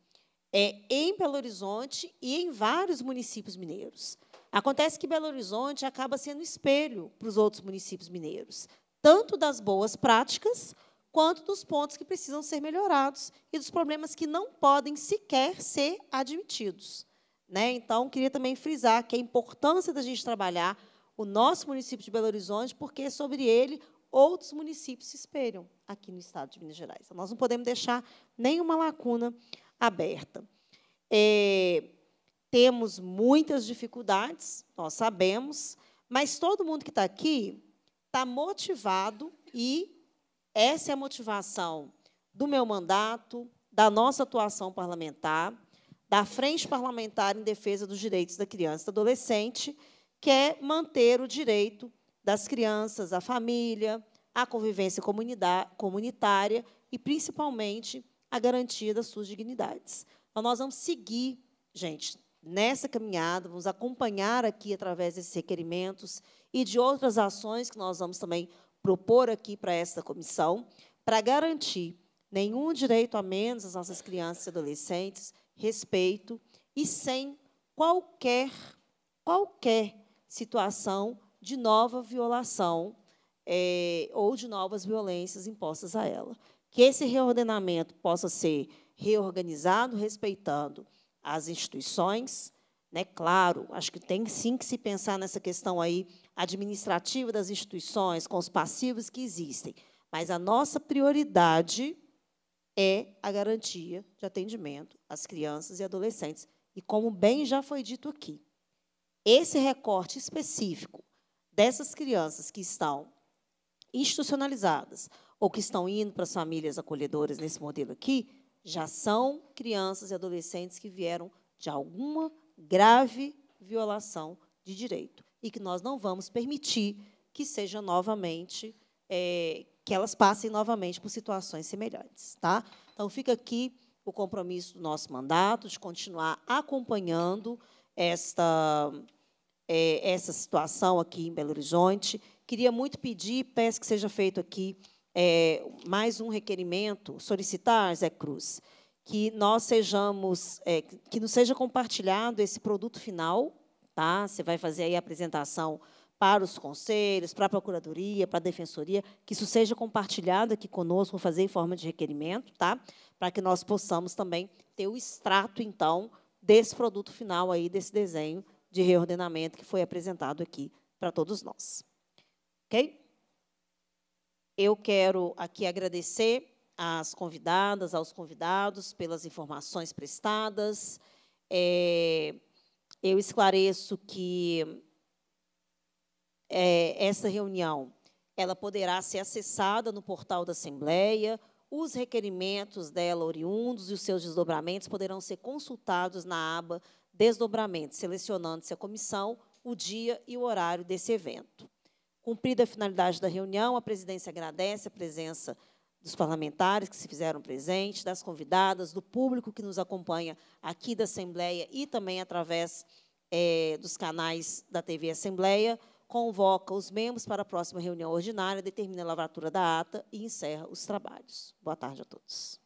É, em Belo Horizonte e em vários municípios mineiros. Acontece que Belo Horizonte acaba sendo espelho para os outros municípios mineiros, tanto das boas práticas quanto dos pontos que precisam ser melhorados e dos problemas que não podem sequer ser admitidos. Né? Então, queria também frisar que a importância da gente trabalhar o nosso município de Belo Horizonte, porque sobre ele outros municípios se espelham aqui no estado de Minas Gerais. Então, nós não podemos deixar nenhuma lacuna aberta. É, temos muitas dificuldades, nós sabemos, mas todo mundo que está aqui está motivado e essa é a motivação do meu mandato, da nossa atuação parlamentar, da Frente Parlamentar em Defesa dos Direitos da Criança e do Adolescente, que é manter o direito das crianças à família, à convivência comunitária e, principalmente, a garantia das suas dignidades. Então, nós vamos seguir, gente, nessa caminhada, vamos acompanhar aqui através desses requerimentos e de outras ações que nós vamos também propor aqui para esta comissão, para garantir nenhum direito a menos às nossas crianças e adolescentes, respeito e sem qualquer qualquer situação de nova violação é, ou de novas violências impostas a ela. Que esse reordenamento possa ser reorganizado, respeitando as instituições, né? Claro, acho que tem sim que se pensar nessa questão aí administrativa das instituições, com os passivos que existem, mas a nossa prioridade é a garantia de atendimento às crianças e adolescentes. E como bem já foi dito aqui, esse recorte específico dessas crianças que estão institucionalizadas ou que estão indo para as famílias acolhedoras nesse modelo aqui, já são crianças e adolescentes que vieram de alguma grave violação de direito e que nós não vamos permitir que seja novamente é, que elas passem novamente por situações semelhantes, tá? Então fica aqui o compromisso do nosso mandato de continuar acompanhando esta é, essa situação aqui em Belo Horizonte. Queria muito pedir, peço que seja feito aqui é, mais um requerimento, solicitar, Zé Cruz, que nós sejamos, é, que nos seja compartilhado esse produto final, tá? Você vai fazer aí a apresentação para os conselhos, para a procuradoria, para a defensoria, que isso seja compartilhado aqui conosco, fazer em forma de requerimento, tá? Para que nós possamos também ter o extrato então desse produto final aí desse desenho de reordenamento que foi apresentado aqui para todos nós. OK? Eu quero aqui agradecer às convidadas, aos convidados, pelas informações prestadas. É, eu esclareço que é, essa reunião ela poderá ser acessada no portal da Assembleia, os requerimentos dela oriundos e os seus desdobramentos poderão ser consultados na aba Desdobramentos, selecionando-se a comissão, o dia e o horário desse evento. Cumprida a finalidade da reunião, a presidência agradece a presença dos parlamentares que se fizeram presentes, das convidadas, do público que nos acompanha aqui da Assembleia e também através é, dos canais da TV Assembleia, convoca os membros para a próxima reunião ordinária, determina a lavratura da ata e encerra os trabalhos. Boa tarde a todos.